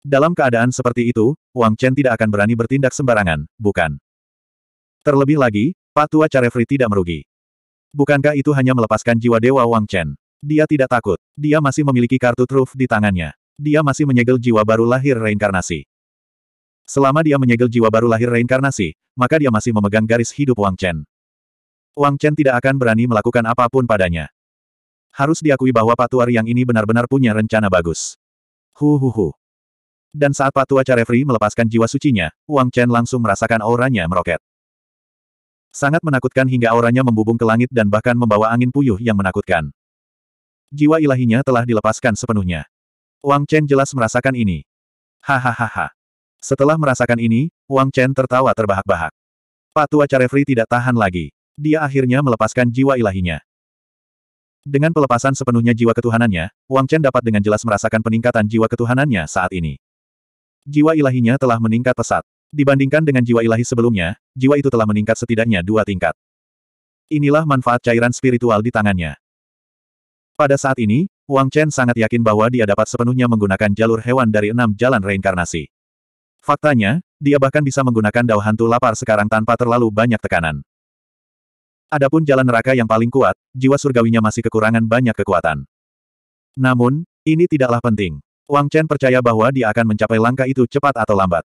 Dalam keadaan seperti itu, Wang Chen tidak akan berani bertindak sembarangan, bukan? Terlebih lagi, Patua Carefree tidak merugi. Bukankah itu hanya melepaskan jiwa Dewa Wang Chen? Dia tidak takut. Dia masih memiliki kartu truf di tangannya. Dia masih menyegel jiwa baru lahir reinkarnasi. Selama dia menyegel jiwa baru lahir reinkarnasi, maka dia masih memegang garis hidup Wang Chen. Wang Chen tidak akan berani melakukan apapun padanya. Harus diakui bahwa Patua yang ini benar-benar punya rencana bagus. Hu hu hu. Dan saat Patua Carefree melepaskan jiwa sucinya, Wang Chen langsung merasakan auranya meroket. Sangat menakutkan hingga auranya membubung ke langit dan bahkan membawa angin puyuh yang menakutkan. Jiwa ilahinya telah dilepaskan sepenuhnya. Wang Chen jelas merasakan ini. Hahaha. Setelah merasakan ini, Wang Chen tertawa terbahak-bahak. Pak tua Carefri tidak tahan lagi. Dia akhirnya melepaskan jiwa ilahinya. Dengan pelepasan sepenuhnya jiwa ketuhanannya, Wang Chen dapat dengan jelas merasakan peningkatan jiwa ketuhanannya saat ini. Jiwa ilahinya telah meningkat pesat. Dibandingkan dengan jiwa ilahi sebelumnya, jiwa itu telah meningkat setidaknya dua tingkat. Inilah manfaat cairan spiritual di tangannya. Pada saat ini, Wang Chen sangat yakin bahwa dia dapat sepenuhnya menggunakan jalur hewan dari enam jalan reinkarnasi. Faktanya, dia bahkan bisa menggunakan dao hantu lapar sekarang tanpa terlalu banyak tekanan. Adapun jalan neraka yang paling kuat, jiwa surgawinya masih kekurangan banyak kekuatan. Namun, ini tidaklah penting. Wang Chen percaya bahwa dia akan mencapai langkah itu cepat atau lambat.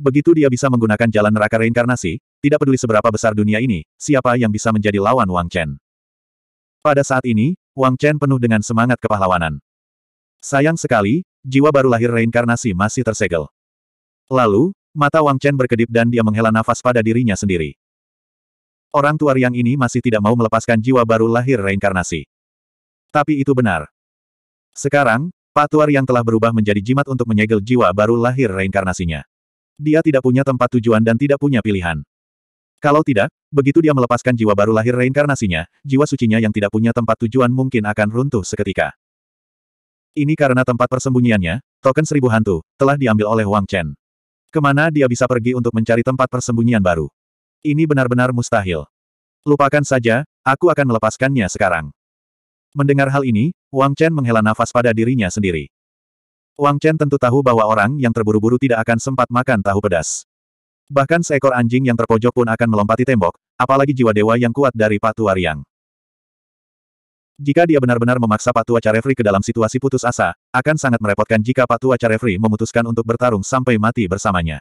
Begitu dia bisa menggunakan jalan neraka reinkarnasi, tidak peduli seberapa besar dunia ini, siapa yang bisa menjadi lawan Wang Chen. Pada saat ini, Wang Chen penuh dengan semangat kepahlawanan. Sayang sekali, jiwa baru lahir reinkarnasi masih tersegel. Lalu, mata Wang Chen berkedip dan dia menghela nafas pada dirinya sendiri. Orang tua yang ini masih tidak mau melepaskan jiwa baru lahir reinkarnasi. Tapi itu benar. Sekarang, Pak Tuar yang telah berubah menjadi jimat untuk menyegel jiwa baru lahir reinkarnasinya. Dia tidak punya tempat tujuan dan tidak punya pilihan. Kalau tidak, begitu dia melepaskan jiwa baru lahir reinkarnasinya, jiwa sucinya yang tidak punya tempat tujuan mungkin akan runtuh seketika. Ini karena tempat persembunyiannya, token seribu hantu, telah diambil oleh Wang Chen. Kemana dia bisa pergi untuk mencari tempat persembunyian baru? Ini benar-benar mustahil. Lupakan saja, aku akan melepaskannya sekarang. Mendengar hal ini, Wang Chen menghela nafas pada dirinya sendiri. Wang Chen tentu tahu bahwa orang yang terburu-buru tidak akan sempat makan tahu pedas. Bahkan seekor anjing yang terpojok pun akan melompati tembok, apalagi jiwa dewa yang kuat dari Patua Riang. Jika dia benar-benar memaksa Patua Carefree ke dalam situasi putus asa, akan sangat merepotkan jika Patua Carefree memutuskan untuk bertarung sampai mati bersamanya.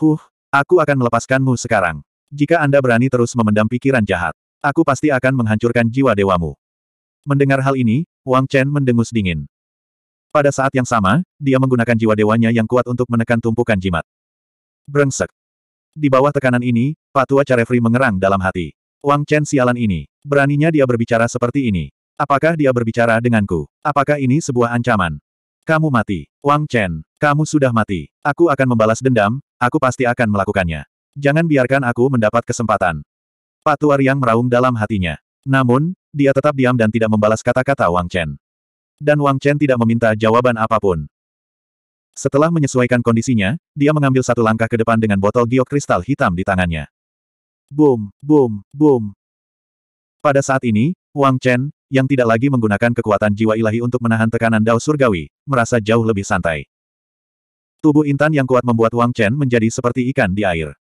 Huh, aku akan melepaskanmu sekarang. Jika Anda berani terus memendam pikiran jahat, aku pasti akan menghancurkan jiwa dewamu. Mendengar hal ini, Wang Chen mendengus dingin. Pada saat yang sama, dia menggunakan jiwa dewanya yang kuat untuk menekan tumpukan jimat. Brengsek. Di bawah tekanan ini, Patua Carefri mengerang dalam hati. Wang Chen sialan ini. Beraninya dia berbicara seperti ini. Apakah dia berbicara denganku? Apakah ini sebuah ancaman? Kamu mati. Wang Chen, kamu sudah mati. Aku akan membalas dendam, aku pasti akan melakukannya. Jangan biarkan aku mendapat kesempatan. Patua Riang meraung dalam hatinya. Namun, dia tetap diam dan tidak membalas kata-kata Wang Chen. Dan Wang Chen tidak meminta jawaban apapun. Setelah menyesuaikan kondisinya, dia mengambil satu langkah ke depan dengan botol giok kristal hitam di tangannya. Boom, boom, boom. Pada saat ini, Wang Chen, yang tidak lagi menggunakan kekuatan jiwa ilahi untuk menahan tekanan dao surgawi, merasa jauh lebih santai. Tubuh Intan yang kuat membuat Wang Chen menjadi seperti ikan di air.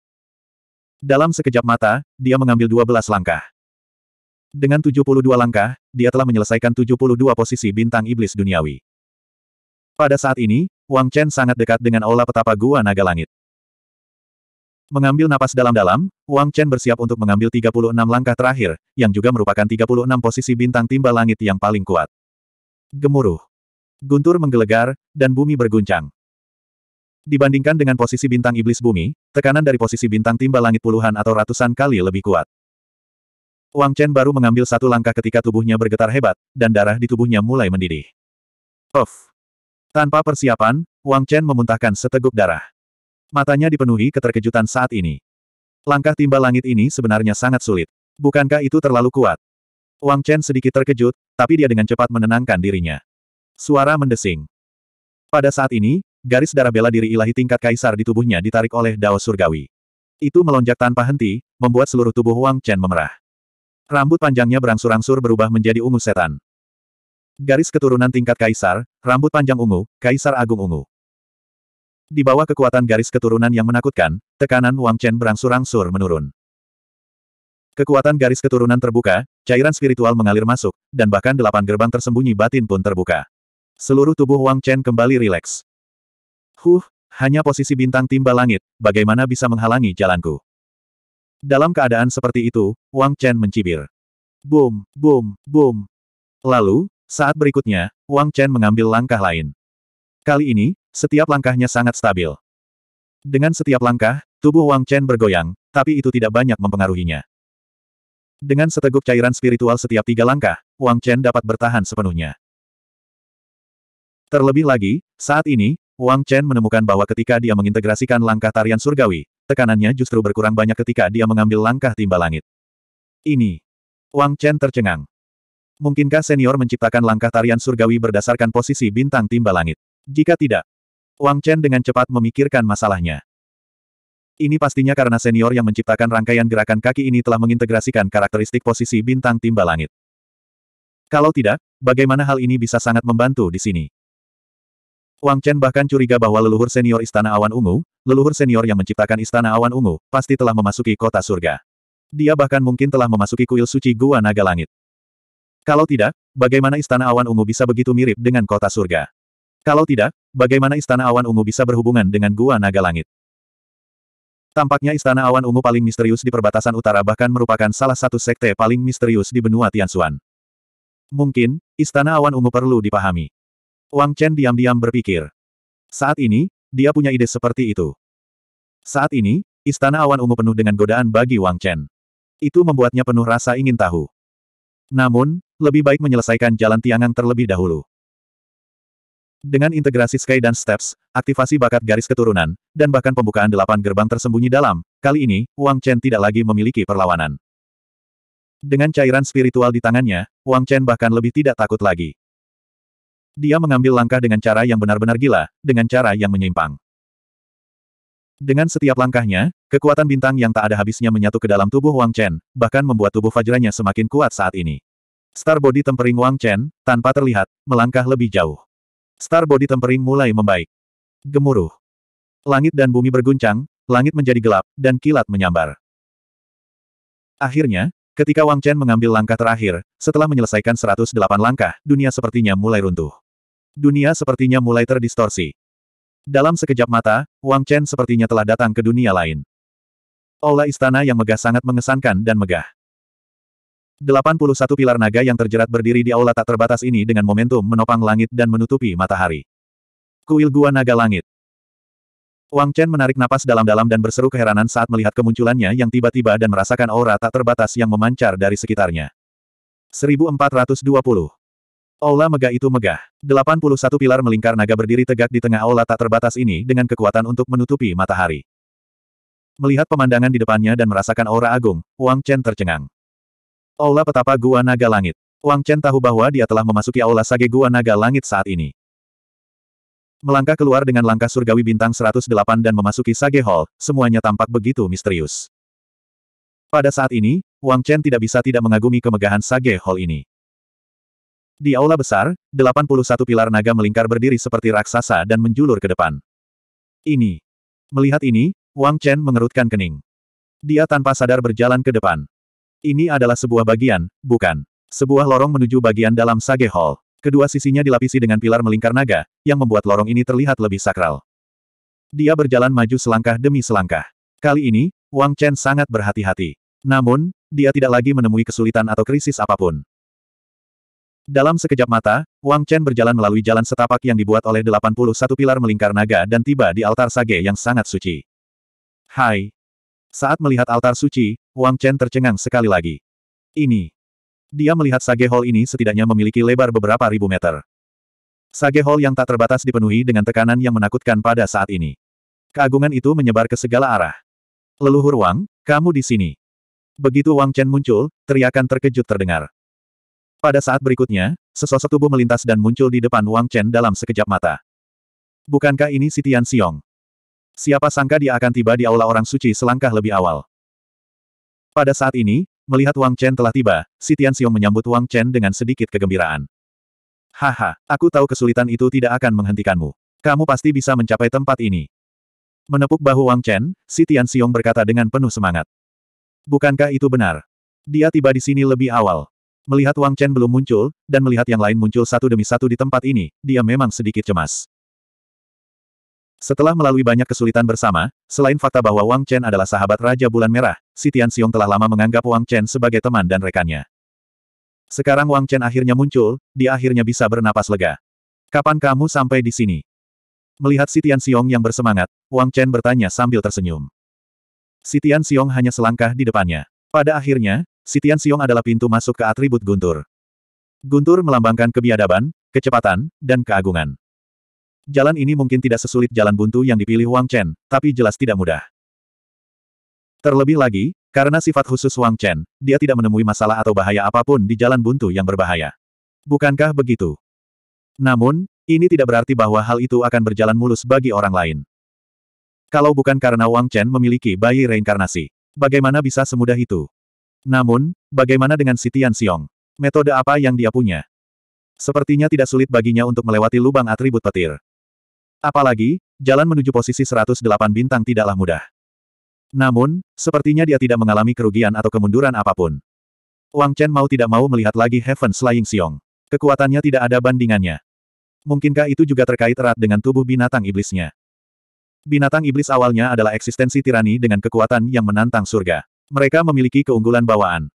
Dalam sekejap mata, dia mengambil 12 langkah. Dengan 72 langkah, dia telah menyelesaikan 72 posisi bintang iblis duniawi. Pada saat ini, Wang Chen sangat dekat dengan aula petapa Gua Naga Langit. Mengambil napas dalam-dalam, Wang Chen bersiap untuk mengambil 36 langkah terakhir, yang juga merupakan 36 posisi bintang timba langit yang paling kuat. Gemuruh. Guntur menggelegar, dan bumi berguncang. Dibandingkan dengan posisi bintang iblis bumi, tekanan dari posisi bintang timba langit puluhan atau ratusan kali lebih kuat. Wang Chen baru mengambil satu langkah ketika tubuhnya bergetar hebat, dan darah di tubuhnya mulai mendidih. Of! Tanpa persiapan, Wang Chen memuntahkan seteguk darah. Matanya dipenuhi keterkejutan saat ini. Langkah timba langit ini sebenarnya sangat sulit. Bukankah itu terlalu kuat? Wang Chen sedikit terkejut, tapi dia dengan cepat menenangkan dirinya. Suara mendesing. Pada saat ini, garis darah bela diri ilahi tingkat kaisar di tubuhnya ditarik oleh Dao Surgawi. Itu melonjak tanpa henti, membuat seluruh tubuh Wang Chen memerah. Rambut panjangnya berangsur-angsur berubah menjadi ungu setan. Garis keturunan tingkat kaisar, rambut panjang ungu, kaisar agung ungu. Di bawah kekuatan garis keturunan yang menakutkan, tekanan Wang Chen berangsur-angsur menurun. Kekuatan garis keturunan terbuka, cairan spiritual mengalir masuk, dan bahkan delapan gerbang tersembunyi batin pun terbuka. Seluruh tubuh Wang Chen kembali rileks. Huh, hanya posisi bintang timba langit, bagaimana bisa menghalangi jalanku? Dalam keadaan seperti itu, Wang Chen mencibir. Boom, boom, boom. Lalu, saat berikutnya, Wang Chen mengambil langkah lain. Kali ini, setiap langkahnya sangat stabil. Dengan setiap langkah, tubuh Wang Chen bergoyang, tapi itu tidak banyak mempengaruhinya. Dengan seteguk cairan spiritual setiap tiga langkah, Wang Chen dapat bertahan sepenuhnya. Terlebih lagi, saat ini, Wang Chen menemukan bahwa ketika dia mengintegrasikan langkah tarian surgawi, tekanannya justru berkurang banyak ketika dia mengambil langkah timba langit. Ini. Wang Chen tercengang. Mungkinkah senior menciptakan langkah tarian surgawi berdasarkan posisi bintang timba langit? Jika tidak, Wang Chen dengan cepat memikirkan masalahnya. Ini pastinya karena senior yang menciptakan rangkaian gerakan kaki ini telah mengintegrasikan karakteristik posisi bintang timba langit. Kalau tidak, bagaimana hal ini bisa sangat membantu di sini? Wang Chen bahkan curiga bahwa leluhur senior Istana Awan Ungu, leluhur senior yang menciptakan Istana Awan Ungu, pasti telah memasuki kota surga. Dia bahkan mungkin telah memasuki kuil suci Gua Naga Langit. Kalau tidak, bagaimana Istana Awan Ungu bisa begitu mirip dengan kota surga? Kalau tidak, bagaimana Istana Awan Ungu bisa berhubungan dengan Gua Naga Langit? Tampaknya Istana Awan Ungu paling misterius di perbatasan utara bahkan merupakan salah satu sekte paling misterius di benua Tianxuan. Mungkin, Istana Awan Ungu perlu dipahami. Wang Chen diam-diam berpikir. Saat ini, dia punya ide seperti itu. Saat ini, Istana Awan Ungu penuh dengan godaan bagi Wang Chen. Itu membuatnya penuh rasa ingin tahu. Namun, lebih baik menyelesaikan jalan tiangan terlebih dahulu. Dengan integrasi Sky dan Steps, aktivasi bakat garis keturunan, dan bahkan pembukaan delapan gerbang tersembunyi dalam, kali ini, Wang Chen tidak lagi memiliki perlawanan. Dengan cairan spiritual di tangannya, Wang Chen bahkan lebih tidak takut lagi. Dia mengambil langkah dengan cara yang benar-benar gila, dengan cara yang menyimpang. Dengan setiap langkahnya, kekuatan bintang yang tak ada habisnya menyatu ke dalam tubuh Wang Chen, bahkan membuat tubuh fajranya semakin kuat saat ini. Star body tempering Wang Chen, tanpa terlihat, melangkah lebih jauh. Star body tempering mulai membaik. Gemuruh. Langit dan bumi berguncang, langit menjadi gelap, dan kilat menyambar. Akhirnya, ketika Wang Chen mengambil langkah terakhir, setelah menyelesaikan 108 langkah, dunia sepertinya mulai runtuh. Dunia sepertinya mulai terdistorsi. Dalam sekejap mata, Wang Chen sepertinya telah datang ke dunia lain. Aula istana yang megah sangat mengesankan dan megah. 81 pilar naga yang terjerat berdiri di aula tak terbatas ini dengan momentum menopang langit dan menutupi matahari. Kuil Gua Naga Langit Wang Chen menarik napas dalam-dalam dan berseru keheranan saat melihat kemunculannya yang tiba-tiba dan merasakan aura tak terbatas yang memancar dari sekitarnya. 1420 Aula megah itu megah. 81 pilar melingkar naga berdiri tegak di tengah aula tak terbatas ini dengan kekuatan untuk menutupi matahari. Melihat pemandangan di depannya dan merasakan aura agung, Wang Chen tercengang. Aula Petapa Gua Naga Langit. Wang Chen tahu bahwa dia telah memasuki Aula Sage Gua Naga Langit saat ini. Melangkah keluar dengan langkah surgawi bintang 108 dan memasuki Sage Hall, semuanya tampak begitu misterius. Pada saat ini, Wang Chen tidak bisa tidak mengagumi kemegahan Sage Hall ini. Di aula besar, 81 pilar naga melingkar berdiri seperti raksasa dan menjulur ke depan. Ini. Melihat ini, Wang Chen mengerutkan kening. Dia tanpa sadar berjalan ke depan. Ini adalah sebuah bagian, bukan sebuah lorong menuju bagian dalam Sage Hall. Kedua sisinya dilapisi dengan pilar melingkar naga, yang membuat lorong ini terlihat lebih sakral. Dia berjalan maju selangkah demi selangkah. Kali ini, Wang Chen sangat berhati-hati. Namun, dia tidak lagi menemui kesulitan atau krisis apapun. Dalam sekejap mata, Wang Chen berjalan melalui jalan setapak yang dibuat oleh 81 pilar melingkar naga dan tiba di altar sage yang sangat suci. Hai. Saat melihat altar suci, Wang Chen tercengang sekali lagi. Ini. Dia melihat Sage Hall ini setidaknya memiliki lebar beberapa ribu meter. Sage Hall yang tak terbatas dipenuhi dengan tekanan yang menakutkan pada saat ini. Keagungan itu menyebar ke segala arah. Leluhur Wang, kamu di sini. Begitu Wang Chen muncul, teriakan terkejut terdengar. Pada saat berikutnya, sesosok tubuh melintas dan muncul di depan Wang Chen dalam sekejap mata. Bukankah ini si Tian Xiong? Siapa sangka dia akan tiba di aula orang suci selangkah lebih awal. Pada saat ini, melihat Wang Chen telah tiba, si Tian Xiong menyambut Wang Chen dengan sedikit kegembiraan. Haha, aku tahu kesulitan itu tidak akan menghentikanmu. Kamu pasti bisa mencapai tempat ini. Menepuk bahu Wang Chen, si Tian Xiong berkata dengan penuh semangat. Bukankah itu benar? Dia tiba di sini lebih awal. Melihat Wang Chen belum muncul, dan melihat yang lain muncul satu demi satu di tempat ini, dia memang sedikit cemas. Setelah melalui banyak kesulitan bersama, selain fakta bahwa Wang Chen adalah sahabat Raja Bulan Merah, Si Xiong telah lama menganggap Wang Chen sebagai teman dan rekannya. Sekarang Wang Chen akhirnya muncul, dia akhirnya bisa bernapas lega. Kapan kamu sampai di sini? Melihat Si Xiong yang bersemangat, Wang Chen bertanya sambil tersenyum. Si Xiong hanya selangkah di depannya. Pada akhirnya, Si Xiong adalah pintu masuk ke atribut Guntur. Guntur melambangkan kebiadaban, kecepatan, dan keagungan. Jalan ini mungkin tidak sesulit jalan buntu yang dipilih Wang Chen, tapi jelas tidak mudah. Terlebih lagi, karena sifat khusus Wang Chen, dia tidak menemui masalah atau bahaya apapun di jalan buntu yang berbahaya. Bukankah begitu? Namun, ini tidak berarti bahwa hal itu akan berjalan mulus bagi orang lain. Kalau bukan karena Wang Chen memiliki bayi reinkarnasi, bagaimana bisa semudah itu? Namun, bagaimana dengan si Tian Xiong? Metode apa yang dia punya? Sepertinya tidak sulit baginya untuk melewati lubang atribut petir. Apalagi, jalan menuju posisi 108 bintang tidaklah mudah. Namun, sepertinya dia tidak mengalami kerugian atau kemunduran apapun. Wang Chen mau tidak mau melihat lagi Heaven Slaying Xiong. Kekuatannya tidak ada bandingannya. Mungkinkah itu juga terkait erat dengan tubuh binatang iblisnya? Binatang iblis awalnya adalah eksistensi tirani dengan kekuatan yang menantang surga. Mereka memiliki keunggulan bawaan.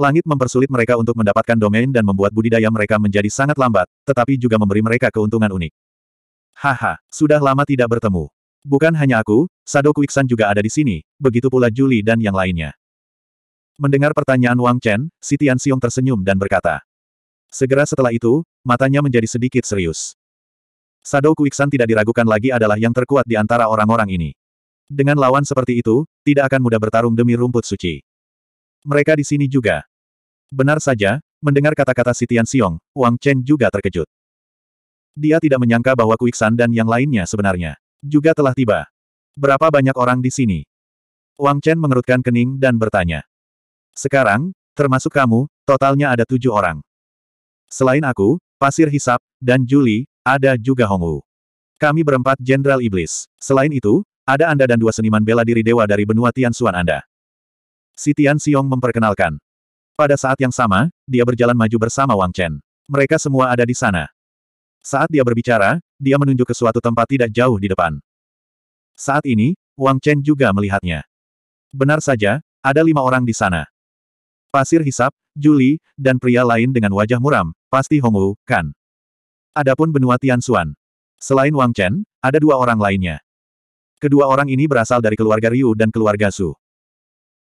Langit mempersulit mereka untuk mendapatkan domain dan membuat budidaya mereka menjadi sangat lambat, tetapi juga memberi mereka keuntungan unik. Haha, sudah lama tidak bertemu. Bukan hanya aku, Sado Kuiksan juga ada di sini, begitu pula Juli dan yang lainnya. Mendengar pertanyaan Wang Chen, si Tian Xiong tersenyum dan berkata. Segera setelah itu, matanya menjadi sedikit serius. Sado Kuiksan tidak diragukan lagi adalah yang terkuat di antara orang-orang ini. Dengan lawan seperti itu, tidak akan mudah bertarung demi rumput suci. Mereka di sini juga. Benar saja, mendengar kata-kata si Tian Xiong, Wang Chen juga terkejut. Dia tidak menyangka bahwa Kuiksan dan yang lainnya sebenarnya juga telah tiba. Berapa banyak orang di sini? Wang Chen mengerutkan kening dan bertanya. Sekarang, termasuk kamu, totalnya ada tujuh orang. Selain aku, Pasir Hisap, dan Juli, ada juga Hongwu. Kami berempat Jenderal Iblis. Selain itu, ada Anda dan dua seniman bela diri dewa dari benua Tian Tianxuan Anda. Si Tian Xiong memperkenalkan. Pada saat yang sama, dia berjalan maju bersama Wang Chen. Mereka semua ada di sana. Saat dia berbicara, dia menunjuk ke suatu tempat tidak jauh di depan. Saat ini, Wang Chen juga melihatnya. Benar saja, ada lima orang di sana. Pasir hisap, Juli, dan pria lain dengan wajah muram, pasti Hongwu, kan. Adapun benua Tian Xuan, Selain Wang Chen, ada dua orang lainnya. Kedua orang ini berasal dari keluarga Ryu dan keluarga Su.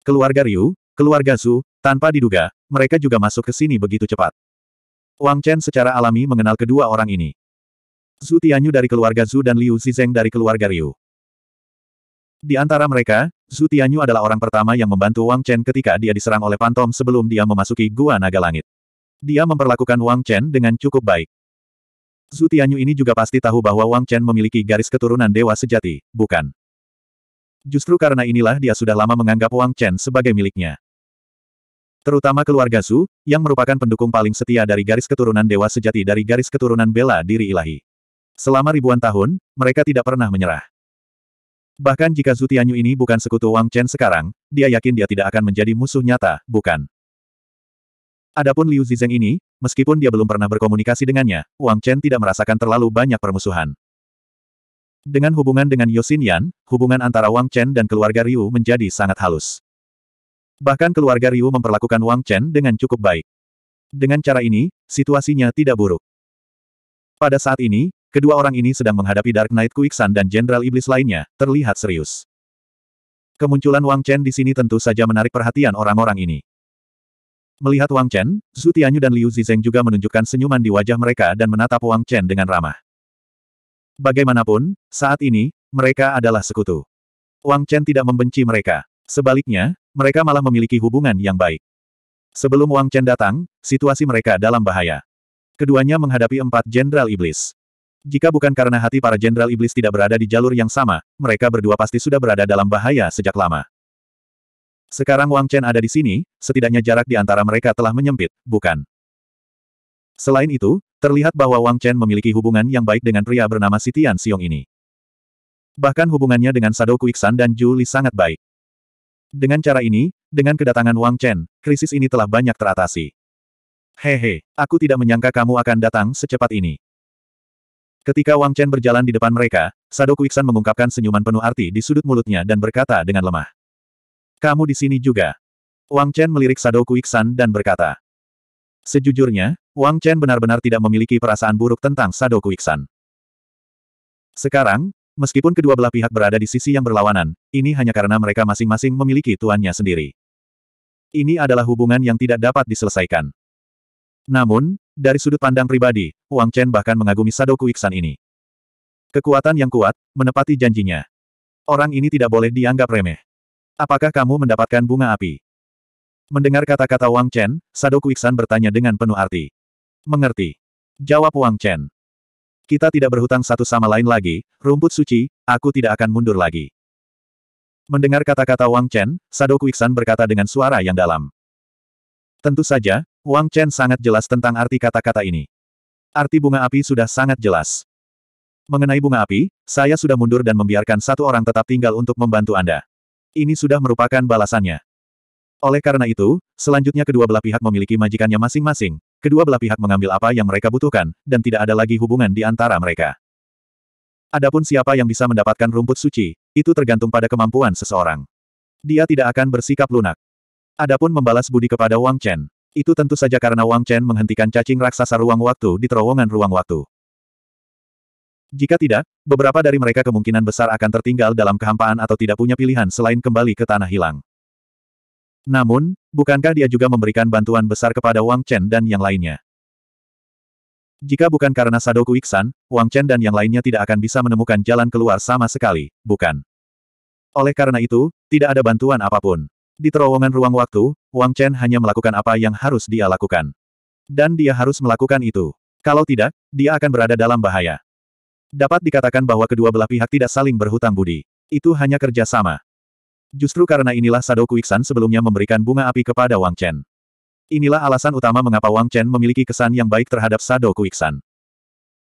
Keluarga Ryu, keluarga Su, tanpa diduga, mereka juga masuk ke sini begitu cepat. Wang Chen secara alami mengenal kedua orang ini. Zhu Tianyu dari keluarga Zhu dan Liu Zizeng dari keluarga Ryu. Di antara mereka, Zhu Tianyu adalah orang pertama yang membantu Wang Chen ketika dia diserang oleh Pantom sebelum dia memasuki Gua Naga Langit. Dia memperlakukan Wang Chen dengan cukup baik. Zhu Tianyu ini juga pasti tahu bahwa Wang Chen memiliki garis keturunan dewa sejati, bukan? Justru karena inilah dia sudah lama menganggap Wang Chen sebagai miliknya terutama keluarga Su, yang merupakan pendukung paling setia dari garis keturunan dewa sejati dari garis keturunan bela diri ilahi. Selama ribuan tahun, mereka tidak pernah menyerah. Bahkan jika Zutianyu Tianyu ini bukan sekutu Wang Chen sekarang, dia yakin dia tidak akan menjadi musuh nyata, bukan? Adapun Liu Zizeng ini, meskipun dia belum pernah berkomunikasi dengannya, Wang Chen tidak merasakan terlalu banyak permusuhan. Dengan hubungan dengan Yosin Yan, hubungan antara Wang Chen dan keluarga Ryu menjadi sangat halus. Bahkan keluarga Ryu memperlakukan Wang Chen dengan cukup baik. Dengan cara ini, situasinya tidak buruk. Pada saat ini, kedua orang ini sedang menghadapi Dark Knight Kuiksan dan Jenderal Iblis lainnya, terlihat serius. Kemunculan Wang Chen di sini tentu saja menarik perhatian orang-orang ini. Melihat Wang Chen, Zhu Tianyu dan Liu Zizeng juga menunjukkan senyuman di wajah mereka dan menatap Wang Chen dengan ramah. Bagaimanapun, saat ini, mereka adalah sekutu. Wang Chen tidak membenci mereka. Sebaliknya, mereka malah memiliki hubungan yang baik. Sebelum Wang Chen datang, situasi mereka dalam bahaya. Keduanya menghadapi empat jenderal iblis. Jika bukan karena hati para jenderal iblis tidak berada di jalur yang sama, mereka berdua pasti sudah berada dalam bahaya sejak lama. Sekarang Wang Chen ada di sini, setidaknya jarak di antara mereka telah menyempit, bukan? Selain itu, terlihat bahwa Wang Chen memiliki hubungan yang baik dengan pria bernama Sitian Xiong ini. Bahkan hubungannya dengan Sado Kuiksan dan Juli sangat baik. Dengan cara ini, dengan kedatangan Wang Chen, krisis ini telah banyak teratasi. Hehe, aku tidak menyangka kamu akan datang secepat ini. Ketika Wang Chen berjalan di depan mereka, Sado Kuiksan mengungkapkan senyuman penuh arti di sudut mulutnya dan berkata dengan lemah. Kamu di sini juga. Wang Chen melirik Sado Kuiksan dan berkata. Sejujurnya, Wang Chen benar-benar tidak memiliki perasaan buruk tentang Sado Kuiksan. Sekarang, Meskipun kedua belah pihak berada di sisi yang berlawanan, ini hanya karena mereka masing-masing memiliki tuannya sendiri. Ini adalah hubungan yang tidak dapat diselesaikan. Namun, dari sudut pandang pribadi, Wang Chen bahkan mengagumi Sadoku Iksan ini. Kekuatan yang kuat, menepati janjinya. Orang ini tidak boleh dianggap remeh. Apakah kamu mendapatkan bunga api? Mendengar kata-kata Wang Chen, Sadoku Iksan bertanya dengan penuh arti. Mengerti. Jawab Wang Chen. Kita tidak berhutang satu sama lain lagi, rumput suci, aku tidak akan mundur lagi. Mendengar kata-kata Wang Chen, Sadoku Iksan berkata dengan suara yang dalam. Tentu saja, Wang Chen sangat jelas tentang arti kata-kata ini. Arti bunga api sudah sangat jelas. Mengenai bunga api, saya sudah mundur dan membiarkan satu orang tetap tinggal untuk membantu Anda. Ini sudah merupakan balasannya. Oleh karena itu, selanjutnya kedua belah pihak memiliki majikannya masing-masing, Kedua belah pihak mengambil apa yang mereka butuhkan, dan tidak ada lagi hubungan di antara mereka. Adapun siapa yang bisa mendapatkan rumput suci, itu tergantung pada kemampuan seseorang. Dia tidak akan bersikap lunak. Adapun membalas budi kepada Wang Chen, itu tentu saja karena Wang Chen menghentikan cacing raksasa ruang waktu di terowongan ruang waktu. Jika tidak, beberapa dari mereka kemungkinan besar akan tertinggal dalam kehampaan atau tidak punya pilihan selain kembali ke tanah hilang. Namun, bukankah dia juga memberikan bantuan besar kepada Wang Chen dan yang lainnya? Jika bukan karena Sadoku Iksan, Wang Chen dan yang lainnya tidak akan bisa menemukan jalan keluar sama sekali, bukan? Oleh karena itu, tidak ada bantuan apapun. Di terowongan ruang waktu, Wang Chen hanya melakukan apa yang harus dia lakukan. Dan dia harus melakukan itu. Kalau tidak, dia akan berada dalam bahaya. Dapat dikatakan bahwa kedua belah pihak tidak saling berhutang budi. Itu hanya kerjasama. Justru karena inilah Sadoku Iksan sebelumnya memberikan bunga api kepada Wang Chen. Inilah alasan utama mengapa Wang Chen memiliki kesan yang baik terhadap Sadoku Iksan.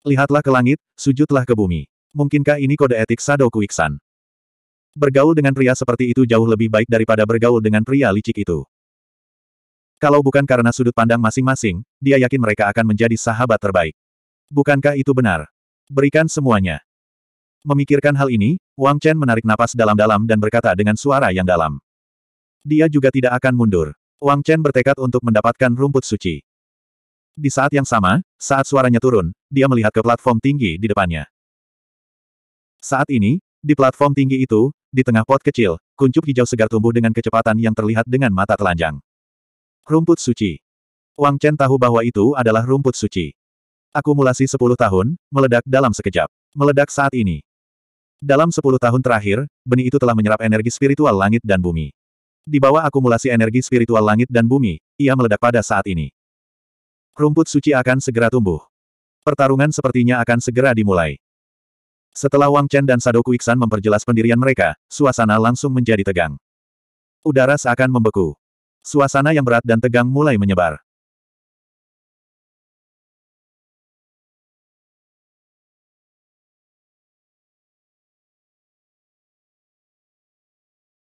Lihatlah ke langit, sujudlah ke bumi. Mungkinkah ini kode etik Sadoku Iksan? Bergaul dengan pria seperti itu jauh lebih baik daripada bergaul dengan pria licik itu. Kalau bukan karena sudut pandang masing-masing, dia yakin mereka akan menjadi sahabat terbaik. Bukankah itu benar? Berikan semuanya. Memikirkan hal ini, Wang Chen menarik napas dalam-dalam dan berkata dengan suara yang dalam. Dia juga tidak akan mundur. Wang Chen bertekad untuk mendapatkan rumput suci. Di saat yang sama, saat suaranya turun, dia melihat ke platform tinggi di depannya. Saat ini, di platform tinggi itu, di tengah pot kecil, kuncup hijau segar tumbuh dengan kecepatan yang terlihat dengan mata telanjang. Rumput suci. Wang Chen tahu bahwa itu adalah rumput suci. Akumulasi 10 tahun, meledak dalam sekejap. Meledak saat ini. Dalam sepuluh tahun terakhir, benih itu telah menyerap energi spiritual langit dan bumi. Di bawah akumulasi energi spiritual langit dan bumi, ia meledak pada saat ini. Rumput suci akan segera tumbuh. Pertarungan sepertinya akan segera dimulai. Setelah Wang Chen dan Sadoku Iksan memperjelas pendirian mereka, suasana langsung menjadi tegang. Udara seakan membeku. Suasana yang berat dan tegang mulai menyebar.